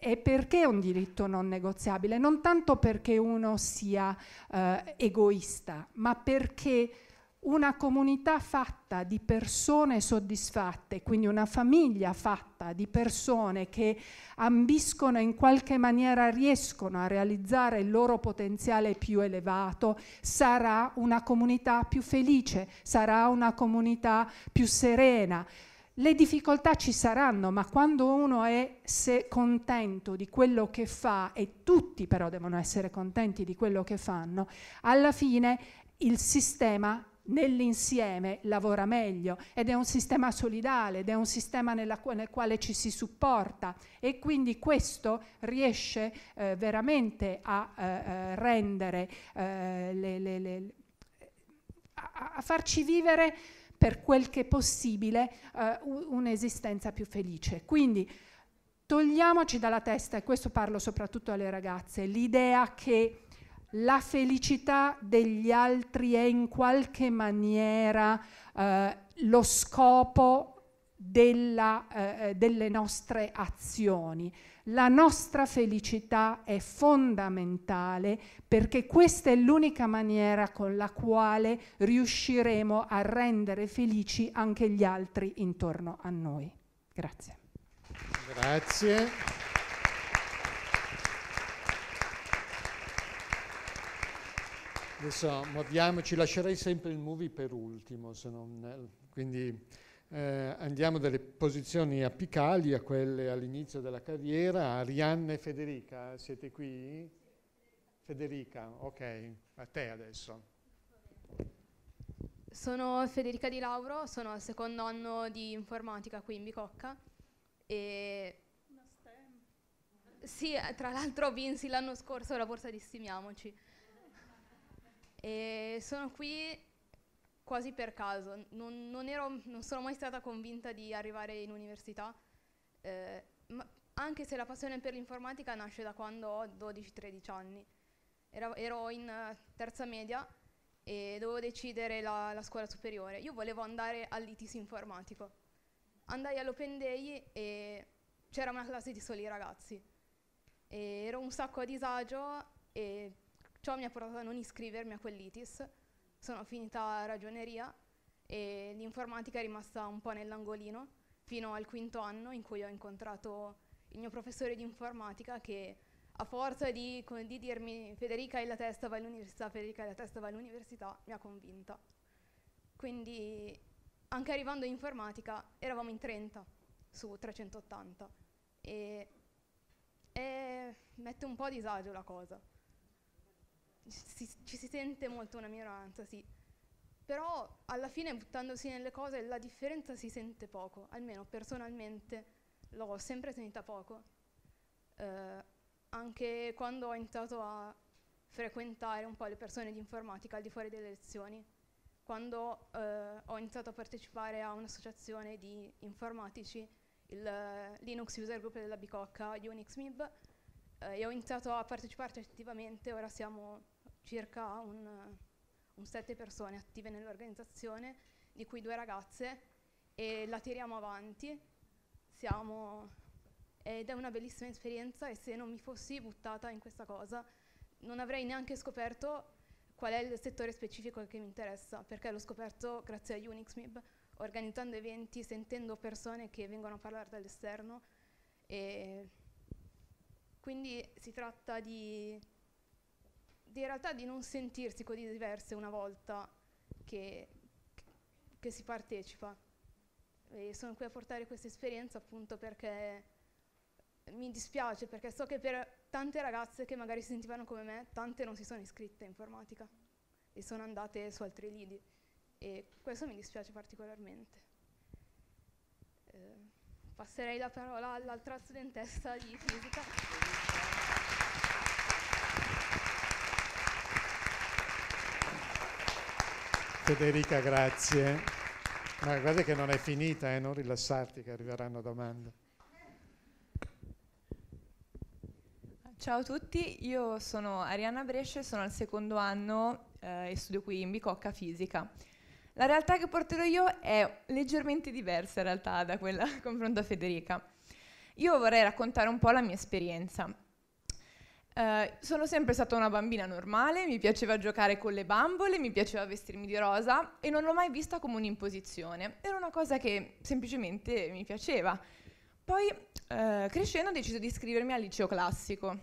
E perché un diritto non negoziabile? Non tanto perché uno sia eh, egoista, ma perché una comunità fatta di persone soddisfatte, quindi una famiglia fatta di persone che ambiscono e in qualche maniera riescono a realizzare il loro potenziale più elevato, sarà una comunità più felice, sarà una comunità più serena. Le difficoltà ci saranno, ma quando uno è contento di quello che fa, e tutti però devono essere contenti di quello che fanno, alla fine il sistema nell'insieme lavora meglio ed è un sistema solidale ed è un sistema nella, nel quale ci si supporta e quindi questo riesce eh, veramente a eh, eh rendere eh, le, le, le, a, a, farci vivere per quel che è possibile eh, un'esistenza più felice. Quindi togliamoci dalla testa, e questo parlo soprattutto alle ragazze, l'idea che la felicità degli altri è in qualche maniera eh, lo scopo della, eh, eh, delle nostre azioni. La nostra felicità è fondamentale perché questa è l'unica maniera con la quale riusciremo a rendere felici anche gli altri intorno a noi. Grazie. Grazie. Adesso muoviamoci, lascerei sempre il movie per ultimo, non, eh, quindi eh, andiamo dalle posizioni apicali a quelle all'inizio della carriera. Arianna e Federica, siete qui? Federica, ok, a te adesso. Sono Federica Di Lauro, sono al secondo anno di informatica qui in Bicocca e sì, tra l'altro vinsi l'anno scorso la borsa di Stimiamoci. E sono qui quasi per caso, non, non, ero, non sono mai stata convinta di arrivare in università, eh, anche se la passione per l'informatica nasce da quando ho 12-13 anni. Era, ero in eh, terza media e dovevo decidere la, la scuola superiore. Io volevo andare all'ITIS informatico. Andai all'Open Day e c'era una classe di soli ragazzi. E ero un sacco a disagio e Ciò mi ha portato a non iscrivermi a quell'ITIS, sono finita ragioneria e l'informatica è rimasta un po' nell'angolino fino al quinto anno in cui ho incontrato il mio professore di informatica che a forza di, di dirmi Federica hai la testa, vai all'università, Federica hai la testa, vai all'università, mi ha convinta. Quindi anche arrivando in informatica eravamo in 30 su 380 e, e mette un po' a disagio la cosa si, ci si sente molto una minoranza, sì. Però alla fine buttandosi nelle cose la differenza si sente poco, almeno personalmente l'ho sempre sentita poco. Eh, anche quando ho iniziato a frequentare un po' le persone di informatica al di fuori delle lezioni, quando eh, ho iniziato a partecipare a un'associazione di informatici, il uh, Linux User Group della Bicocca, Unix MIB, eh, e ho iniziato a parteciparci attivamente, ora siamo circa un, un sette persone attive nell'organizzazione, di cui due ragazze, e la tiriamo avanti. Siamo, ed è una bellissima esperienza e se non mi fossi buttata in questa cosa non avrei neanche scoperto qual è il settore specifico che mi interessa, perché l'ho scoperto grazie a UnixMib, organizzando eventi, sentendo persone che vengono a parlare dall'esterno. E quindi si tratta di di in realtà di non sentirsi così diverse una volta che, che si partecipa. E sono qui a portare questa esperienza appunto perché mi dispiace perché so che per tante ragazze che magari si sentivano come me, tante non si sono iscritte a informatica e sono andate su altri lidi e questo mi dispiace particolarmente. Eh, passerei la parola all'altra studentessa di fisica. Federica, grazie. Ma guarda che non è finita, eh? non rilassarti che arriveranno domande. Ciao a tutti, io sono Arianna Bresce, sono al secondo anno eh, e studio qui in Bicocca Fisica. La realtà che porterò io è leggermente diversa in realtà da quella [LAUGHS] confronto a Federica. Io vorrei raccontare un po' la mia esperienza. Eh, sono sempre stata una bambina normale, mi piaceva giocare con le bambole, mi piaceva vestirmi di rosa e non l'ho mai vista come un'imposizione. Era una cosa che semplicemente mi piaceva. Poi, uh, crescendo, ho deciso di iscrivermi al liceo classico.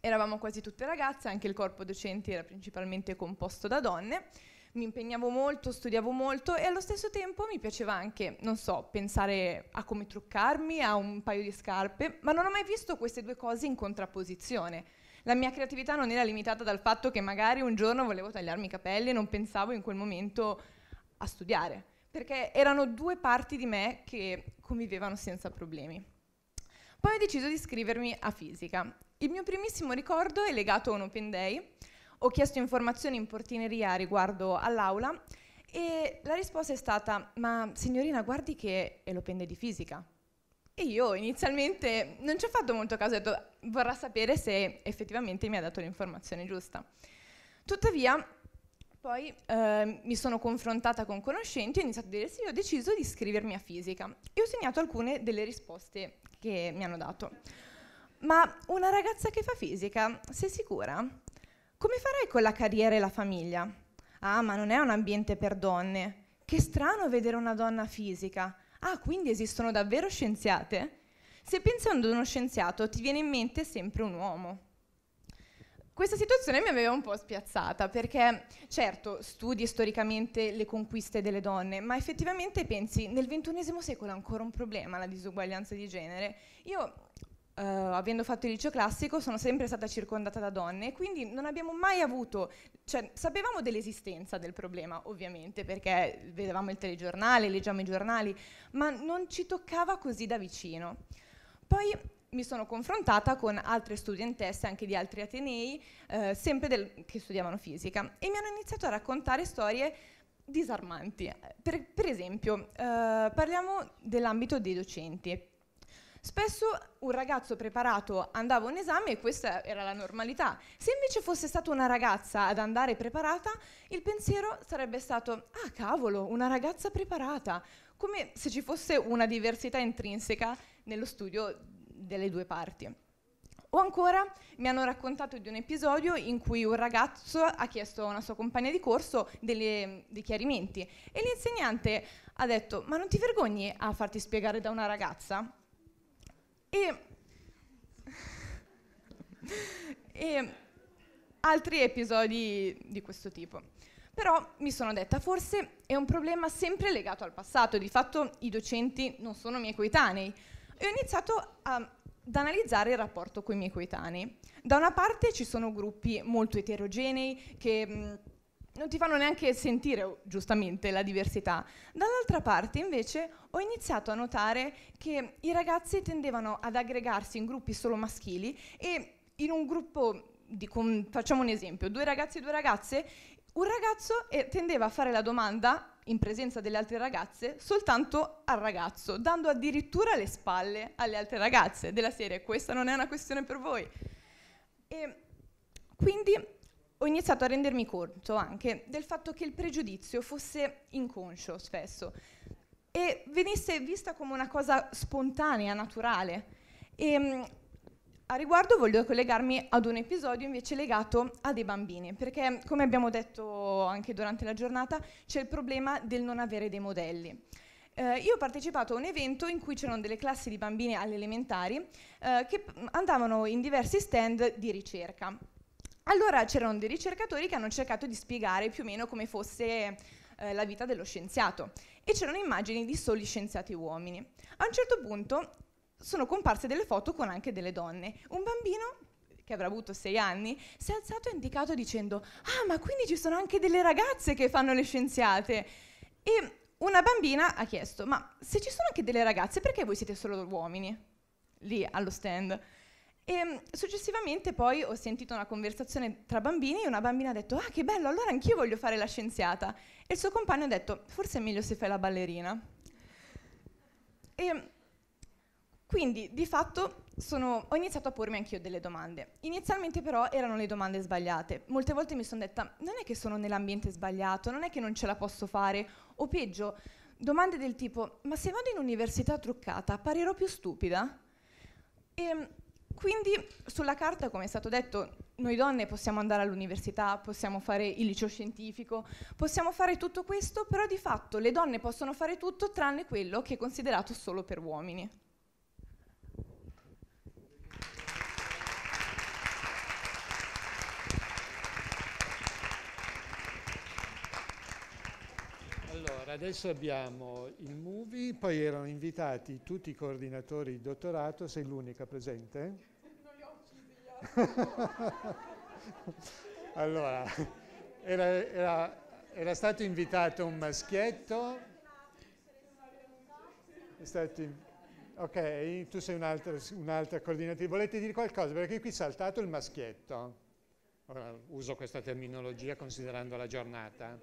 Eravamo quasi tutte ragazze, anche il corpo docente era principalmente composto da donne mi impegnavo molto, studiavo molto e allo stesso tempo mi piaceva anche, non so, pensare a come truccarmi, a un paio di scarpe, ma non ho mai visto queste due cose in contrapposizione. La mia creatività non era limitata dal fatto che magari un giorno volevo tagliarmi i capelli e non pensavo in quel momento a studiare, perché erano due parti di me che convivevano senza problemi. Poi ho deciso di iscrivermi a fisica. Il mio primissimo ricordo è legato a un open day ho chiesto informazioni in portineria riguardo all'aula e la risposta è stata, ma signorina guardi che è l'open di fisica. E io inizialmente non ci ho fatto molto caso, ho detto vorrà sapere se effettivamente mi ha dato l'informazione giusta. Tuttavia, poi eh, mi sono confrontata con conoscenti e ho iniziato a dire sì, ho deciso di iscrivermi a fisica e ho segnato alcune delle risposte che mi hanno dato. Ma una ragazza che fa fisica, sei sicura? Come farai con la carriera e la famiglia? Ah, ma non è un ambiente per donne. Che strano vedere una donna fisica. Ah, quindi esistono davvero scienziate? Se pensando ad uno scienziato ti viene in mente sempre un uomo. Questa situazione mi aveva un po' spiazzata perché certo studi storicamente le conquiste delle donne, ma effettivamente pensi nel XXI secolo è ancora un problema la disuguaglianza di genere. Io Uh, avendo fatto il liceo classico, sono sempre stata circondata da donne, quindi non abbiamo mai avuto, cioè sapevamo dell'esistenza del problema ovviamente, perché vedevamo il telegiornale, leggiamo i giornali, ma non ci toccava così da vicino. Poi mi sono confrontata con altre studentesse anche di altri atenei, eh, sempre del, che studiavano fisica, e mi hanno iniziato a raccontare storie disarmanti. Per, per esempio, eh, parliamo dell'ambito dei docenti Spesso un ragazzo preparato andava a un esame e questa era la normalità. Se invece fosse stata una ragazza ad andare preparata, il pensiero sarebbe stato, ah cavolo, una ragazza preparata, come se ci fosse una diversità intrinseca nello studio delle due parti. O ancora mi hanno raccontato di un episodio in cui un ragazzo ha chiesto a una sua compagna di corso delle, dei chiarimenti e l'insegnante ha detto ma non ti vergogni a farti spiegare da una ragazza? E, e altri episodi di questo tipo. Però mi sono detta, forse è un problema sempre legato al passato, di fatto i docenti non sono miei coetanei. E ho iniziato a, ad analizzare il rapporto con i miei coetanei. Da una parte ci sono gruppi molto eterogenei che... Mh, non ti fanno neanche sentire oh, giustamente la diversità. Dall'altra parte invece ho iniziato a notare che i ragazzi tendevano ad aggregarsi in gruppi solo maschili e in un gruppo, di, con, facciamo un esempio, due ragazzi e due ragazze, un ragazzo eh, tendeva a fare la domanda in presenza delle altre ragazze soltanto al ragazzo, dando addirittura le spalle alle altre ragazze della serie questa non è una questione per voi. E quindi ho iniziato a rendermi conto anche del fatto che il pregiudizio fosse inconscio spesso e venisse vista come una cosa spontanea, naturale. E, ehm, a riguardo voglio collegarmi ad un episodio invece legato a dei bambini, perché come abbiamo detto anche durante la giornata c'è il problema del non avere dei modelli. Eh, io ho partecipato a un evento in cui c'erano delle classi di bambini alle elementari eh, che andavano in diversi stand di ricerca allora c'erano dei ricercatori che hanno cercato di spiegare più o meno come fosse eh, la vita dello scienziato e c'erano immagini di soli scienziati uomini. A un certo punto sono comparse delle foto con anche delle donne. Un bambino che avrà avuto sei anni, si è alzato e indicato dicendo «Ah, ma quindi ci sono anche delle ragazze che fanno le scienziate!» E una bambina ha chiesto «Ma se ci sono anche delle ragazze, perché voi siete solo uomini?» Lì, allo stand. E mm, successivamente poi ho sentito una conversazione tra bambini e una bambina ha detto ah che bello, allora anch'io voglio fare la scienziata. E il suo compagno ha detto forse è meglio se fai la ballerina. E mm, quindi di fatto sono, ho iniziato a pormi anch'io delle domande. Inizialmente però erano le domande sbagliate. Molte volte mi sono detta non è che sono nell'ambiente sbagliato, non è che non ce la posso fare, o peggio, domande del tipo ma se vado in università truccata apparirò più stupida? E mm, quindi sulla carta, come è stato detto, noi donne possiamo andare all'università, possiamo fare il liceo scientifico, possiamo fare tutto questo, però di fatto le donne possono fare tutto tranne quello che è considerato solo per uomini. Allora, adesso abbiamo il movie, poi erano invitati tutti i coordinatori di dottorato, sei l'unica presente? [LAUGHS] allora, era, era, era, stato invitato un maschietto. In... ok, tu sei un'altra, un'altra coordinatrice. Volete dire qualcosa? Perché qui è saltato il maschietto. Ora uso questa terminologia considerando la giornata.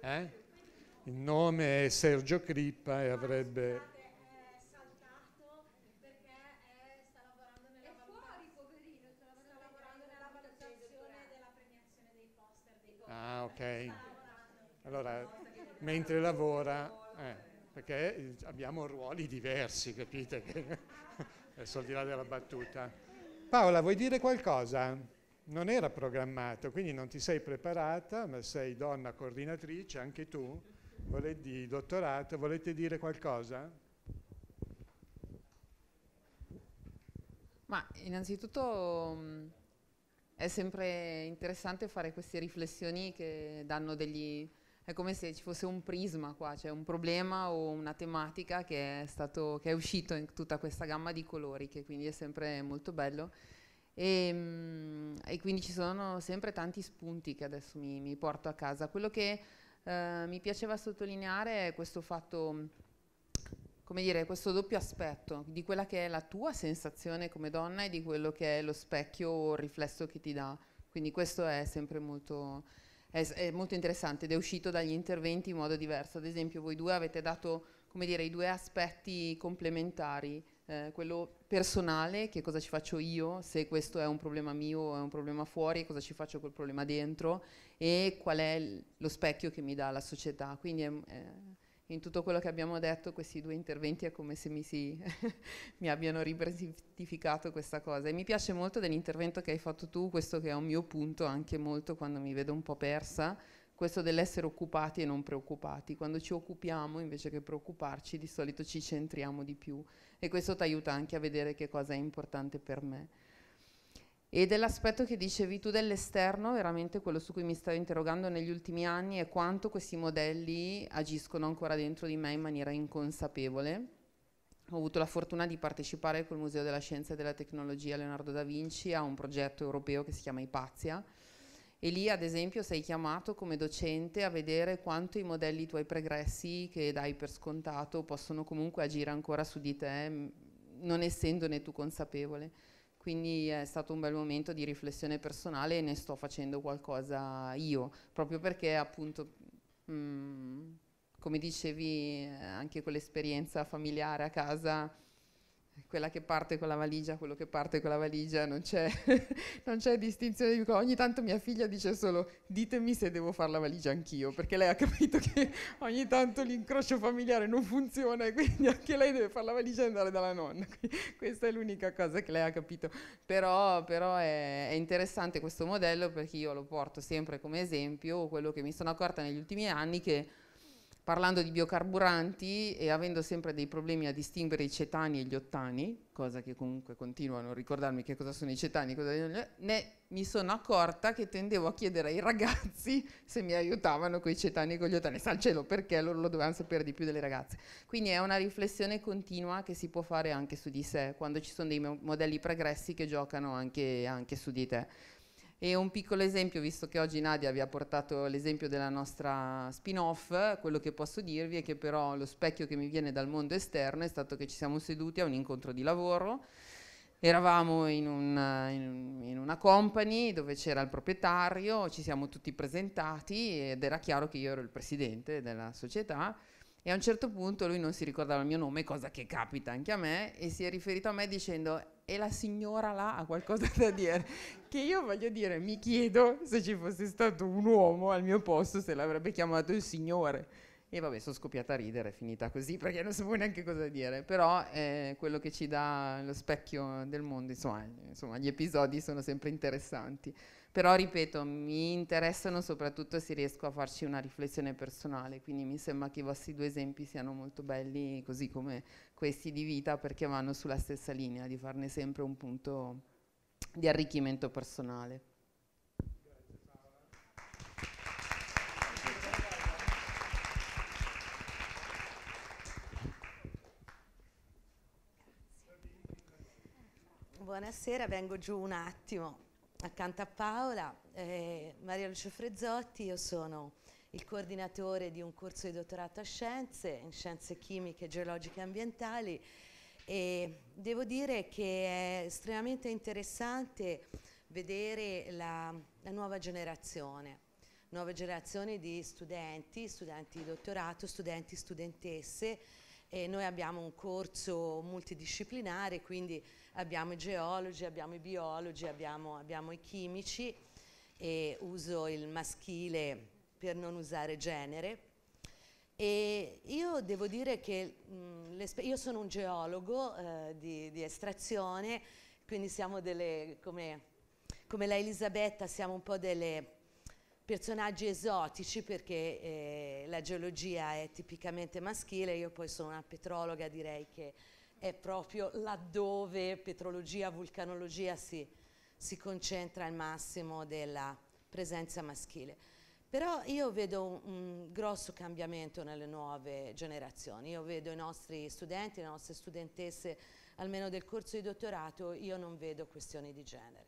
Eh? Il nome è Sergio Crippa e avrebbe Ah, ok. Allora, mentre lavora, eh, perché abbiamo ruoli diversi, capite? [LAUGHS] Adesso al di là della battuta. Paola, vuoi dire qualcosa? Non era programmato, quindi non ti sei preparata, ma sei donna coordinatrice, anche tu, di dottorato, volete dire qualcosa? Ma innanzitutto mm, è sempre interessante fare queste riflessioni che danno degli... È come se ci fosse un prisma qua, cioè un problema o una tematica che è, stato, che è uscito in tutta questa gamma di colori, che quindi è sempre molto bello. E, ehm, e quindi ci sono sempre tanti spunti che adesso mi, mi porto a casa. Quello che eh, mi piaceva sottolineare è questo fatto come dire, questo doppio aspetto di quella che è la tua sensazione come donna e di quello che è lo specchio o il riflesso che ti dà. Quindi questo è sempre molto, è, è molto interessante ed è uscito dagli interventi in modo diverso. Ad esempio voi due avete dato come dire, i due aspetti complementari, eh, quello personale, che cosa ci faccio io, se questo è un problema mio o è un problema fuori, cosa ci faccio col problema dentro e qual è lo specchio che mi dà la società. Quindi è, è in tutto quello che abbiamo detto, questi due interventi è come se mi, si, [LAUGHS] mi abbiano ribretificato questa cosa. E mi piace molto dell'intervento che hai fatto tu, questo che è un mio punto anche molto quando mi vedo un po' persa, questo dell'essere occupati e non preoccupati. Quando ci occupiamo invece che preoccuparci, di solito ci centriamo di più e questo ti aiuta anche a vedere che cosa è importante per me. E dell'aspetto che dicevi tu dell'esterno, veramente quello su cui mi stavo interrogando negli ultimi anni è quanto questi modelli agiscono ancora dentro di me in maniera inconsapevole. Ho avuto la fortuna di partecipare col Museo della Scienza e della Tecnologia Leonardo da Vinci a un progetto europeo che si chiama Ipazia, e lì, ad esempio, sei chiamato come docente a vedere quanto i modelli tuoi pregressi che dai per scontato possono comunque agire ancora su di te, non essendone tu consapevole quindi è stato un bel momento di riflessione personale e ne sto facendo qualcosa io, proprio perché appunto, mh, mm, come dicevi, eh, anche quell'esperienza familiare a casa quella che parte con la valigia, quello che parte con la valigia, non c'è, [LAUGHS] non c'è distinzione Ogni tanto mia figlia dice solo ditemi se devo fare la valigia anch'io, perché lei ha capito che ogni tanto l'incrocio familiare non funziona e quindi anche lei deve fare la valigia e andare dalla nonna. [LAUGHS] Questa è l'unica cosa che lei ha capito. Però, però è, è interessante questo modello perché io lo porto sempre come esempio, quello che mi sono accorta negli ultimi anni che parlando di biocarburanti e avendo sempre dei problemi a distinguere i cetani e gli ottani, cosa che comunque continuano a non ricordarmi che cosa sono i cetani, cosa, ne, mi sono accorta che tendevo a chiedere ai ragazzi [LAUGHS] se mi aiutavano con i cetani e con gli ottani. Sa il cielo perché loro lo dovevano sapere di più delle ragazze. Quindi è una riflessione continua che si può fare anche su di sé, quando ci sono dei modelli pregressi che giocano anche, anche su di te. E un piccolo esempio, visto che oggi Nadia vi ha portato l'esempio della nostra spin-off, quello che posso dirvi è che però lo specchio che mi viene dal mondo esterno è stato che ci siamo seduti a un incontro di lavoro eravamo in una, in, una company dove c'era il proprietario, ci siamo tutti presentati ed era chiaro che io ero il presidente della società e a un certo punto lui non si ricordava il mio nome, cosa che capita anche a me, e si è riferito a me dicendo e la signora là ha qualcosa da dire che io voglio dire, mi chiedo se ci fosse stato un uomo al mio posto se l'avrebbe chiamato il signore. E vabbè, sono scoppiata a ridere, è finita così, [LAUGHS] perché non sapevo neanche cosa dire. Però eh, quello che ci dà lo specchio del mondo, insomma, insomma, gli episodi sono sempre interessanti. Però, ripeto, mi interessano soprattutto se riesco a farci una riflessione personale, quindi mi sembra che i vostri due esempi siano molto belli, così come questi di vita, perché vanno sulla stessa linea, di farne sempre un punto di arricchimento personale. Buonasera, vengo giù un attimo accanto a Paola, eh, Maria Lucia Frezzotti, io sono il coordinatore di un corso di dottorato a scienze, in scienze chimiche, geologiche e ambientali e devo dire che è estremamente interessante vedere la, la nuova generazione, nuova generazione di studenti, studenti di dottorato, studenti, studentesse, e noi abbiamo un corso multidisciplinare, quindi abbiamo i geologi, abbiamo i biologi, abbiamo, abbiamo, i chimici e uso il maschile per non usare genere e io devo dire che mh, io sono un geologo eh, di, di, estrazione, quindi siamo delle, come, come, la Elisabetta, siamo un po' delle personaggi esotici perché eh, la geologia è tipicamente maschile, io poi sono una petrologa, direi che è proprio laddove petrologia, vulcanologia si, si concentra al massimo della presenza maschile. Però io vedo un, grosso cambiamento nelle nuove generazioni, io vedo i nostri studenti, le nostre studentesse, almeno del corso di dottorato, io non vedo questioni di genere.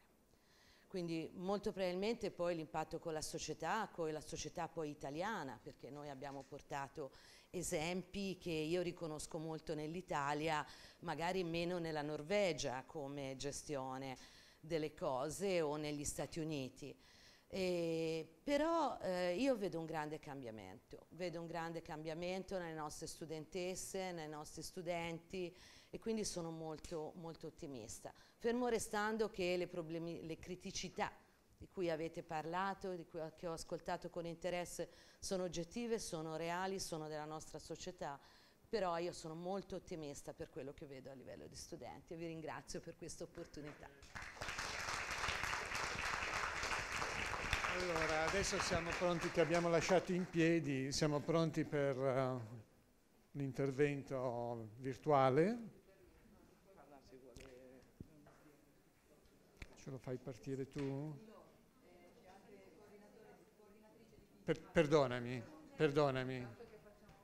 Quindi molto probabilmente poi l'impatto con la società, con la società poi italiana, perché noi abbiamo portato esempi che io riconosco molto nell'Italia, magari meno nella Norvegia come gestione delle cose o negli Stati Uniti. Eh, però eh, io vedo un grande cambiamento, vedo un grande cambiamento nelle nostre studentesse, nei nostri studenti e quindi sono molto, molto ottimista. Fermo restando che le, problemi, le criticità di cui avete parlato, di cui ho ascoltato con interesse, sono oggettive, sono reali, sono della nostra società, però io sono molto ottimista per quello che vedo a livello di studenti e vi ringrazio per questa opportunità. Allora, adesso siamo pronti, ti abbiamo lasciato in piedi, siamo pronti per uh, l'intervento virtuale. Ce lo fai partire tu? Per, perdonami, perdonami,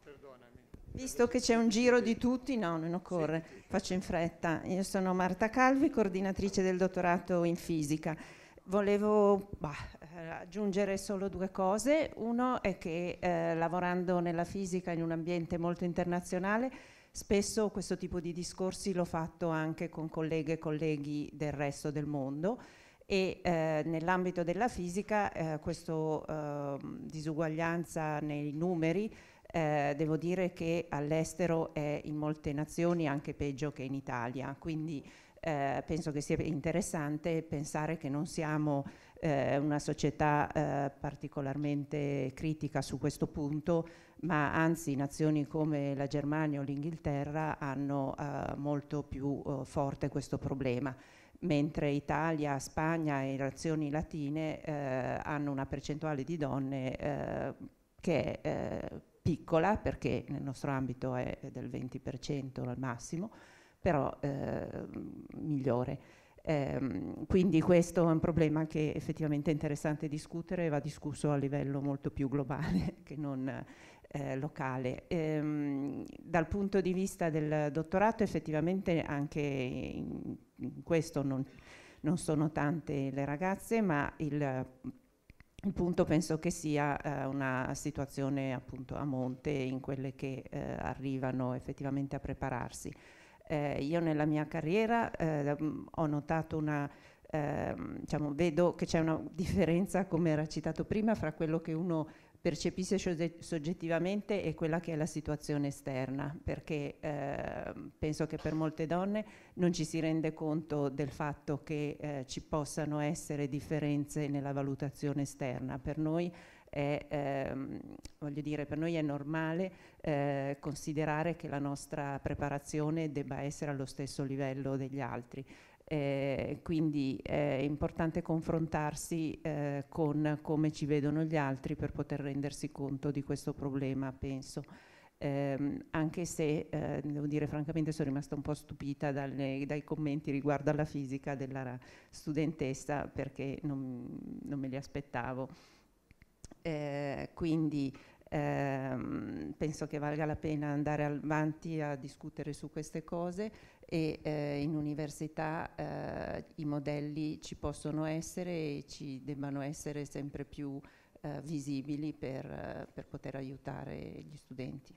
perdonami. Visto che c'è un giro di tutti, no, non occorre, sì. faccio in fretta. Io sono Marta Calvi, coordinatrice del dottorato in fisica. Volevo bah, aggiungere solo due cose. Uno è che eh, lavorando nella fisica in un ambiente molto internazionale, spesso questo tipo di discorsi l'ho fatto anche con colleghe e colleghi del resto del mondo e eh, nell'ambito della fisica eh, questa ehm, disuguaglianza nei numeri eh, devo dire che all'estero è in molte nazioni anche peggio che in Italia, quindi eh, penso che sia interessante pensare che non siamo eh, una società eh, particolarmente critica su questo punto, ma anzi nazioni come la Germania o l'Inghilterra hanno eh, molto più eh, forte questo problema mentre Italia, Spagna e nazioni latine eh, hanno una percentuale di donne eh, che è eh, piccola, perché nel nostro ambito è del 20% al massimo, però eh, migliore. Ehm, quindi questo è un problema che effettivamente è interessante discutere e va discusso a livello molto più globale [LAUGHS] che non eh, locale. Ehm, dal punto di vista del dottorato effettivamente anche in, in questo non, non, sono tante le ragazze, ma il, il punto penso che sia eh, una situazione appunto a monte in quelle che eh, arrivano effettivamente a prepararsi. Eh, io nella mia carriera eh, mm, ho notato una, eh, diciamo, vedo che c'è una differenza, come era citato prima, fra quello che uno percepisce soggettivamente e quella che è la situazione esterna, perché eh, penso che per molte donne non ci si rende conto del fatto che eh, ci possano essere differenze nella valutazione esterna. Per noi è, ehm, voglio dire, per noi è normale eh, considerare che la nostra preparazione debba essere allo stesso livello degli altri. Eh, quindi è importante confrontarsi eh, con come ci vedono gli altri per poter rendersi conto di questo problema, penso. Eh, anche se, eh, devo dire francamente, sono rimasta un po' stupita dalle, dai commenti riguardo alla fisica della studentessa perché non, non me li aspettavo eh, quindi ehm, penso che valga la pena andare avanti a discutere su queste cose e eh, in università eh, i modelli ci possono essere e ci debbano essere sempre più eh, visibili per, per poter aiutare gli studenti.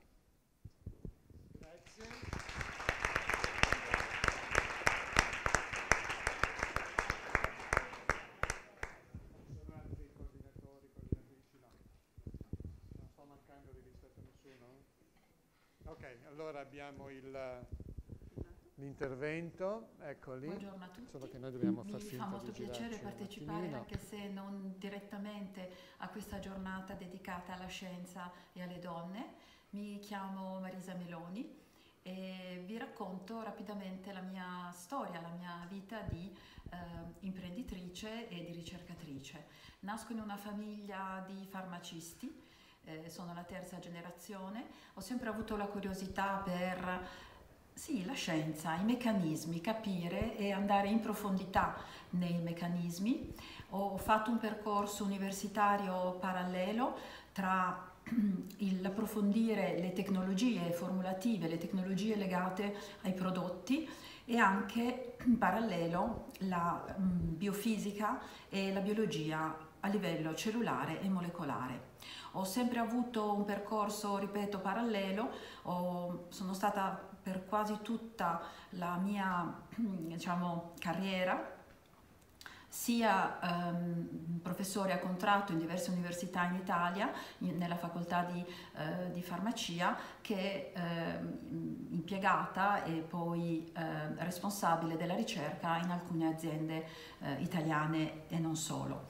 Allora abbiamo l'intervento, eccoli. Buongiorno a tutti. Solo che noi dobbiamo far Mi fa molto piacere partecipare anche se non direttamente a questa giornata dedicata alla scienza e alle donne. Mi chiamo Marisa Meloni e vi racconto rapidamente la mia storia, la mia vita di eh, imprenditrice e di ricercatrice. Nasco in una famiglia di farmacisti eh, sono la terza generazione, ho sempre avuto la curiosità per sì, la scienza, i meccanismi, capire e andare in profondità nei meccanismi. Ho fatto un percorso universitario parallelo tra l'approfondire [CLEARS THROAT] le tecnologie formulative, le tecnologie legate ai prodotti e anche [CLEARS THROAT] in parallelo la mm, biofisica e la biologia a livello cellulare e molecolare. Ho sempre avuto un percorso, ripeto, parallelo, ho, sono stata per quasi tutta la mia [CLEARS THROAT] diciamo, carriera sia ehm, professore a contratto in diverse università in Italia, in, nella facoltà di, eh, di farmacia, che ehm, impiegata e poi eh, responsabile della ricerca in alcune aziende eh, italiane e non solo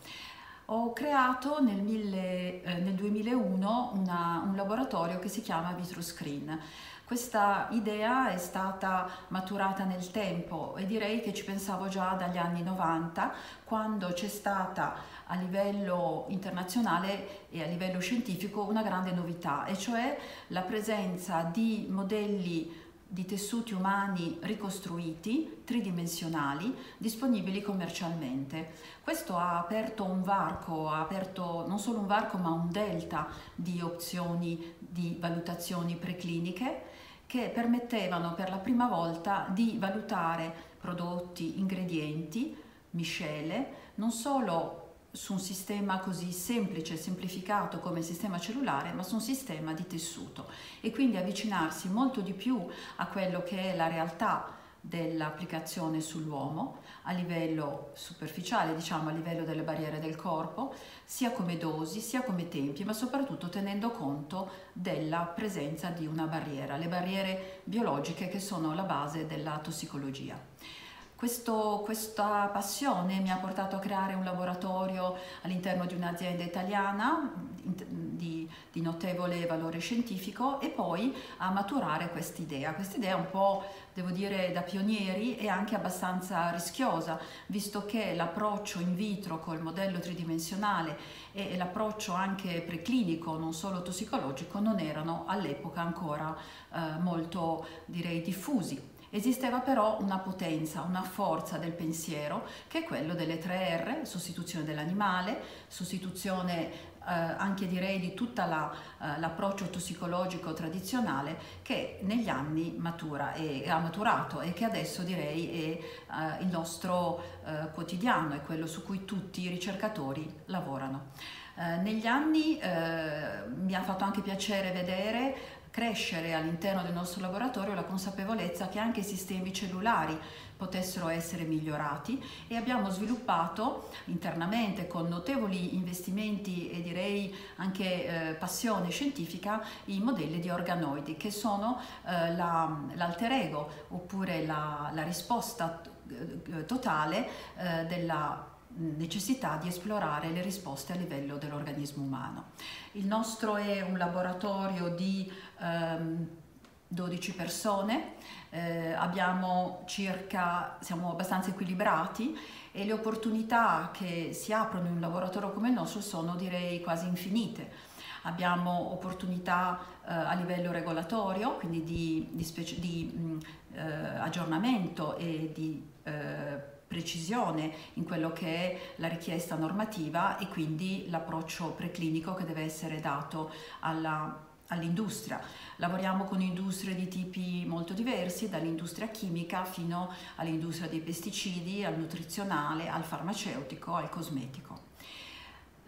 ho creato nel, mille, eh, nel 2001 una, un laboratorio che si chiama VitroScreen. Questa idea è stata maturata nel tempo e direi che ci pensavo già dagli anni 90 quando c'è stata a livello internazionale e a livello scientifico una grande novità e cioè la presenza di modelli di tessuti umani ricostruiti, tridimensionali, disponibili commercialmente. Questo ha aperto un varco, ha aperto non solo un varco ma un delta di opzioni di valutazioni precliniche che permettevano per la prima volta di valutare prodotti, ingredienti, miscele, non solo su un sistema così semplice, semplificato come il sistema cellulare, ma su un sistema di tessuto e quindi avvicinarsi molto di più a quello che è la realtà dell'applicazione sull'uomo a livello superficiale, diciamo a livello delle barriere del corpo, sia come dosi, sia come tempi, ma soprattutto tenendo conto della presenza di una barriera, le barriere biologiche che sono la base della tossicologia. Questo, questa passione mi ha portato a creare un laboratorio all'interno di un'azienda italiana di, di, notevole valore scientifico e poi a maturare quest'idea. Quest'idea un po', devo dire, da pionieri e anche abbastanza rischiosa, visto che l'approccio in vitro col modello tridimensionale e, e l'approccio anche preclinico, non solo tossicologico, non erano all'epoca ancora eh, molto, direi, diffusi. Esisteva però una potenza, una forza del pensiero che è quello delle tre R, sostituzione dell'animale, sostituzione eh, anche direi di tutto eh, l'approccio tossicologico tradizionale che negli anni matura e, ha maturato e che adesso direi è eh, il nostro eh, quotidiano, è quello su cui tutti i ricercatori lavorano. Eh, negli anni eh, mi ha fatto anche piacere vedere crescere all'interno del nostro laboratorio la consapevolezza che anche i sistemi cellulari potessero essere migliorati e abbiamo sviluppato internamente con notevoli investimenti e direi anche eh, passione scientifica i modelli di organoidi che sono eh, l'alter ego oppure la, la risposta eh, totale eh, della necessità di esplorare le risposte a livello dell'organismo umano. Il nostro è un laboratorio di ehm, 12 persone, eh, abbiamo circa, siamo abbastanza equilibrati e le opportunità che si aprono in un laboratorio come il nostro sono direi quasi infinite. Abbiamo opportunità eh, a livello regolatorio, quindi di, di, di mh, mm, eh, aggiornamento e di eh, precisione in quello che è la richiesta normativa e quindi l'approccio preclinico che deve essere dato alla all'industria. Lavoriamo con industrie di tipi molto diversi, dall'industria chimica fino all'industria dei pesticidi, al nutrizionale, al farmaceutico, al cosmetico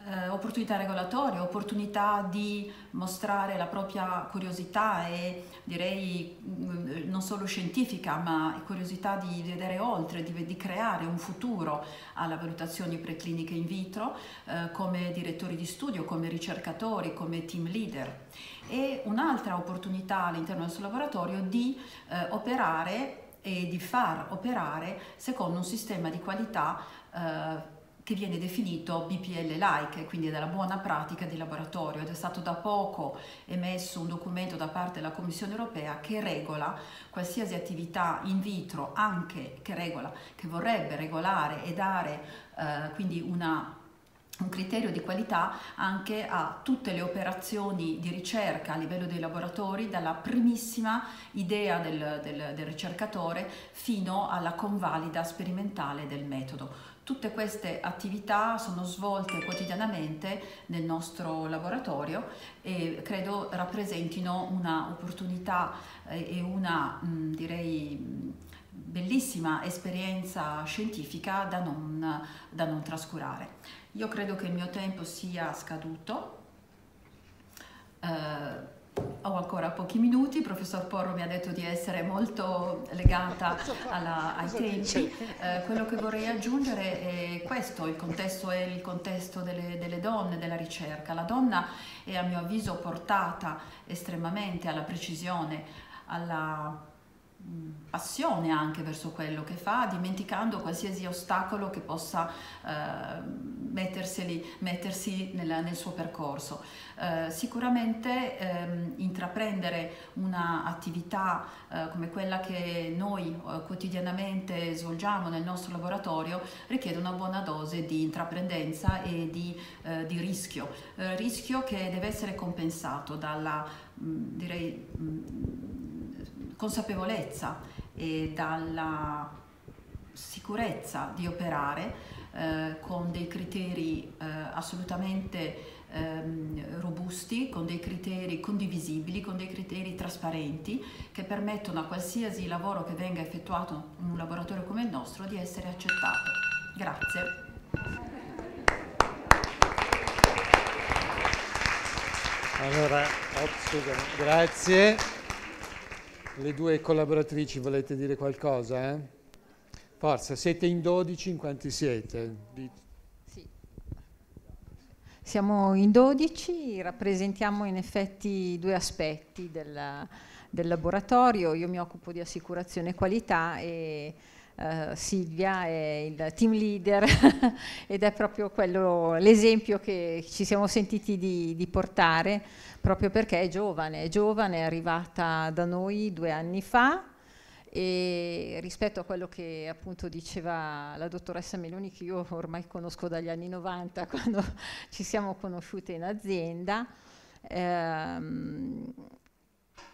eh, opportunità regolatorie, opportunità di mostrare la propria curiosità e direi mm, non solo scientifica ma curiosità di vedere oltre, di, di creare un futuro alla valutazione preclinica in vitro eh, come direttori di studio, come ricercatori, come team leader e un'altra opportunità all'interno del suo laboratorio di eh, operare e di far operare secondo un sistema di qualità eh, che viene definito BPL-like, quindi della buona pratica di laboratorio ed è stato da poco emesso un documento da parte della Commissione europea che regola qualsiasi attività in vitro, anche che, regola, che vorrebbe regolare e dare eh, quindi una un criterio di qualità anche a tutte le operazioni di ricerca a livello dei laboratori, dalla primissima idea del, del, del ricercatore fino alla convalida sperimentale del metodo. Tutte queste attività sono svolte quotidianamente nel nostro laboratorio e credo rappresentino un'opportunità eh, e una, mm, direi, mm, bellissima esperienza scientifica da non, da non trascurare. Io credo che il mio tempo sia scaduto. Eh, ho ancora pochi minuti, il professor Porro mi ha detto di essere molto legata [LAUGHS] alla, ai tempi. Eh, quello che vorrei aggiungere è questo, il contesto è il contesto delle, delle, donne, della ricerca. La donna è a mio avviso portata estremamente alla precisione, alla passione anche verso quello che fa, dimenticando qualsiasi ostacolo che possa eh, metterseli, mettersi nel, nel, suo percorso. Eh, sicuramente ehm, intraprendere un'attività eh, come quella che noi eh, quotidianamente svolgiamo nel nostro laboratorio richiede una buona dose di intraprendenza e di, eh, di rischio, eh, rischio che deve essere compensato dalla, mh, mm, direi, mh, mm, consapevolezza e dalla sicurezza di operare eh, con dei criteri eh, assolutamente ehm, robusti, con dei criteri condivisibili, con dei criteri trasparenti che permettono a qualsiasi lavoro che venga effettuato in un laboratorio come il nostro di essere accettato. Grazie. Allora, grazie. Le due collaboratrici volete dire qualcosa? Eh? Forza, siete in 12, in quanti siete? Sì. Siamo in 12, rappresentiamo in effetti due aspetti della, del laboratorio. Io mi occupo di assicurazione qualità e eh, Silvia è il team leader [LAUGHS] ed è proprio quello l'esempio che ci siamo sentiti di, di, portare proprio perché è giovane, è giovane, è arrivata da noi due anni fa e rispetto a quello che appunto diceva la dottoressa Meloni che io ormai conosco dagli anni 90 [LAUGHS] quando ci siamo conosciute in azienda ehm,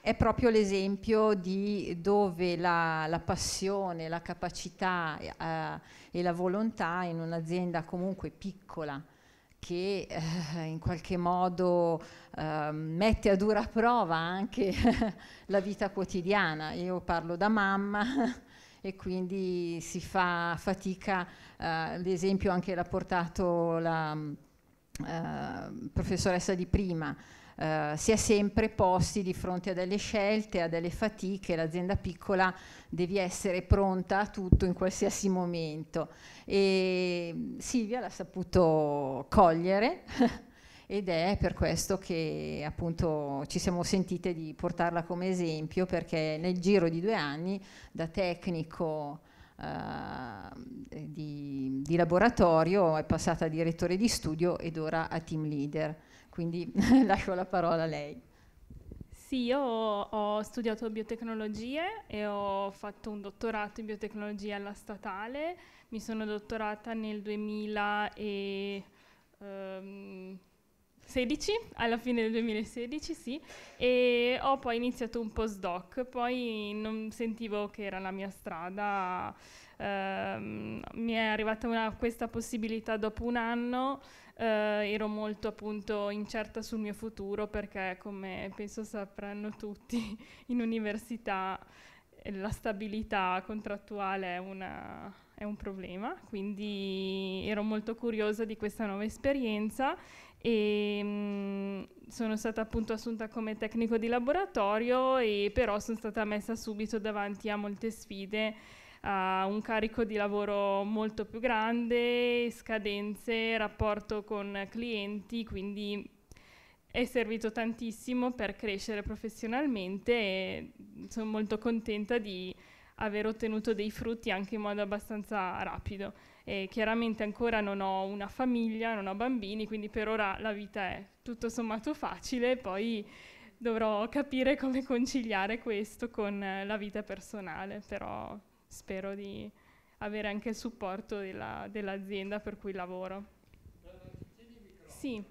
è proprio l'esempio di dove la, la passione, la capacità eh, e la volontà in un'azienda comunque piccola che eh, in qualche modo eh, mette a dura prova anche [LAUGHS] la vita quotidiana. Io parlo da mamma [LAUGHS] e quindi si fa fatica, l'esempio eh, anche l'ha portato la mm, eh, professoressa di prima, eh, si è sempre posti di fronte a delle scelte, a delle fatiche, l'azienda piccola devi essere pronta a tutto in qualsiasi momento e Silvia l'ha saputo cogliere [LAUGHS] ed è per questo che appunto ci siamo sentite di portarla come esempio perché nel giro di due anni da tecnico Uh, di, di, laboratorio, è passata a direttore di studio ed ora a team leader quindi [LAUGHS] lascio la parola a lei. Sì, io ho studiato biotecnologie e ho fatto un dottorato in biotecnologia alla statale, mi sono dottorata nel 2016, ehm, alla fine del 2016 sì, e ho poi iniziato un postdoc, poi non sentivo che era la mia strada, ehm, mi è arrivata una, questa possibilità dopo un anno eh, ero molto appunto incerta sul mio futuro perché come penso sapranno tutti [LAUGHS] in università eh, la stabilità contrattuale è, una, è, un problema, quindi ero molto curiosa di questa nuova esperienza e mh, mm, sono stata appunto assunta come tecnico di laboratorio e però sono stata messa subito davanti a molte sfide ha un carico di lavoro molto più grande, scadenze, rapporto con clienti, quindi è servito tantissimo per crescere professionalmente e sono molto contenta di aver ottenuto dei frutti anche in modo abbastanza rapido. E chiaramente ancora non ho una famiglia, non ho bambini, quindi per ora la vita è tutto sommato facile, poi dovrò capire come conciliare questo con la vita personale, però spero di avere anche il supporto della, dell'azienda per cui lavoro. Sì.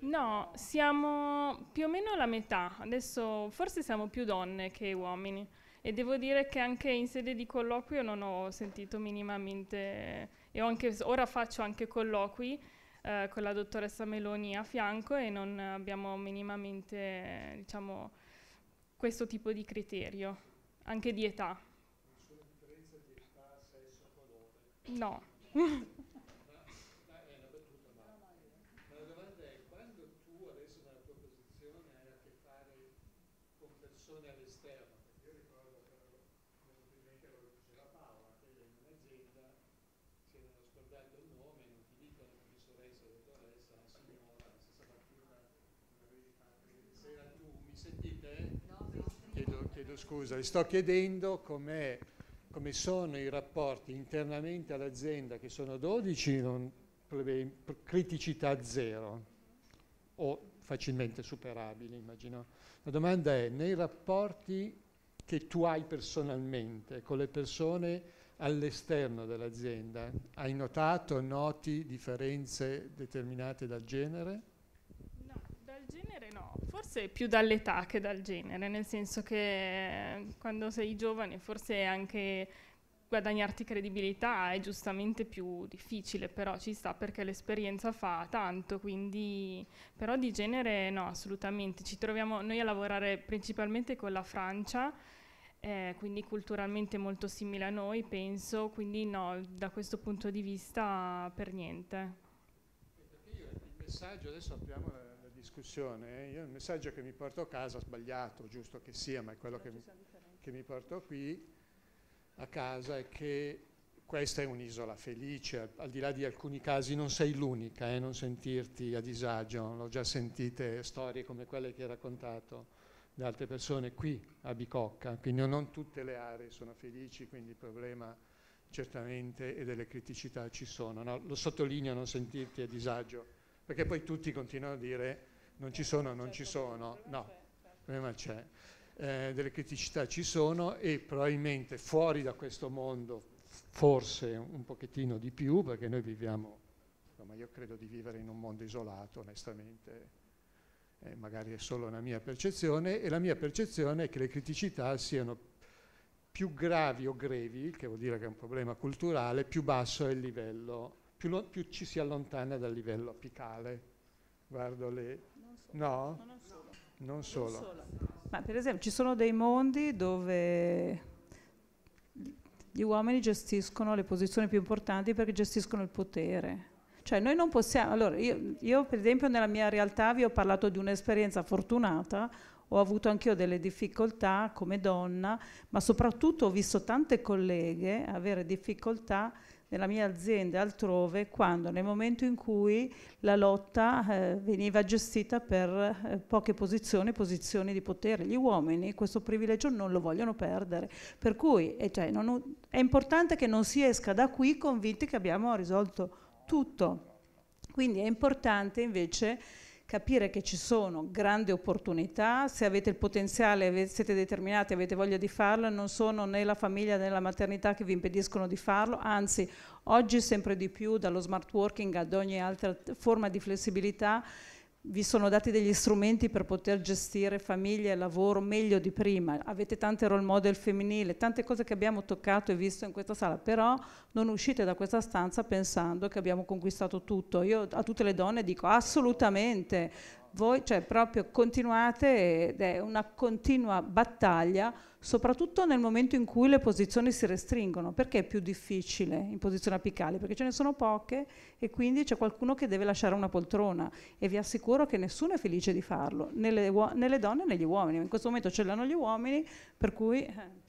No, siamo più o meno la metà, adesso forse siamo più donne che uomini e devo dire che anche in sede di colloquio non ho sentito minimamente e anche, ora faccio anche colloqui eh, con la dottoressa Meloni a fianco e non abbiamo minimamente diciamo, questo tipo di criterio, anche di età. Su differenza di età, sesso, colore? No. [LAUGHS] scusa, le sto chiedendo come sono i rapporti internamente all'azienda, che sono 12, non, criticità zero o facilmente superabili, immagino. La domanda è, nei rapporti che tu hai personalmente con le persone all'esterno dell'azienda, hai notato, noti differenze determinate dal genere? genere no, forse più dall'età che dal genere, nel senso che eh, quando sei giovane forse anche guadagnarti credibilità è giustamente più difficile, però ci sta perché l'esperienza fa tanto, quindi però di genere no, assolutamente. Ci troviamo noi a lavorare principalmente con la Francia, eh, quindi culturalmente molto simile a noi, penso, quindi no, da questo punto di vista per niente. Il messaggio adesso apriamo la discussione, eh, io il messaggio che mi porto a casa, sbagliato, giusto che sia, ma è quello che mi, che mi porto qui a casa, è che questa è un'isola felice, al di là di alcuni casi non sei l'unica, eh, non sentirti a disagio, l'ho già sentite storie come quelle che hai raccontato da altre persone qui a Bicocca, quindi non tutte le aree sono felici, quindi il problema certamente e delle criticità ci sono, no? lo sottolineo non sentirti a disagio, perché poi tutti continuano a dire non ci sono, non ci certo, sono, no, il certo. problema c'è. Eh, delle criticità ci sono e probabilmente fuori da questo mondo forse un pochettino di più perché noi viviamo, ma io credo di vivere in un mondo isolato onestamente, eh, magari è solo una mia percezione e la mia percezione è che le criticità siano più gravi o grevi, che vuol dire che è un problema culturale, più basso è il livello, più, più ci si allontana dal livello apicale. Guardo le, No, non, solo. non solo. Non solo. Ma per esempio ci sono dei mondi dove gli uomini gestiscono le posizioni più importanti perché gestiscono il potere. Cioè noi non possiamo, allora io, io per esempio nella mia realtà vi ho parlato di un'esperienza fortunata, ho avuto anch'io delle difficoltà come donna, ma soprattutto ho visto tante colleghe avere difficoltà nella mia azienda e altrove quando nel momento in cui la lotta eh, veniva gestita per eh, poche posizioni, posizioni di potere. Gli uomini questo privilegio non lo vogliono perdere, per cui eh, cioè, non, è importante che non si esca da qui convinti che abbiamo risolto tutto. Quindi è importante invece capire che ci sono grandi opportunità, se avete il potenziale, siete determinati, avete voglia di farlo, non sono né la famiglia né la maternità che vi impediscono di farlo, anzi oggi sempre di più dallo smart working ad ogni altra forma di flessibilità vi sono dati degli strumenti per poter gestire famiglia e lavoro meglio di prima, avete tante role model femminile, tante cose che abbiamo toccato e visto in questa sala, però non uscite da questa stanza pensando che abbiamo conquistato tutto. Io a tutte le donne dico assolutamente, voi cioè, proprio continuate ed è una continua battaglia, soprattutto nel momento in cui le posizioni si restringono. Perché è più difficile in posizione apicale? Perché ce ne sono poche e quindi c'è qualcuno che deve lasciare una poltrona e vi assicuro che nessuno è felice di farlo, nelle, nelle donne e negli uomini. In questo momento ce l'hanno gli uomini, per cui... Eh.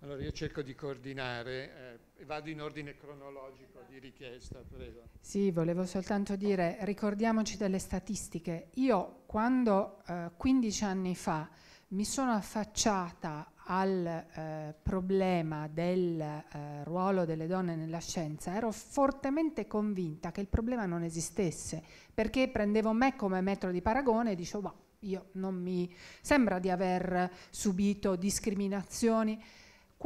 Allora io cerco di coordinare eh, vado in ordine cronologico di richiesta, prego. Sì, volevo soltanto dire, ricordiamoci delle statistiche. Io quando eh, 15 anni fa mi sono affacciata al eh, problema del eh, ruolo delle donne nella scienza, ero fortemente convinta che il problema non esistesse, perché prendevo me come metro di paragone e dicevo, ma io non mi sembra di aver subito discriminazioni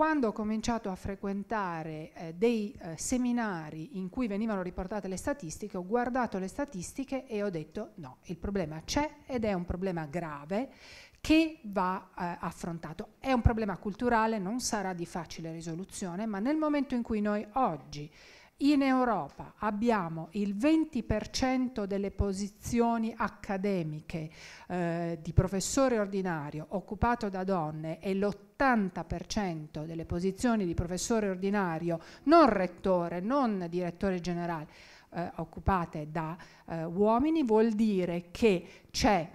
quando ho cominciato a frequentare eh, dei eh, seminari in cui venivano riportate le statistiche, ho guardato le statistiche e ho detto no, il problema c'è ed è un problema grave che va eh, affrontato. È un problema culturale, non sarà di facile risoluzione, ma nel momento in cui noi oggi in Europa abbiamo il 20% delle posizioni accademiche eh, di professore ordinario occupato da donne e l'80% delle posizioni di professore ordinario non rettore, non direttore generale eh, occupate da eh, uomini, vuol dire che c'è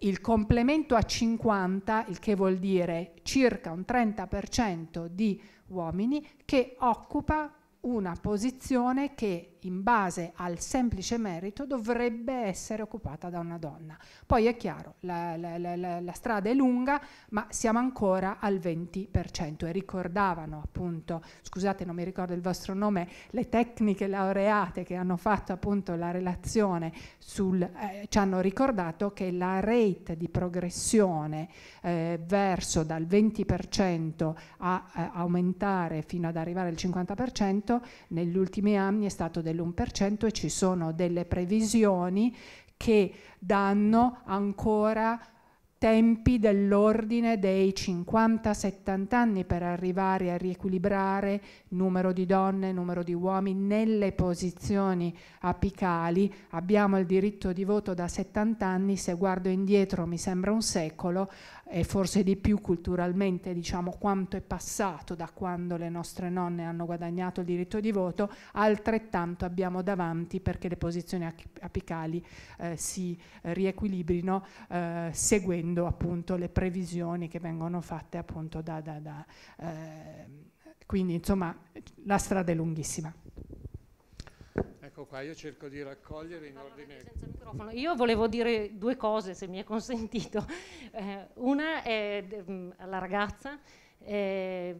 il complemento a 50, il che vuol dire circa un 30% di uomini che occupa una posizione che in base al semplice merito dovrebbe essere occupata da una donna. Poi è chiaro, la, la, la, la strada è lunga, ma siamo ancora al 20% e ricordavano appunto, scusate non mi ricordo il vostro nome, le tecniche laureate che hanno fatto appunto la relazione sul, eh, ci hanno ricordato che la rate di progressione eh, verso dal 20% a eh, aumentare fino ad arrivare al 50% negli ultimi anni è stato del dell'1% e ci sono delle previsioni che danno ancora tempi dell'ordine dei 50-70 anni per arrivare a riequilibrare numero di donne, numero di uomini nelle posizioni apicali. Abbiamo il diritto di voto da 70 anni, se guardo indietro mi sembra un secolo, e forse di più culturalmente diciamo quanto è passato da quando le nostre nonne hanno guadagnato il diritto di voto, altrettanto abbiamo davanti perché le posizioni apicali eh, si riequilibrino eh, seguendo appunto le previsioni che vengono fatte appunto da... da, da eh, quindi insomma la strada è lunghissima. Ecco qua, io cerco di raccogliere in ordine... Io volevo dire due cose, se mi è consentito. [LAUGHS] Eh, una è alla mm, ragazza, eh,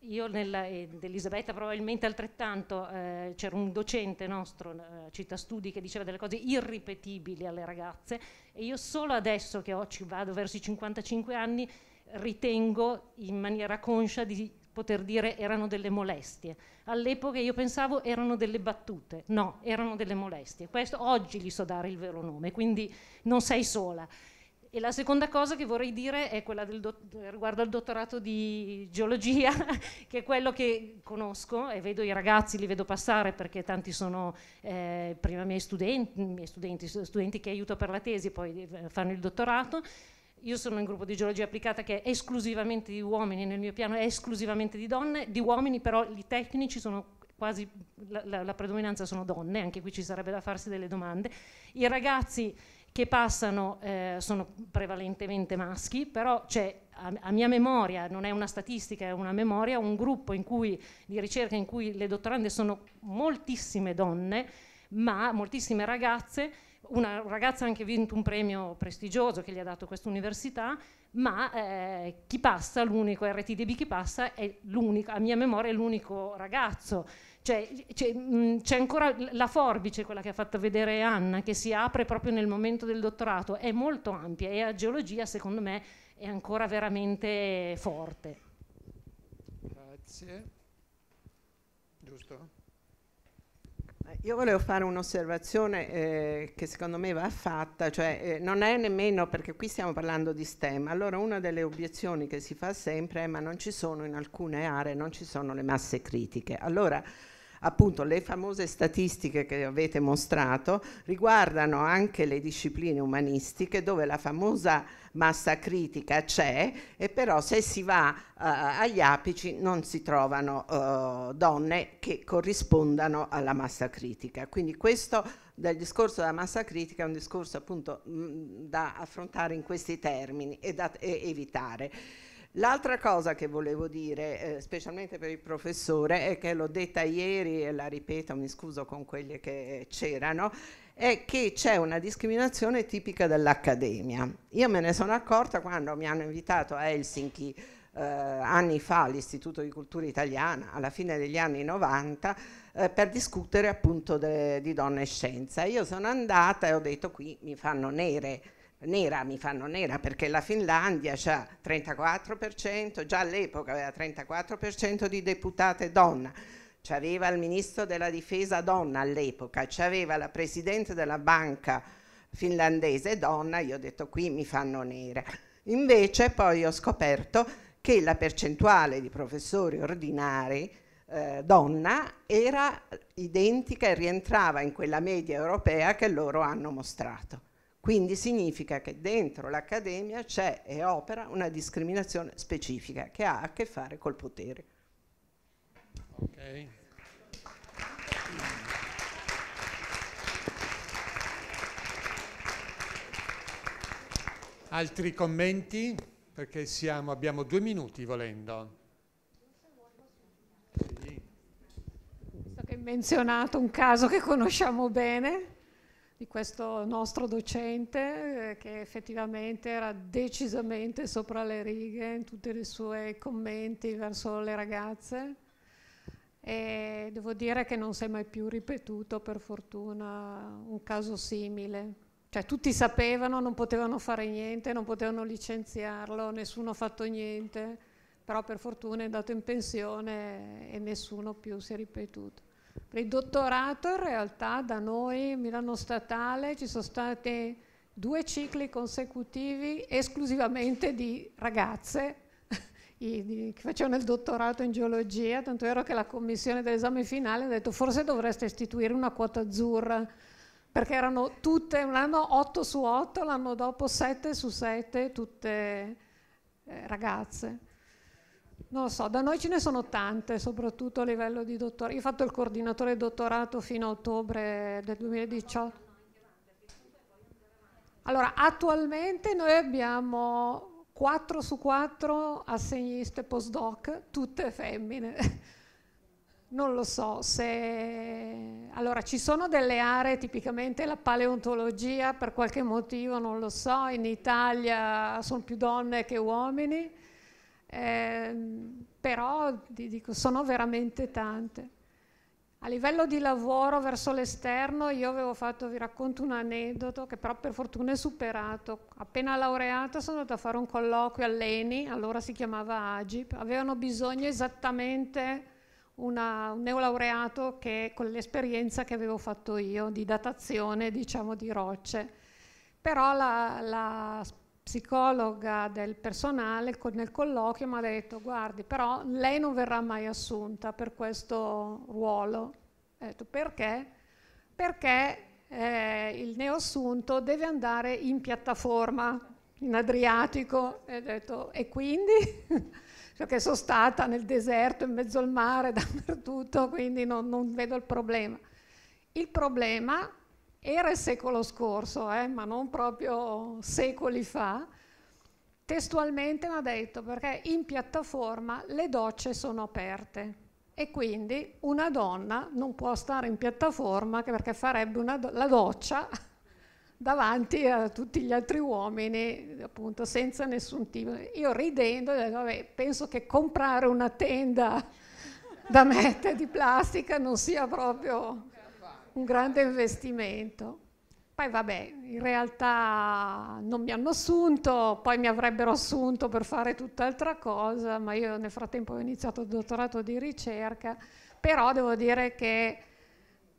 io nella, ed Elisabetta probabilmente altrettanto, eh, c'era un docente nostro eh, Città Studi che diceva delle cose irripetibili alle ragazze e io solo adesso che ho, ci vado verso i 55 anni ritengo in maniera conscia di poter dire erano delle molestie. All'epoca io pensavo erano delle battute, no, erano delle molestie. Questo oggi gli so dare il vero nome, quindi non sei sola. E la seconda cosa che vorrei dire è quella do- riguardo al dottorato di geologia, [LAUGHS] che è quello che conosco e vedo i ragazzi, li vedo passare perché tanti sono eh, prima miei studenti, miei studenti, studenti che aiuto per la tesi, poi eh, fanno il dottorato io sono in un gruppo di geologia applicata che è esclusivamente di uomini, nel mio piano è esclusivamente di donne, di uomini però i tecnici sono quasi la, la, la predominanza sono donne, anche qui ci sarebbe da farsi delle domande. I ragazzi che passano eh, sono prevalentemente maschi, però c'è a, a, mia memoria, non è una statistica, è una memoria, un gruppo cui, di ricerca in cui le dottorande sono moltissime donne, ma moltissime ragazze una ragazza ha anche vinto un premio prestigioso che gli ha dato questa università, ma eh, chi passa, l'unico RTDB chi passa, è l'unico, a mia memoria è l'unico ragazzo. Cioè, c'è, mm, ancora la forbice, quella che ha fatto vedere Anna, che si apre proprio nel momento del dottorato, è molto ampia e a geologia, secondo me, è ancora veramente forte. Grazie. Giusto? Io volevo fare un'osservazione eh, che secondo me va fatta, cioè eh, non è nemmeno perché qui stiamo parlando di STEM, allora una delle obiezioni che si fa sempre è ma non ci sono in alcune aree, non ci sono le masse critiche. Allora, appunto le famose statistiche che avete mostrato riguardano anche le discipline umanistiche dove la famosa massa critica c'è e però se si va eh, agli apici non si trovano eh, donne che corrispondano alla massa critica. Quindi questo del discorso della massa critica è un discorso appunto mh, mm, da affrontare in questi termini e da e evitare. L'altra cosa che volevo dire, eh, specialmente per il professore, è che l'ho detta ieri e la ripeto, mi scuso con quelli che c'erano, è che c'è una discriminazione tipica dell'Accademia. Io me ne sono accorta quando mi hanno invitato a Helsinki eh, anni fa all'Istituto di Cultura Italiana, alla fine degli anni 90, eh, per discutere appunto de, di donna e scienza. Io sono andata e ho detto qui mi fanno nere nera, mi fanno nera perché la Finlandia ha 34%, già all'epoca aveva 34% di deputate donna, c'aveva il ministro della difesa donna all'epoca, c'aveva la presidente della banca finlandese donna, io ho detto qui mi fanno nera. Invece poi ho scoperto che la percentuale di professori ordinari eh, donna era identica e rientrava in quella media europea che loro hanno mostrato. Quindi significa che dentro l'Accademia c'è e opera una discriminazione specifica che ha a che fare col potere. Okay. Altri commenti? Perché siamo, abbiamo due minuti volendo. Visto che hai menzionato un caso che conosciamo bene, di questo nostro docente eh, che effettivamente era decisamente sopra le righe in tutti i suoi commenti verso le ragazze e devo dire che non si è mai più ripetuto per fortuna un caso simile. Cioè tutti sapevano, non potevano fare niente, non potevano licenziarlo, nessuno ha fatto niente, però per fortuna è andato in pensione e nessuno più si è ripetuto. Il dottorato in realtà da noi, Milano Statale, ci sono stati due cicli consecutivi esclusivamente di ragazze [LAUGHS] che facevano il dottorato in geologia, tanto vero che la commissione dell'esame finale ha detto forse dovreste istituire una quota azzurra, perché erano tutte, un anno 8 su 8, l'anno dopo 7 su 7, tutte eh, ragazze. Non lo so, da noi ce ne sono tante, soprattutto a livello di dottorato. Io ho fatto il coordinatore dottorato fino a ottobre del 2018. Allora, attualmente noi abbiamo 4 su 4 assegniste postdoc, tutte femmine. [LAUGHS] Non lo so se... Allora, ci sono delle aree, tipicamente la paleontologia, per qualche motivo, non lo so, in Italia sono più donne che uomini eh, però dico, sono veramente tante. A livello di lavoro verso l'esterno io avevo fatto, vi racconto un aneddoto che però per fortuna è superato. Appena laureata sono andata a fare un colloquio all'ENI, allora si chiamava Agip, avevano bisogno esattamente una, un neolaureato che, con l'esperienza che avevo fatto io di datazione diciamo di rocce. Però la, la psicologa del personale nel colloquio mi ha detto guardi però lei non verrà mai assunta per questo ruolo. Ho detto perché? Perché eh, il neoassunto deve andare in piattaforma in Adriatico e detto e quindi? perché [LAUGHS] cioè sono stata nel deserto, in mezzo al mare, [LAUGHS] dappertutto, quindi non, non vedo il problema. Il problema era il secolo scorso, eh, ma non proprio secoli fa, testualmente mi ha detto perché in piattaforma le docce sono aperte e quindi una donna non può stare in piattaforma perché farebbe do la doccia [LAUGHS] davanti a tutti gli altri uomini, appunto, senza nessun tipo. Io ridendo, vabbè, penso che comprare una tenda [LAUGHS] da mettere di plastica non sia proprio un grande investimento. Poi vabbè, in realtà non mi hanno assunto, poi mi avrebbero assunto per fare tutt'altra cosa, ma io nel frattempo ho iniziato il dottorato di ricerca, però devo dire che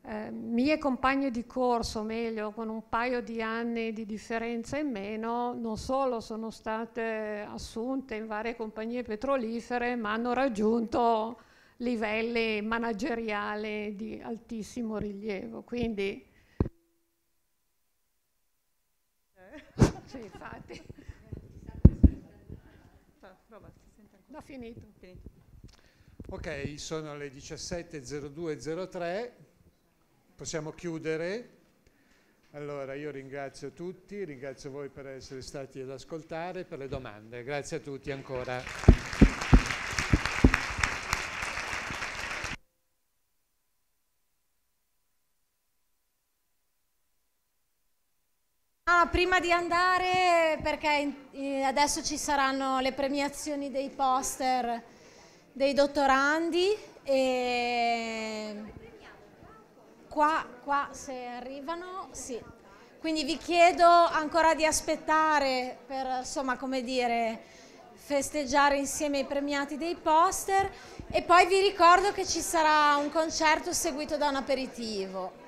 eh, mie compagne di corso, meglio, con un paio di anni di differenza in meno, non solo sono state assunte in varie compagnie petrolifere, ma hanno raggiunto livelli manageriali di altissimo rilievo. Quindi, sì, infatti. No, finito. Ok, sono le 17.02.03, possiamo chiudere. Allora, io ringrazio tutti, ringrazio voi per essere stati ad ascoltare, per le domande. Grazie a tutti ancora. prima di andare, perché adesso ci saranno le premiazioni dei poster dei dottorandi e qua, qua se arrivano, sì. Quindi vi chiedo ancora di aspettare per, insomma, come dire, festeggiare insieme i premiati dei poster e poi vi ricordo che ci sarà un concerto seguito da un aperitivo.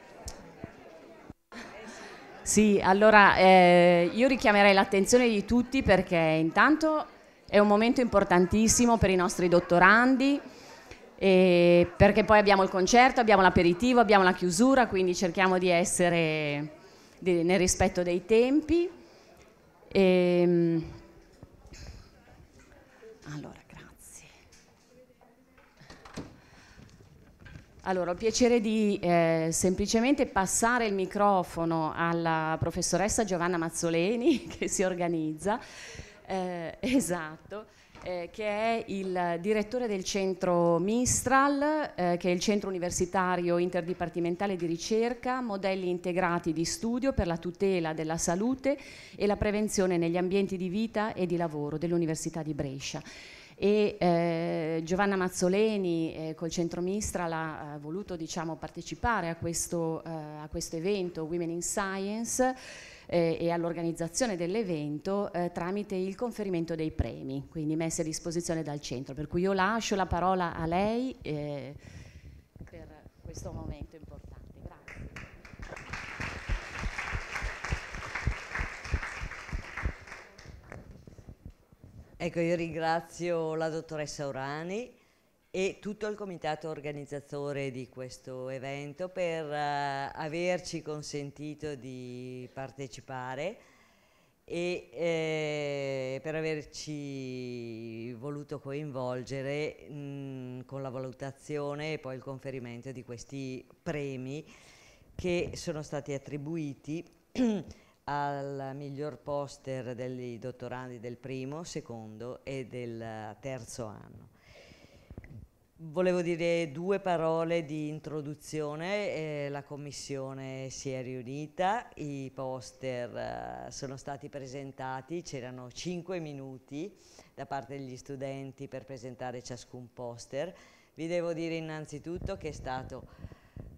Sì, allora eh, io richiamerei l'attenzione di tutti perché intanto è un momento importantissimo per i nostri dottorandi perché poi abbiamo il concerto, abbiamo l'aperitivo, abbiamo la chiusura, quindi cerchiamo di essere di, nel rispetto dei tempi. E, ehm, allora. Allora, ho il piacere di eh, semplicemente passare il microfono alla professoressa Giovanna Mazzoleni [LAUGHS] che si organizza, eh, esatto, eh, che è il direttore del centro Mistral, eh, che è il centro universitario interdipartimentale di ricerca, modelli integrati di studio per la tutela della salute e la prevenzione negli ambienti di vita e di lavoro dell'Università di Brescia e eh, Giovanna Mazzoleni eh, col Centro Ministra ha eh, voluto diciamo, partecipare a questo, eh, a questo, evento Women in Science eh, e all'organizzazione dell'evento tramite il conferimento dei premi, quindi messi a disposizione dal centro. Per cui io lascio la parola a lei per questo momento importante. Ecco, io ringrazio la dottoressa Orani e tutto il comitato organizzatore di questo evento per uh, averci consentito di partecipare e eh, per averci voluto coinvolgere mh, con la valutazione e poi il conferimento di questi premi che sono stati attribuiti al miglior poster dei dottorandi del primo, secondo e del terzo anno. Volevo dire due parole di introduzione, eh, la commissione si è riunita, i poster eh, sono stati presentati, c'erano cinque minuti da parte degli studenti per presentare ciascun poster. Vi devo dire innanzitutto che è stato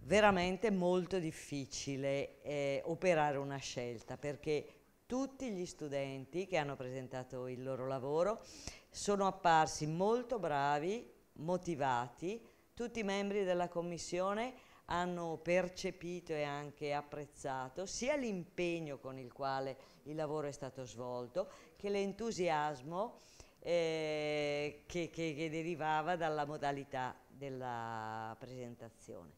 veramente molto difficile eh, operare una scelta perché tutti gli studenti che hanno presentato il loro lavoro sono apparsi molto bravi, motivati, tutti i membri della commissione hanno percepito e anche apprezzato sia l'impegno con il quale il lavoro è stato svolto che l'entusiasmo eh, che, che, che derivava dalla modalità della presentazione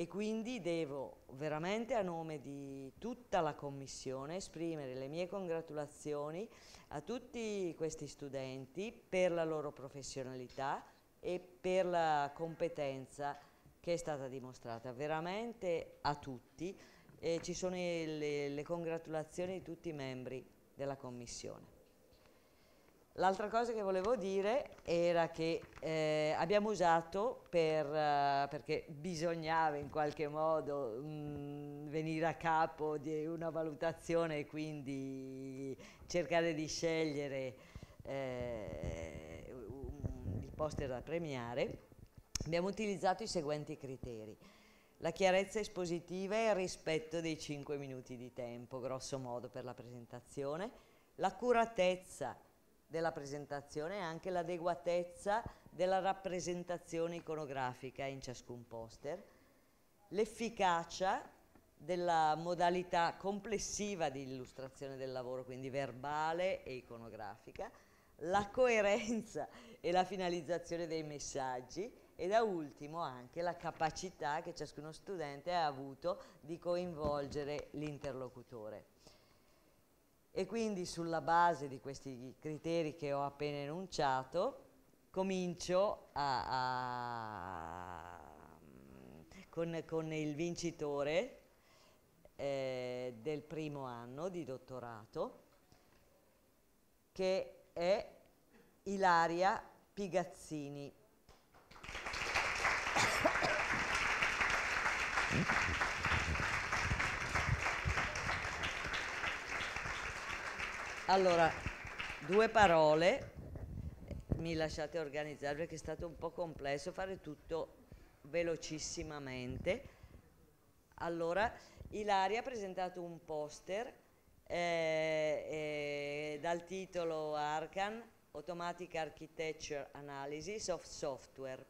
e quindi devo veramente a nome di tutta la commissione esprimere le mie congratulazioni a tutti questi studenti per la loro professionalità e per la competenza che è stata dimostrata veramente a tutti e ci sono le, le congratulazioni di tutti i membri della commissione. L'altra cosa che volevo dire era che eh, abbiamo usato per, eh, perché bisognava in qualche modo mh, mm, venire a capo di una valutazione e quindi cercare di scegliere eh, um, il poster da premiare, abbiamo utilizzato i seguenti criteri. La chiarezza espositiva e il rispetto dei 5 minuti di tempo, grosso modo, per la presentazione, l'accuratezza della presentazione e anche l'adeguatezza della rappresentazione iconografica in ciascun poster, l'efficacia della modalità complessiva di illustrazione del lavoro, quindi verbale e iconografica, la coerenza e la finalizzazione dei messaggi e da ultimo anche la capacità che ciascuno studente ha avuto di coinvolgere l'interlocutore e quindi sulla base di questi criteri che ho appena enunciato comincio a, a, con, con, il vincitore eh, del primo anno di dottorato che è Ilaria Pigazzini. Allora, due parole, mi lasciate organizzare perché è stato un po' complesso fare tutto velocissimamente. Allora, Ilaria ha presentato un poster eh, eh, dal titolo Arcan, Automatic Architecture Analysis of Software.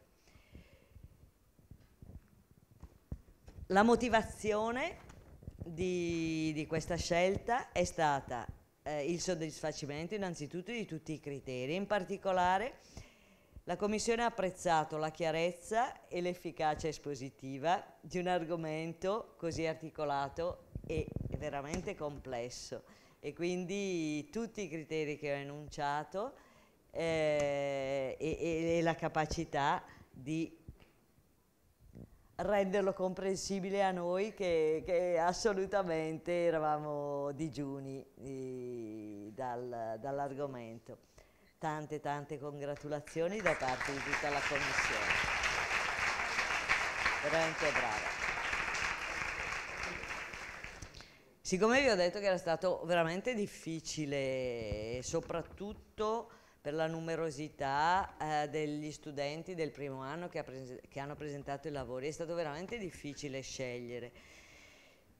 La motivazione di, di questa scelta è stata eh, il soddisfacimento innanzitutto di tutti i criteri, in particolare la Commissione ha apprezzato la chiarezza e l'efficacia espositiva di un argomento così articolato e veramente complesso e quindi tutti i criteri che ho enunciato eh, e, e, e, la capacità di renderlo comprensibile a noi che, che assolutamente eravamo digiuni di, dal, dall'argomento. Tante tante congratulazioni da parte di tutta la Commissione. Veramente brava. Siccome vi ho detto che era stato veramente difficile, soprattutto per la numerosità eh, degli studenti del primo anno che, ha che, hanno presentato i lavori. È stato veramente difficile scegliere.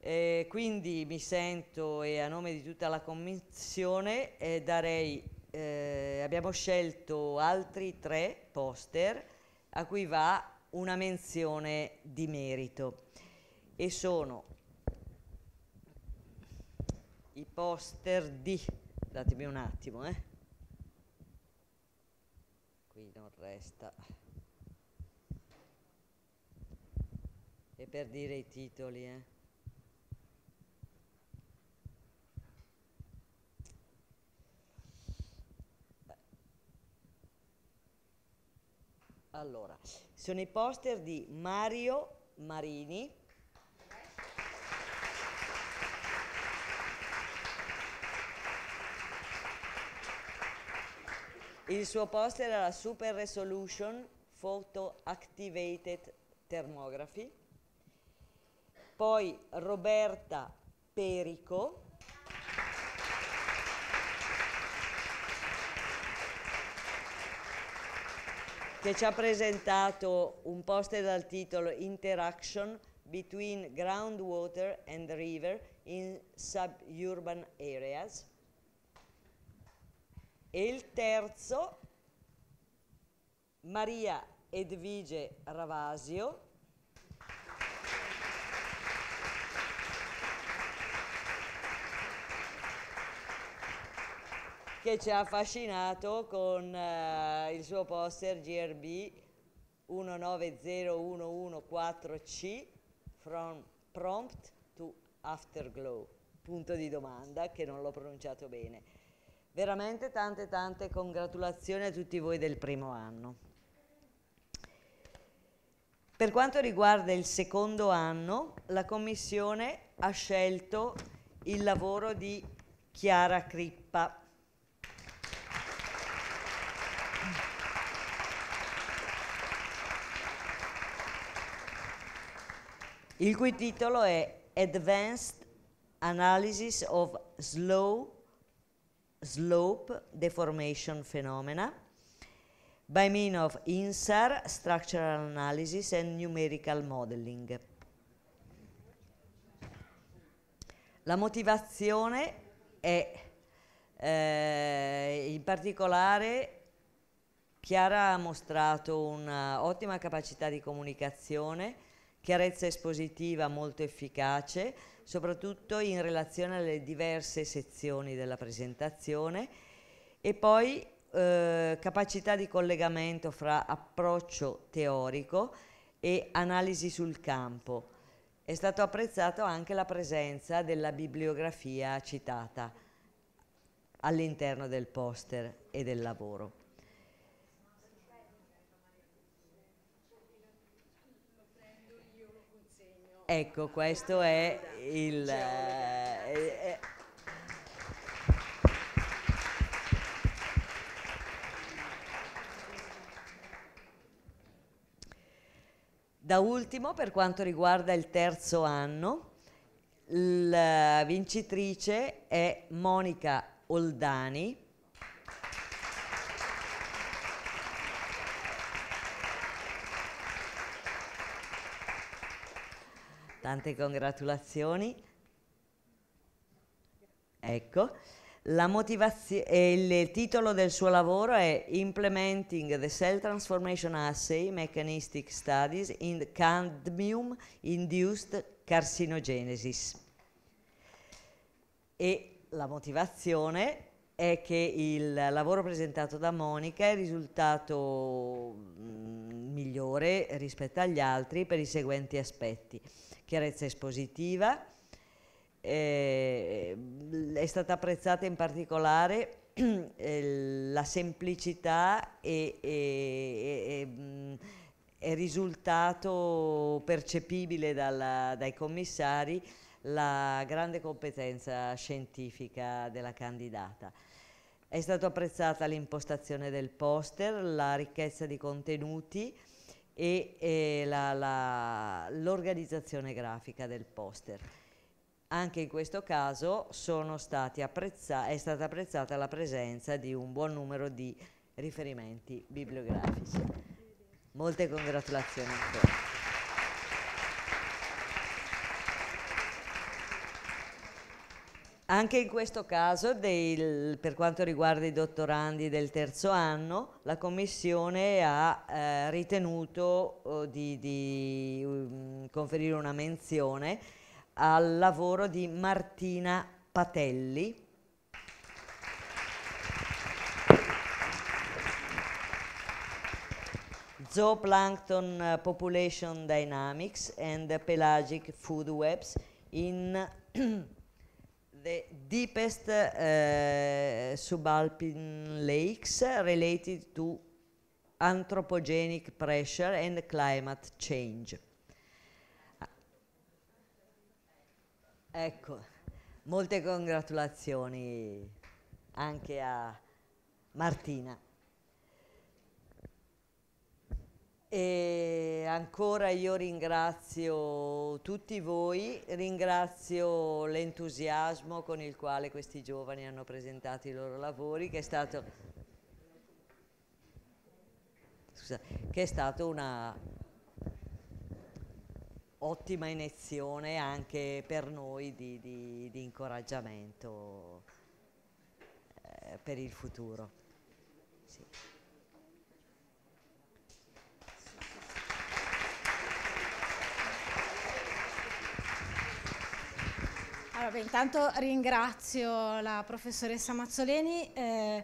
Eh, quindi mi sento e a nome di tutta la commissione eh, darei, eh, abbiamo scelto altri tre poster a cui va una menzione di merito e sono i poster di, datemi un attimo eh, resta. E per dire i titoli, eh. Allora, sono i poster di Mario Marini, Il suo posto era la Super Resolution Photo Activated Thermography. Poi Roberta Perico. che ci ha presentato un poster dal titolo Interaction between groundwater and river in suburban areas e il terzo Maria Edvige Ravasio. che ci ha affascinato con eh, il suo poster GRB 190114 c From Prompt to Afterglow, punto di domanda che non l'ho pronunciato bene. Veramente tante tante congratulazioni a tutti voi del primo anno. Per quanto riguarda il secondo anno, la Commissione ha scelto il lavoro di Chiara Crippa. il cui titolo è Advanced Analysis of Slow slope deformation phenomena by means of INSAR, structural analysis and numerical modeling. La motivazione è eh, in particolare Chiara ha mostrato un'ottima capacità di comunicazione, chiarezza espositiva molto efficace, soprattutto in relazione alle diverse sezioni della presentazione e poi eh, capacità di collegamento fra approccio teorico e analisi sul campo. È stato apprezzato anche la presenza della bibliografia citata all'interno del poster e del lavoro. Ecco, questo è il... Eh, eh, eh. Da ultimo, per quanto riguarda il terzo anno, la vincitrice è Monica Oldani, Tante congratulazioni. Ecco, eh, il titolo del suo lavoro è Implementing the Cell Transformation Assay Mechanistic Studies in Cadmium Induced Carcinogenesis. E la motivazione è che il lavoro presentato da Monica è risultato mh, mm, migliore rispetto agli altri per i seguenti aspetti chiarezza espositiva. Eh, è stata apprezzata in particolare [CLEARS THROAT] eh, la semplicità e, e, e, e mm, è risultato percepibile dalla, dai commissari la grande competenza scientifica della candidata. È stata apprezzata l'impostazione del poster, la ricchezza di contenuti, e, e l'organizzazione grafica del poster. Anche in questo caso è stata apprezzata la presenza di un buon numero di riferimenti bibliografici. Molte congratulazioni ancora. Anche in questo caso, del, per quanto riguarda i dottorandi del terzo anno, la Commissione ha eh, ritenuto eh, di, di um, conferire una menzione al lavoro di Martina Patelli, Zooplankton Population Dynamics and Pelagic Food Webs in [CLEARS THROAT] the deepest uh, subalpine lakes related to anthropogenic pressure and climate change. Ecco, molte congratulazioni anche a Martina. E ancora io ringrazio tutti voi, ringrazio l'entusiasmo con il quale questi giovani hanno presentato i loro lavori, che è stato, scusa, che è stato una ottima iniezione anche per noi di, di, di incoraggiamento eh, per il futuro. Allora, beh, intanto ringrazio la professoressa Mazzoleni. Eh,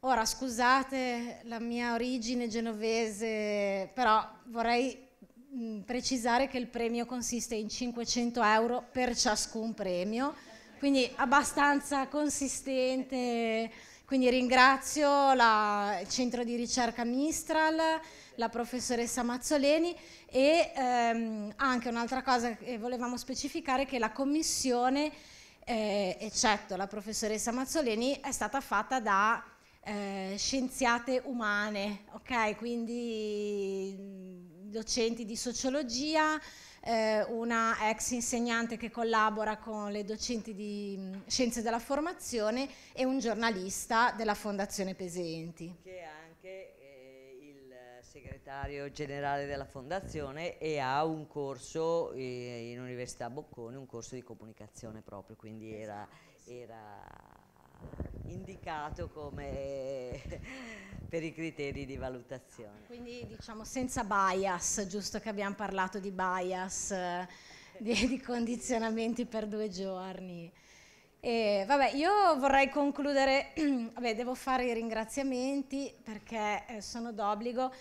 ora, scusate la mia origine genovese, però vorrei mh, mm, precisare che il premio consiste in 500 euro per ciascun premio, quindi abbastanza consistente. Quindi ringrazio la, il centro di ricerca Mistral, la professoressa Mazzoleni e ehm, anche un'altra cosa che volevamo specificare è che la commissione, eh, eccetto la professoressa Mazzoleni, è stata fatta da eh, scienziate umane, ok? Quindi mm, docenti di sociologia, eh, una ex insegnante che collabora con le docenti di mh, mm, scienze della formazione e un giornalista della Fondazione Pesenti. Che segretario generale della fondazione e ha un corso eh, in Università Bocconi, un corso di comunicazione proprio, quindi era, era indicato come [LAUGHS] per i criteri di valutazione. Quindi diciamo senza bias, giusto che abbiamo parlato di bias, eh, di, di condizionamenti per due giorni. E, vabbè, io vorrei concludere, [CLEARS THROAT] vabbè, devo fare i ringraziamenti perché eh, sono d'obbligo.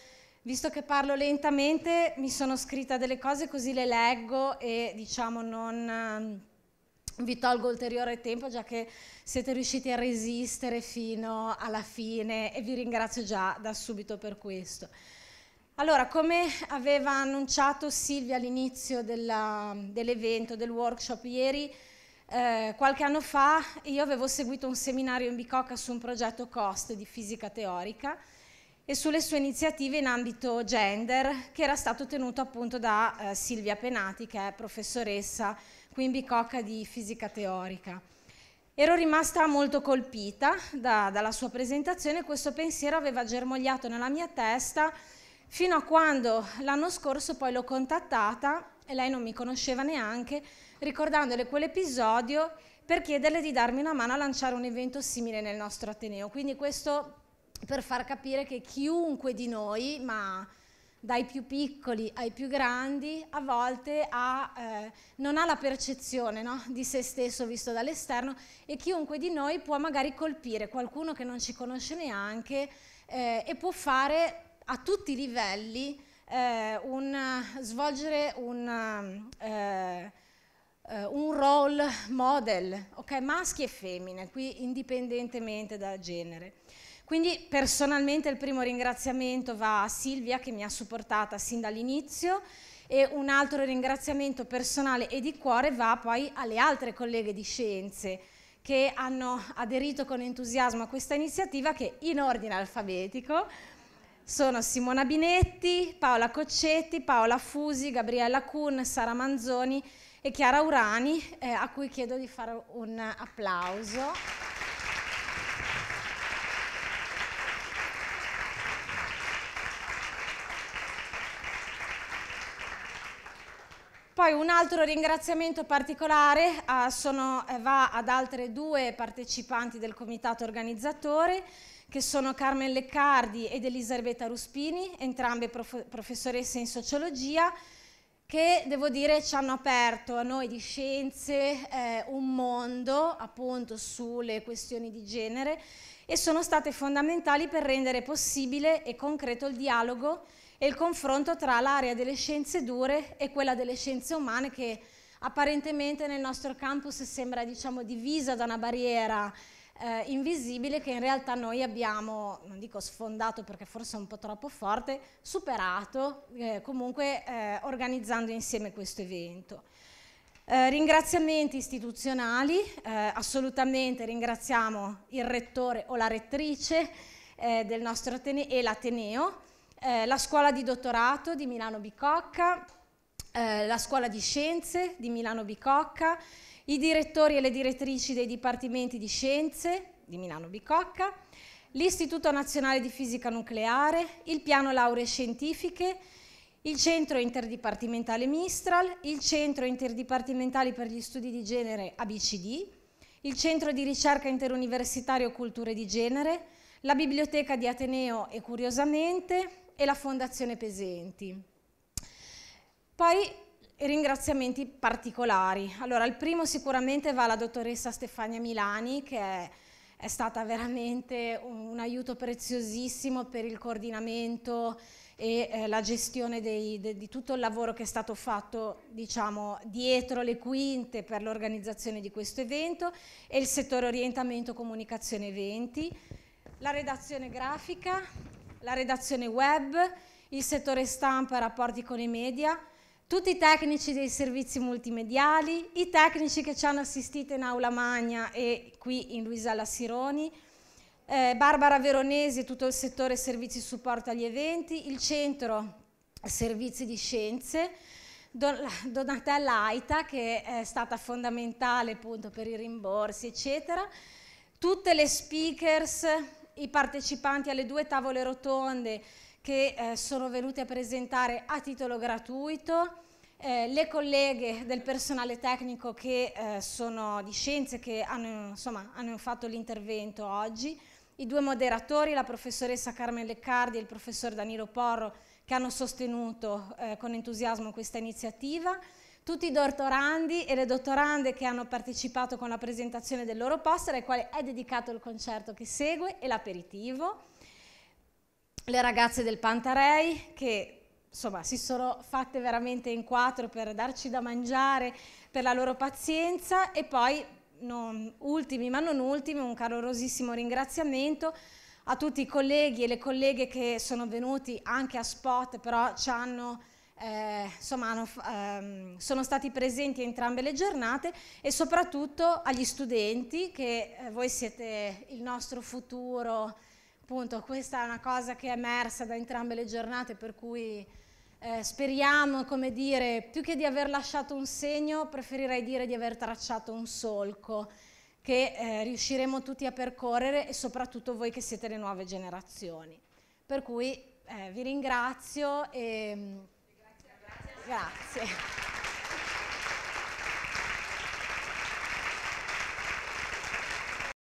Visto che parlo lentamente, mi sono scritta delle cose così le leggo e diciamo non ehm, vi tolgo ulteriore tempo già che siete riusciti a resistere fino alla fine e vi ringrazio già da subito per questo. Allora, come aveva annunciato Silvia all'inizio dell'evento, del workshop ieri, eh, qualche anno fa io avevo seguito un seminario in Bicocca su un progetto COST di fisica teorica e sulle sue iniziative in ambito gender che era stato tenuto appunto da eh, Silvia Penati che è professoressa qui in Bicocca di fisica teorica. Ero rimasta molto colpita da, dalla sua presentazione, e questo pensiero aveva germogliato nella mia testa fino a quando l'anno scorso poi l'ho contattata e lei non mi conosceva neanche, ricordandole quell'episodio per chiederle di darmi una mano a lanciare un evento simile nel nostro Ateneo. Quindi questo per far capire che chiunque di noi, ma dai più piccoli ai più grandi, a volte ha, eh, non ha la percezione no? di se stesso visto dall'esterno e chiunque di noi può magari colpire qualcuno che non ci conosce neanche eh, e può fare a tutti i livelli eh, un, svolgere un, eh, eh, un role model, okay? maschi e femmine, qui indipendentemente dal genere. Quindi personalmente il primo ringraziamento va a Silvia che mi ha supportata sin dall'inizio e un altro ringraziamento personale e di cuore va poi alle altre colleghe di scienze che hanno aderito con entusiasmo a questa iniziativa che in ordine alfabetico sono Simona Binetti, Paola Coccetti, Paola Fusi, Gabriella Kuhn, Sara Manzoni e Chiara Urani eh, a cui chiedo di fare un applauso. Poi un altro ringraziamento particolare uh, sono, eh, va ad altre due partecipanti del comitato organizzatore che sono Carmen Leccardi ed Elisabetta Ruspini, entrambe prof professoresse in sociologia, che devo dire ci hanno aperto a noi di scienze eh, un mondo appunto sulle questioni di genere e sono state fondamentali per rendere possibile e concreto il dialogo e il confronto tra l'area delle scienze dure e quella delle scienze umane che apparentemente nel nostro campus sembra diciamo, divisa da una barriera eh, invisibile che in realtà noi abbiamo, non dico sfondato perché forse è un po' troppo forte, superato eh, comunque eh, organizzando insieme questo evento. Eh, ringraziamenti istituzionali, eh, assolutamente ringraziamo il rettore o la rettrice eh, del nostro Ateneo e l'Ateneo, eh, la scuola di dottorato di Milano Bicocca, eh, la scuola di scienze di Milano Bicocca, i direttori e le direttrici dei dipartimenti di scienze di Milano Bicocca, l'Istituto Nazionale di Fisica Nucleare, il piano lauree scientifiche, il centro interdipartimentale Mistral, il centro interdipartimentale per gli studi di genere ABCD, il centro di ricerca interuniversitario culture di genere, la biblioteca di Ateneo e curiosamente e la Fondazione Pesenti. Poi ringraziamenti particolari. Allora, il primo sicuramente va alla dottoressa Stefania Milani, che è, è stata veramente un, un, aiuto preziosissimo per il coordinamento e eh, la gestione dei, de, di tutto il lavoro che è stato fatto diciamo, dietro le quinte per l'organizzazione di questo evento e il settore orientamento comunicazione eventi, la redazione grafica la redazione web, il settore stampa e rapporti con i media, tutti i tecnici dei servizi multimediali, i tecnici che ci hanno assistito in Aula Magna e qui in Luisella Sironi, eh, Barbara Veronesi e tutto il settore servizi supporto agli eventi, il centro servizi di scienze, Donatella Aita che è stata fondamentale appunto per i rimborsi eccetera, tutte le speakers, i partecipanti alle due tavole rotonde che eh, sono venute a presentare a titolo gratuito, eh, le colleghe del personale tecnico che eh, sono di scienze che hanno, insomma, hanno fatto l'intervento oggi, i due moderatori, la professoressa Carmen Leccardi e il professor Danilo Porro che hanno sostenuto eh, con entusiasmo questa iniziativa tutti i dottorandi e le dottorande che hanno partecipato con la presentazione del loro poster al quale è dedicato il concerto che segue e l'aperitivo, le ragazze del Pantarei che insomma si sono fatte veramente in quattro per darci da mangiare, per la loro pazienza e poi non, ultimi ma non ultimi un calorosissimo ringraziamento a tutti i colleghi e le colleghe che sono venuti anche a spot però ci hanno eh, insomma, hanno, ehm, sono stati presenti entrambe le giornate e soprattutto agli studenti che eh, voi siete il nostro futuro, appunto questa è una cosa che è emersa da entrambe le giornate per cui eh, speriamo, come dire, più che di aver lasciato un segno preferirei dire di aver tracciato un solco che eh, riusciremo tutti a percorrere e soprattutto voi che siete le nuove generazioni. Per cui eh, vi ringrazio e mm, Grazie.